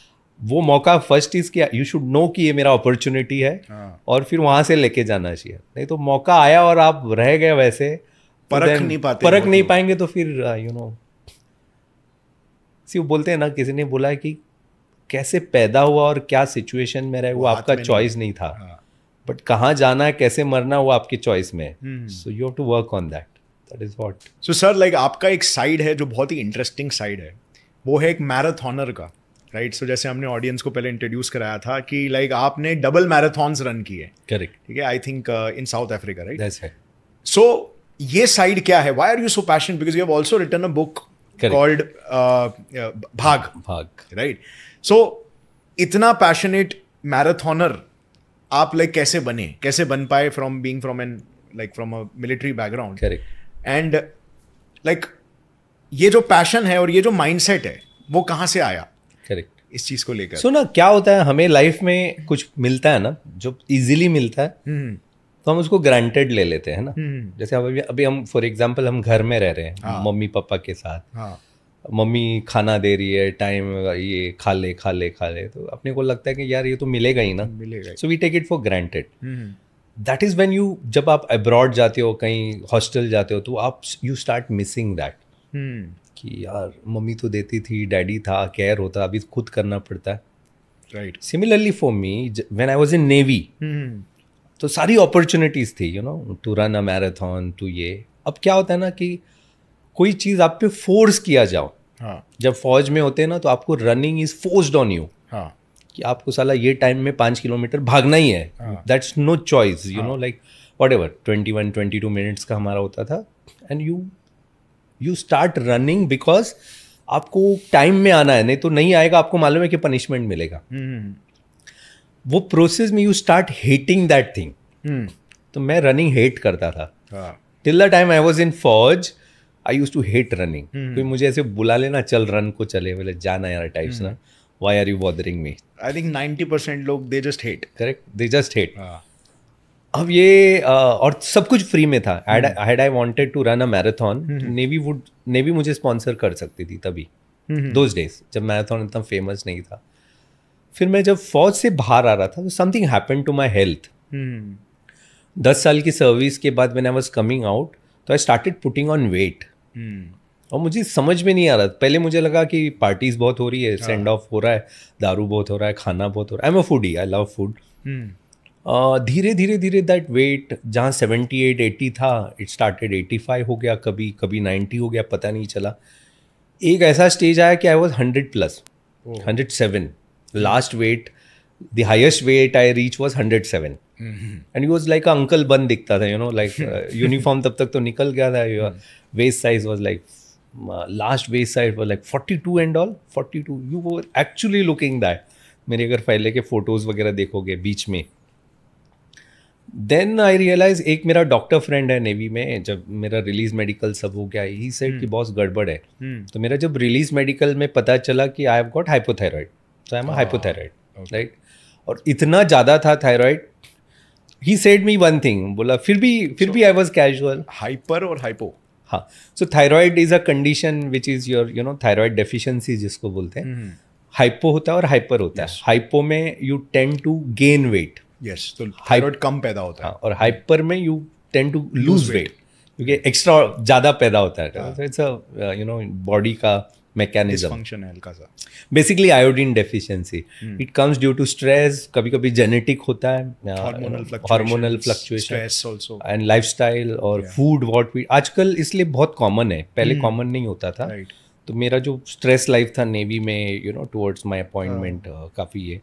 वो मौका फर्स्ट इज कि यू शुड नो कि ये मेरा अपॉर्चुनिटी है हाँ. और फिर वहां से लेके जाना चाहिए नहीं तो मौका आया और आप रह गए वैसे तो परख नहीं पाते परख नहीं पाएंगे तो फिर यू नो सिर्फ बोलते हैं ना किसी ने बोला कि कैसे पैदा हुआ और क्या सिचुएशन में रहे वो, वो आपका चॉइस नहीं था बट हाँ। कहाँ जाना है कैसे मरना वो आपकी चॉइस में है so you have to work on that that is what so sir like आपका एक साइड है जो बहुत ही इंटरेस्टिंग साइड है वो है एक मैराथनर का राइट right? सो so, जैसे हमने ऑडियंस को पहले इंट्रोड्यूस कराया था कि लाइक like, आपने डबल मैराथॉन्स रन किए करेक्ट ठीक है I think in South Africa right so ये साइड क्या है why are you so passion because you have also written a book called Bhaag Bhaag right so इतना पैशनेट मैराथॉनर आप लाइक like, कैसे बने कैसे बन पाए from being from an like from a military background and like ये जो पैशन है और ये जो माइंडसेट है वो कहाँ से आया करेक्ट इस चीज को लेकर सो ना क्या होता है हमें लाइफ में कुछ मिलता है ना जो इजीली मिलता है हम्म। तो हम उसको ग्रांटेड ले लेते हैं ना हम्म। जैसे अभी अभी हम फॉर एग्जांपल हम घर में रह रहे हैं हाँ। मम्मी पापा के साथ हाँ। मम्मी खाना दे रही है टाइम ये खा ले खा ले खा ले तो अपने को लगता है कि यार ये तो मिलेगा ही ना मिलेगा so we take it for granted that is when you जब आप अब्रॉड जाते हो कहीं हॉस्टल जाते हो तो आप यू स्टार्ट मिसिंग दैट कि यार मम्मी तो देती थी डैडी था केयर होता अभी खुद करना पड़ता है right similarly for me when I was in navy तो सारी अपॉर्चुनिटीज़ थी you know to run a marathon to ये अब क्या होता है ना कि कोई चीज़ आप पे फोर्स किया जाओ हाँ. जब फौज में होते हैं ना तो आपको running is forced on you कि आपको साला ये टाइम में पाँच किलोमीटर भागना ही है that's no choice you know like whatever twenty one twenty two minutes का हमारा होता था and you you start running because आपको टाइम में आना है नहीं तो नहीं आएगा आपको मालूम है कि पनिशमेंट मिलेगा हम्म, हम्म, हम्म। वो प्रोसेस में you start hating that thing तो मैं रनिंग हेट करता था till the time I was in फौज I used to hate running कोई मुझे ऐसे बुला लेना चल रन को चले बोले जाना यार टाइप्स ना why are you bothering me I think ninety percent लोग they just hate correct they just hate अब ये आ, और सब कुछ फ्री में था had I wanted to run a marathon navy would navy मुझे स्पॉन्सर कर सकती थी तभी दोज हम्म। डेज जब मैराथन इतना फेमस नहीं था फिर मैं जब फौज से बाहर आ रहा था तो something happen to my health दस साल की सर्विस के बाद man I was coming out तो I started putting on weight और मुझे समझ में नहीं आ रहा पहले मुझे लगा कि पार्टीज बहुत हो रही है सेंड ऑफ हाँ। हो रहा है दारू बहुत हो रहा है खाना बहुत हो रहा है I am a foodie I love food धीरे धीरे धीरे दैट वेट जहाँ सेवेंटी एट एटी था इट स्टार्टेड एटी फाइव हो गया कभी कभी नाइन्टी हो गया पता नहीं चला एक ऐसा स्टेज आया कि I was hundred plus hundred seven last weight the highest weight I reach was hundred seven and you was like uncle बन दिखता था यू नो लाइक यूनिफॉर्म तब तक तो निकल गया था waist size was like last waist size was like forty two and all forty two you वो एक्चुअली लुकिंग दैट मेरे अगर पहले के फ़ोटोज़ वगैरह देखोगे बीच में देन आई रियलाइज एक मेरा डॉक्टर फ्रेंड है नेवी में जब मेरा रिलीज मेडिकल सब हो गया ही सेड कि बॉस हम्म। गड़बड़ है हम्म। तो मेरा जब रिलीज मेडिकल में पता चला कि I have got hypothyroid so I am hypothyroid right और इतना ज़्यादा था thyroid he said me one thing बोला फिर भी फिर so, भी आई वॉज कैजुअल हाइपर और हाइपो हाँ so thyroid is a condition which is your you know thyroid deficiency जिसको बोलते हैं हाइपो हम्म। होता है और हाइपर होता है हाइपो में you tend to gain weight yes तो थायराइड कम पैदा होता है हाँ, और हाइपर में you tend to lose weight क्योंकि एक्स्ट्रा ज़्यादा पैदा होता है it's a you know body का मैकेनिज्म फंक्शन है हल्का सा basically iodine deficiency it comes due to stress कभी कभी जेनेटिक होता है hormonal fluctuation stress also and lifestyle और फूड व्हाट वी आजकल इसलिए बहुत कॉमन है पहले कॉमन hmm. नहीं होता था right. तो मेरा जो स्ट्रेस लाइफ था नेवी में you know towards my appointment काफ़ी है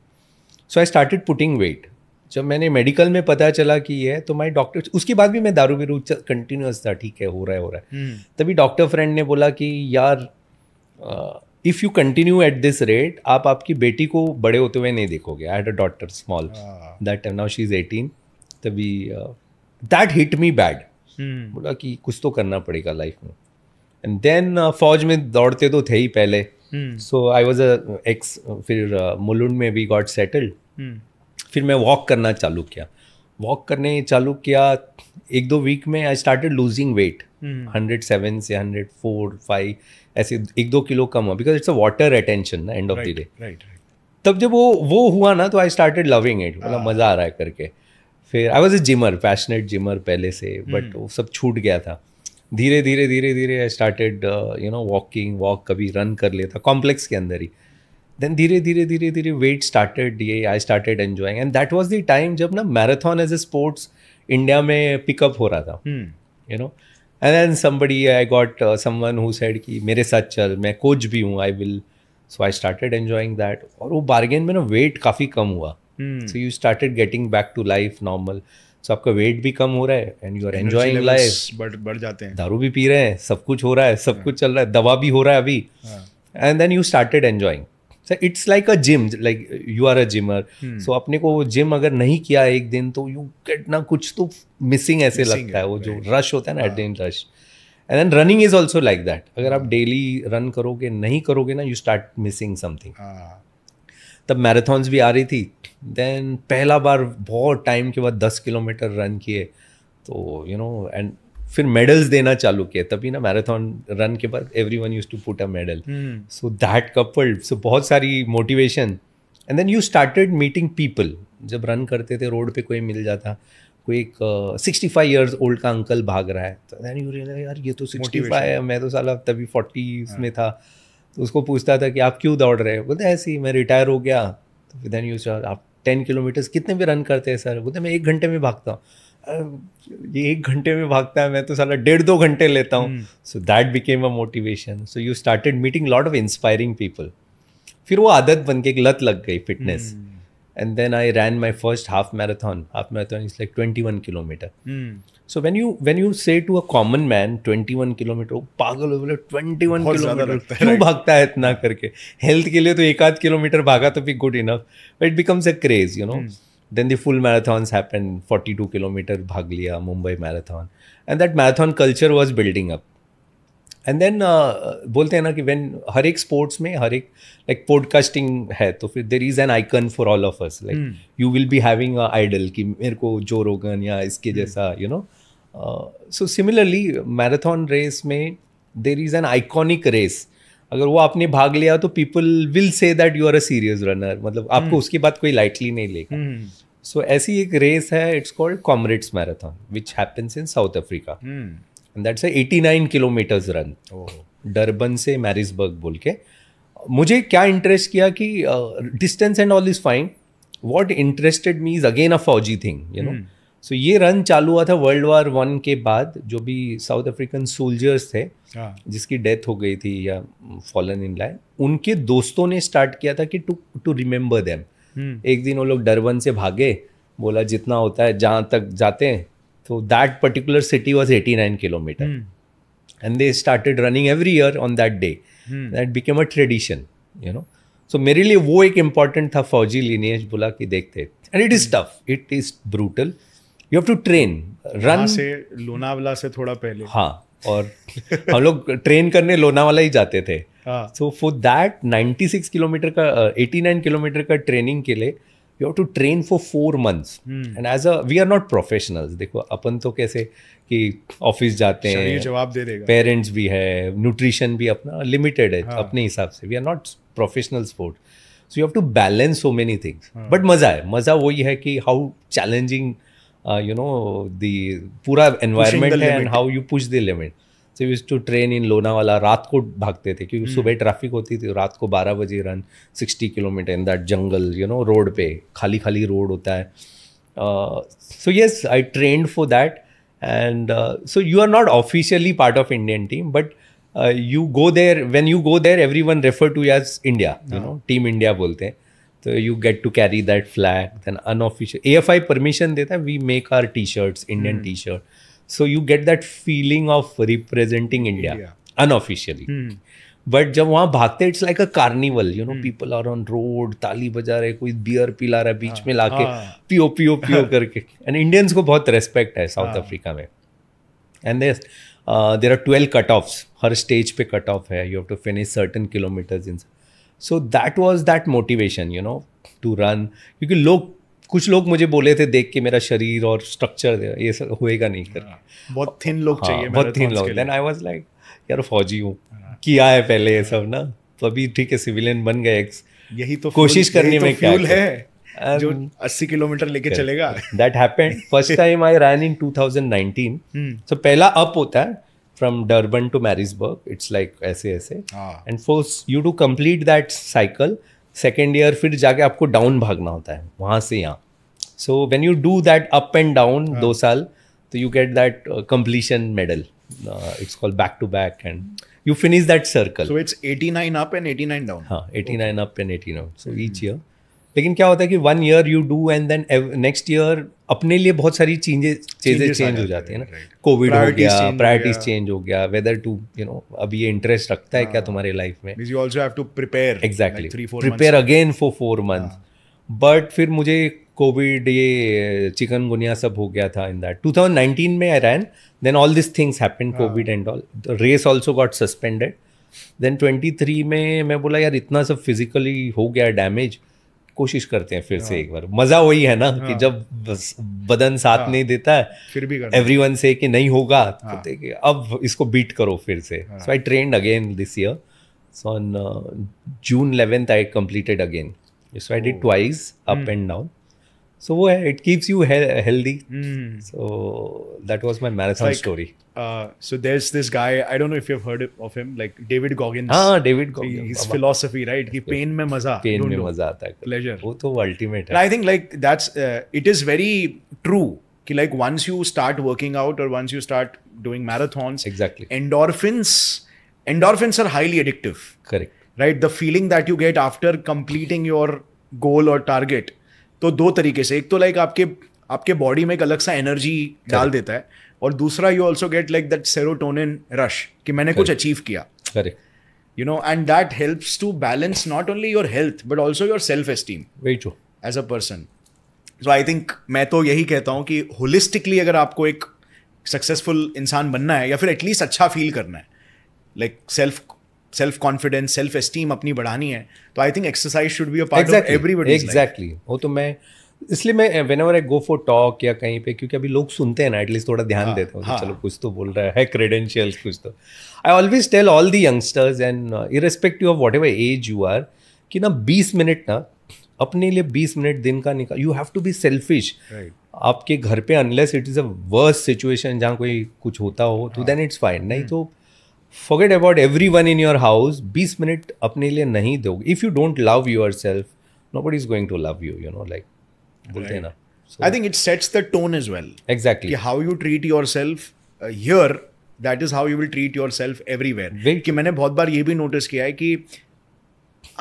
so I started putting weight जब मैंने मेडिकल में पता चला कि ये है तो माई डॉक्टर उसके बाद भी मैं दारू बिरू कंटिन्यूस था ठीक है हो रहा है हो रहा है हम्म। तभी डॉक्टर फ्रेंड ने बोला कि यार if you continue at this rate आप आपकी बेटी को बड़े होते हुए नहीं देखोगे आई हैड हाँ। A doctor small that time now she is eighteen तभी दैट हिट मी बैड बोला कि कुछ तो करना पड़ेगा लाइफ में एंड देन फौज में दौड़ते तो थे ही पहले सो आई वॉज अ एक्स फिर मुलुंड में वी गॉट सेटल्ड फिर मैं वॉक करना चालू किया वॉक करने चालू किया एक दो वीक में I started losing weight hundred seven से हंड्रेड फोर फाइव ऐसे एक दो किलो कम हुआ because it's a water attention ना एंड ऑफ द डे तब जब वो वो हुआ ना तो आई स्टार्टेड लविंग इट मतलब मज़ा आ रहा है करके फिर आई वॉज अ जिमर पैशनेट जिमर पहले से बट हम्म। वो सब छूट गया था धीरे धीरे धीरे धीरे I started you know walking walk कभी रन कर लेता कॉम्प्लेक्स के अंदर ही देन धीरे धीरे धीरे धीरे वेट स्टार्टेड ये I started enjoying and that was the time जब ना marathon as a sports India में पिकअप हो रहा था you know and then somebody I got someone who said कि मेरे साथ चल मैं कोच भी हूँ I will so I started enjoying that और वो बार्गेन में ना वेट काफ़ी कम हुआ so you started getting back to life normal so आपका वेट भी कम हो रहा है and you are enjoying life बढ़ बढ़ जाते हैं दारू भी पी रहे हैं सब कुछ हो रहा है सब हाँ। कुछ चल रहा है दवा भी हो रहा है अभी and then you started enjoying sir it's like a gym like you are a gymmer so अपने को जिम अगर नहीं किया एक दिन तो यू गेट ना कुछ तो मिसिंग ऐसे missing लगता है वो जो रश होता है ना एट दिन rush and then running is also like that अगर आप डेली hmm. रन करोगे नहीं करोगे ना यू स्टार्ट मिसिंग समथिंग तब मैराथन्स भी आ रही थी देन पहला बार बहुत टाइम के बाद दस किलोमीटर रन किए तो यू नो एंड फिर मेडल्स देना चालू किया तभी ना मैराथन रन के बाद everyone used to put a medal so that coupled so बहुत सारी motivation and then you started meeting people जब रन करते थे रोड पे कोई मिल जाता कोई एक सिक्सटी फाइव ईयर्स ओल्ड का अंकल भाग रहा है तो देन यू रियलाइज यार ये तो सिक्सटी फाइव है मैं तो साल तभी फोर्टी हाँ। में था तो उसको पूछता था कि आप क्यों दौड़ रहे हो बोलते ऐसे ही मैं रिटायर हो गया तो देन यू आप टेन किलोमीटर्स कितने भी रन करते हैं सर बोलते मैं एक घंटे में भागता हूँ ये एक घंटे में भागता है मैं तो साला डेढ़ दो घंटे लेता हूँ so that became a motivation so you started meeting lot of inspiring people फिर वो आदत बन के एक लत लग गई fitness and then I ran my first half marathon half marathon is like twenty one kilometre so when you when you say to a common man twenty one kilometre पागल हो बोले ट्वेंटी वन किलोमीटर क्यों भागता है इतना करके health के लिए तो एक आध किलोमीटर भागा तो भी good enough but it becomes a craze you know then the full marathons happened 42 kilometer bhaglia mumbai marathon and that marathon culture was building up and then uh, bolte na ki when har ek sports mein har ek like podcasting hai to fir there is an icon for all of us like hmm. you will be having a idol ki mere ko joe rogan ya iske hmm. you know uh, so similarly marathon race mein there is an iconic race अगर वो आपने भाग लिया तो people will say that you are a serious runner मतलब आपको हम्म। उसके बाद कोई लाइटली नहीं लेगा सो हम्म। ऐसी एक रेस है it's called Comrades marathon which happens in South Africa and that's eighty nine kilometres run Durban से मैरिसबर्ग बोल के मुझे क्या इंटरेस्ट किया कि distance and all is fine what interested me is again a fauji thing you know सो ये run चालू हुआ था वर्ल्ड वार वन के बाद जो भी साउथ अफ्रीकन सोल्जर्स थे हाँ। जिसकी डेथ हो गई थी या फॉलन इन लाइन उनके दोस्तों ने स्टार्ट किया था कि टू टू रिमेंबर देम एक दिन वो लोग डरबन से भागे बोला जितना होता है जहाँ तक जाते हैं तो that particular city was eighty nine kilometre and they started running every year on that day that became a tradition you know so मेरे लिए वो एक इम्पॉर्टेंट था फौजी लिनियज बोला कि देखते and it is tough it is brutal you have to train run से लोनावला से थोड़ा पहले हाँ और हम लोग ट्रेन करने लोनावाला ही जाते थे सो फॉर दैट 96 किलोमीटर का एटी नाइन किलोमीटर का ट्रेनिंग के लिए you have to train for four months and as a we are not professionals देखो अपन तो कैसे कि ऑफिस जाते हैं जवाब दे देगा पेरेंट्स भी है न्यूट्रिशन भी अपना लिमिटेड है हाँ. अपने हिसाब से we are not professional sport so you have to balance so many things but मज़ा है मज़ा वही है कि how challenging you know the पूरा एनवायरमेंट है and how you push the limit so use to train in Lonavala रात को भागते थे क्योंकि hmm. सुबह ट्रैफिक होती थी रात को बारह बजे run sixty kilometre in that jungle you know road पे खाली खाली रोड होता है so yes I trained for that and so you are not officially part of Indian team but you go there when you go there everyone refer to as India you know team India बोलते हैं So uh, you get to carry that flag. Then unofficial AFI permission data. We make our T-shirts, Indian mm. T-shirt. So you get that feeling of representing India, India. unofficially. Mm. But जब वहाँ भागते it's like a carnival you know people are on road ताली बजा रहे कोई beer पिला रहा है बीच में लाके पियो पियो पियो करके एंड इंडियंस को बहुत रेस्पेक्ट है साउथ अफ्रीका में and there there are twelve cut offs हर स्टेज पे कट ऑफ है you have to finish certain kilometres in so that was that motivation you know to run क्योंकि लोग कुछ लोग मुझे बोले थे देख के मेरा शरीर और स्ट्रक्चर ये सब होएगा नहीं कर हाँ, बहुत थिन लोग हाँ, चाहिए बहुत थिन लोग देन आई वाज लाइक यार फौजी हूँ हाँ। किया है पहले ये सब ना तो अभी ठीक है सिविलियन बन गए यही तो कोशिश करने तो में क्या है And जो 80 um, किलोमीटर लेके चलेगा that happened first time I ran in 2019 so पहला अप होता है from Durban to Maritzburg it's like ऐसे ऐसे and force you to complete that cycle second year फिर जाके आपको डाउन भागना होता है वहाँ से यहाँ so when you do that up and down दो साल तो you get that completion medal it's called back to back and you finish that circle so it's eighty nine up and eighty nine down हाँ eighty nine up and eighty down so each year लेकिन क्या होता है कि one year you do and then next year अपने लिए बहुत सारी चीजें चीज़ें चेंज हो जाती है ना कोविड हो गया प्रायोरिटीज चेंज हो गया वेदर टू यू नो अब ये इंटरेस्ट रखता है क्या हाँ. तुम्हारे लाइफ में you also have to prepare exactly prepare again for four month but फिर मुझे कोविड ये चिकन गुनिया सब हो गया था in that two thousand nineteen में I ran then all this things happen Covid and all race also got suspended then twenty three में मैं बोला यार इतना सब फिजिकली हो गया डैमेज कोशिश करते हैं फिर से हाँ। एक बार मजा वही है ना कि हाँ। जब बदन साथ हाँ। नहीं देता है फिर भी एवरी वन से कि नहीं होगा तो देखिए अब इसको बीट करो फिर से so I train again this year so on June eleventh I completed again so I did twice up and down So it keeps you healthy. Hmm. So that was my marathon story. Uh, so there's this guy, I don't know if you've heard of him, like David Goggins. Ah, David Goggins. His philosophy, right? Ki pain mein maza. Pain mein maza aata hai. Pleasure. Wo to ultimate hai. I think like that's, uh, it is very true. Ki like once you start working out or once you start doing marathons. Exactly. Endorphins, endorphins are highly addictive. Correct. Right? The feeling that you get after completing your goal or target. तो दो तरीके से एक तो like आपके आपके body में एक अलग सा एनर्जी डाल देता है और दूसरा you also get like that serotonin rush कि मैंने कुछ अचीव किया you know and that helps to balance not only your health but also your self esteem very true as a person so I think मैं तो यही कहता हूँ कि होलिस्टिकली अगर आपको एक सक्सेसफुल इंसान बनना है या फिर एटलीस्ट अच्छा फील करना है like self self confidence self esteem अपनी बढ़ानी है तो I think exercise should be a part of everybody exactly वो तो मैं इसलिए मैं whenever I go for talk या कहीं पे क्योंकि अभी लोग सुनते हैं ना एटलीस्ट थोड़ा ध्यान हाँ, देते हैं हाँ. चलो कुछ तो बोल रहा है क्रेडेंशियल्स कुछ तो I always tell all the youngsters and irrespective of whatever age you are कि ना बीस मिनट ना अपने लिए बीस मिनट दिन का निकाल you have to be selfish आपके घर पे unless it is a worst situation जहाँ कोई कुछ होता हो तो देन इट्स फाइन नहीं हम्म। तो hmm. Forget about everyone in your house बीस मिनट अपने लिए नहीं दोगे if you don't love yourself no but is going to love you you know like बोलते हैं ना I think it sets the tone is well exactly how you treat yourself here that is how you will treat yourself everywhere कि मैंने बहुत बार ये भी notice किया है कि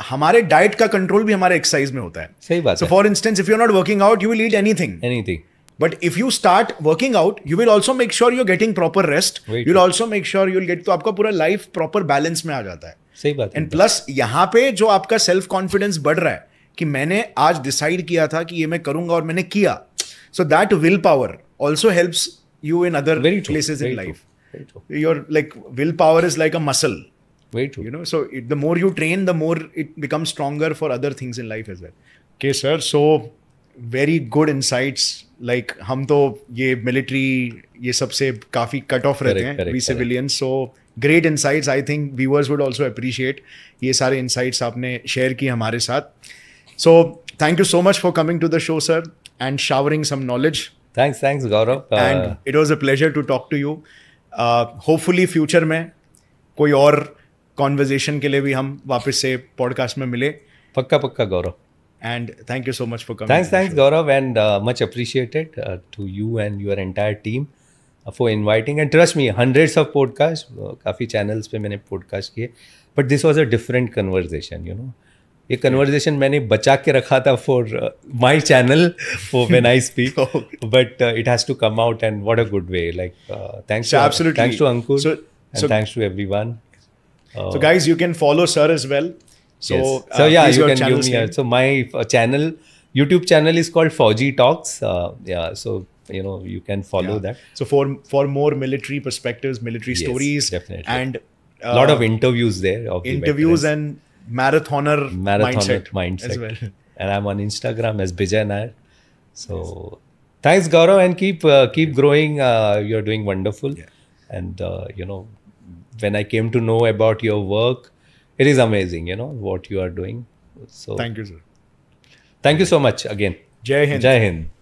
हमारे डाइट का कंट्रोल भी हमारे एक्सरसाइज में होता है सही बात so for instance if you not working out you will eat anything anything But if you start working out, you will also make sure you're getting proper rest. you'll also make sure you'll get to. आपका पूरा life proper balance में आ जाता है सही बात and plus यहाँ पे जो आपका सेल्फ कॉन्फिडेंस बढ़ रहा है कि मैंने आज डिसाइड किया था कि ये मैं करूंगा और मैंने किया so that will power also helps you in other places in life your like will power is like a muscle Very true. You know, so the more you train, the more it becomes stronger for other things in life as well. Okay, sir. So very good insights like हम तो ये military ये सबसे काफ़ी cut off रहते हैं we civilian so great insights I think viewers would also appreciate ये सारे इंसाइट्स आपने शेयर किए हमारे साथ so thank you so much for coming to the show sir and showering some knowledge thanks thanks Gaurav and it was a pleasure to talk to you hopefully future में कोई और conversation के लिए भी हम वापस से पॉडकास्ट में मिले पक्का पक्का गौरव And thank you so much for coming. Thanks, thanks, Gaurav, and uh, much appreciated uh, to you and your entire team uh, for inviting. And trust me, hundreds of podcasts, coffee uh, channels पे मैंने podcast किए but this was a different conversation, you know. ये conversation मैंने बचा के रखा था for my channel for speak. I speak but it has to come out and good a good way like thanks thanks to Ankur thanks thanks to So, guys, you can follow Sir as well. So, yes. Uh, so uh, yeah, you can give me. so my uh, channel, YouTube channel is called Fauji Talks. Uh, yeah, so you know you can follow yeah. that. So for for more military perspectives, military yes, stories, definitely, and a lot of uh, interviews there. Of interviews the and marathoner, marathoner mindset, mindset, as well. And I'm on Instagram as Bijay Nair. So yes. thanks, Gaurav, and keep uh, keep growing. you're doing wonderful, yeah. and you know when I came to know about your work it is amazing, you know, what you are doing. So thank you, sir. Thank you so much again. Jai Hind. Jai Hind.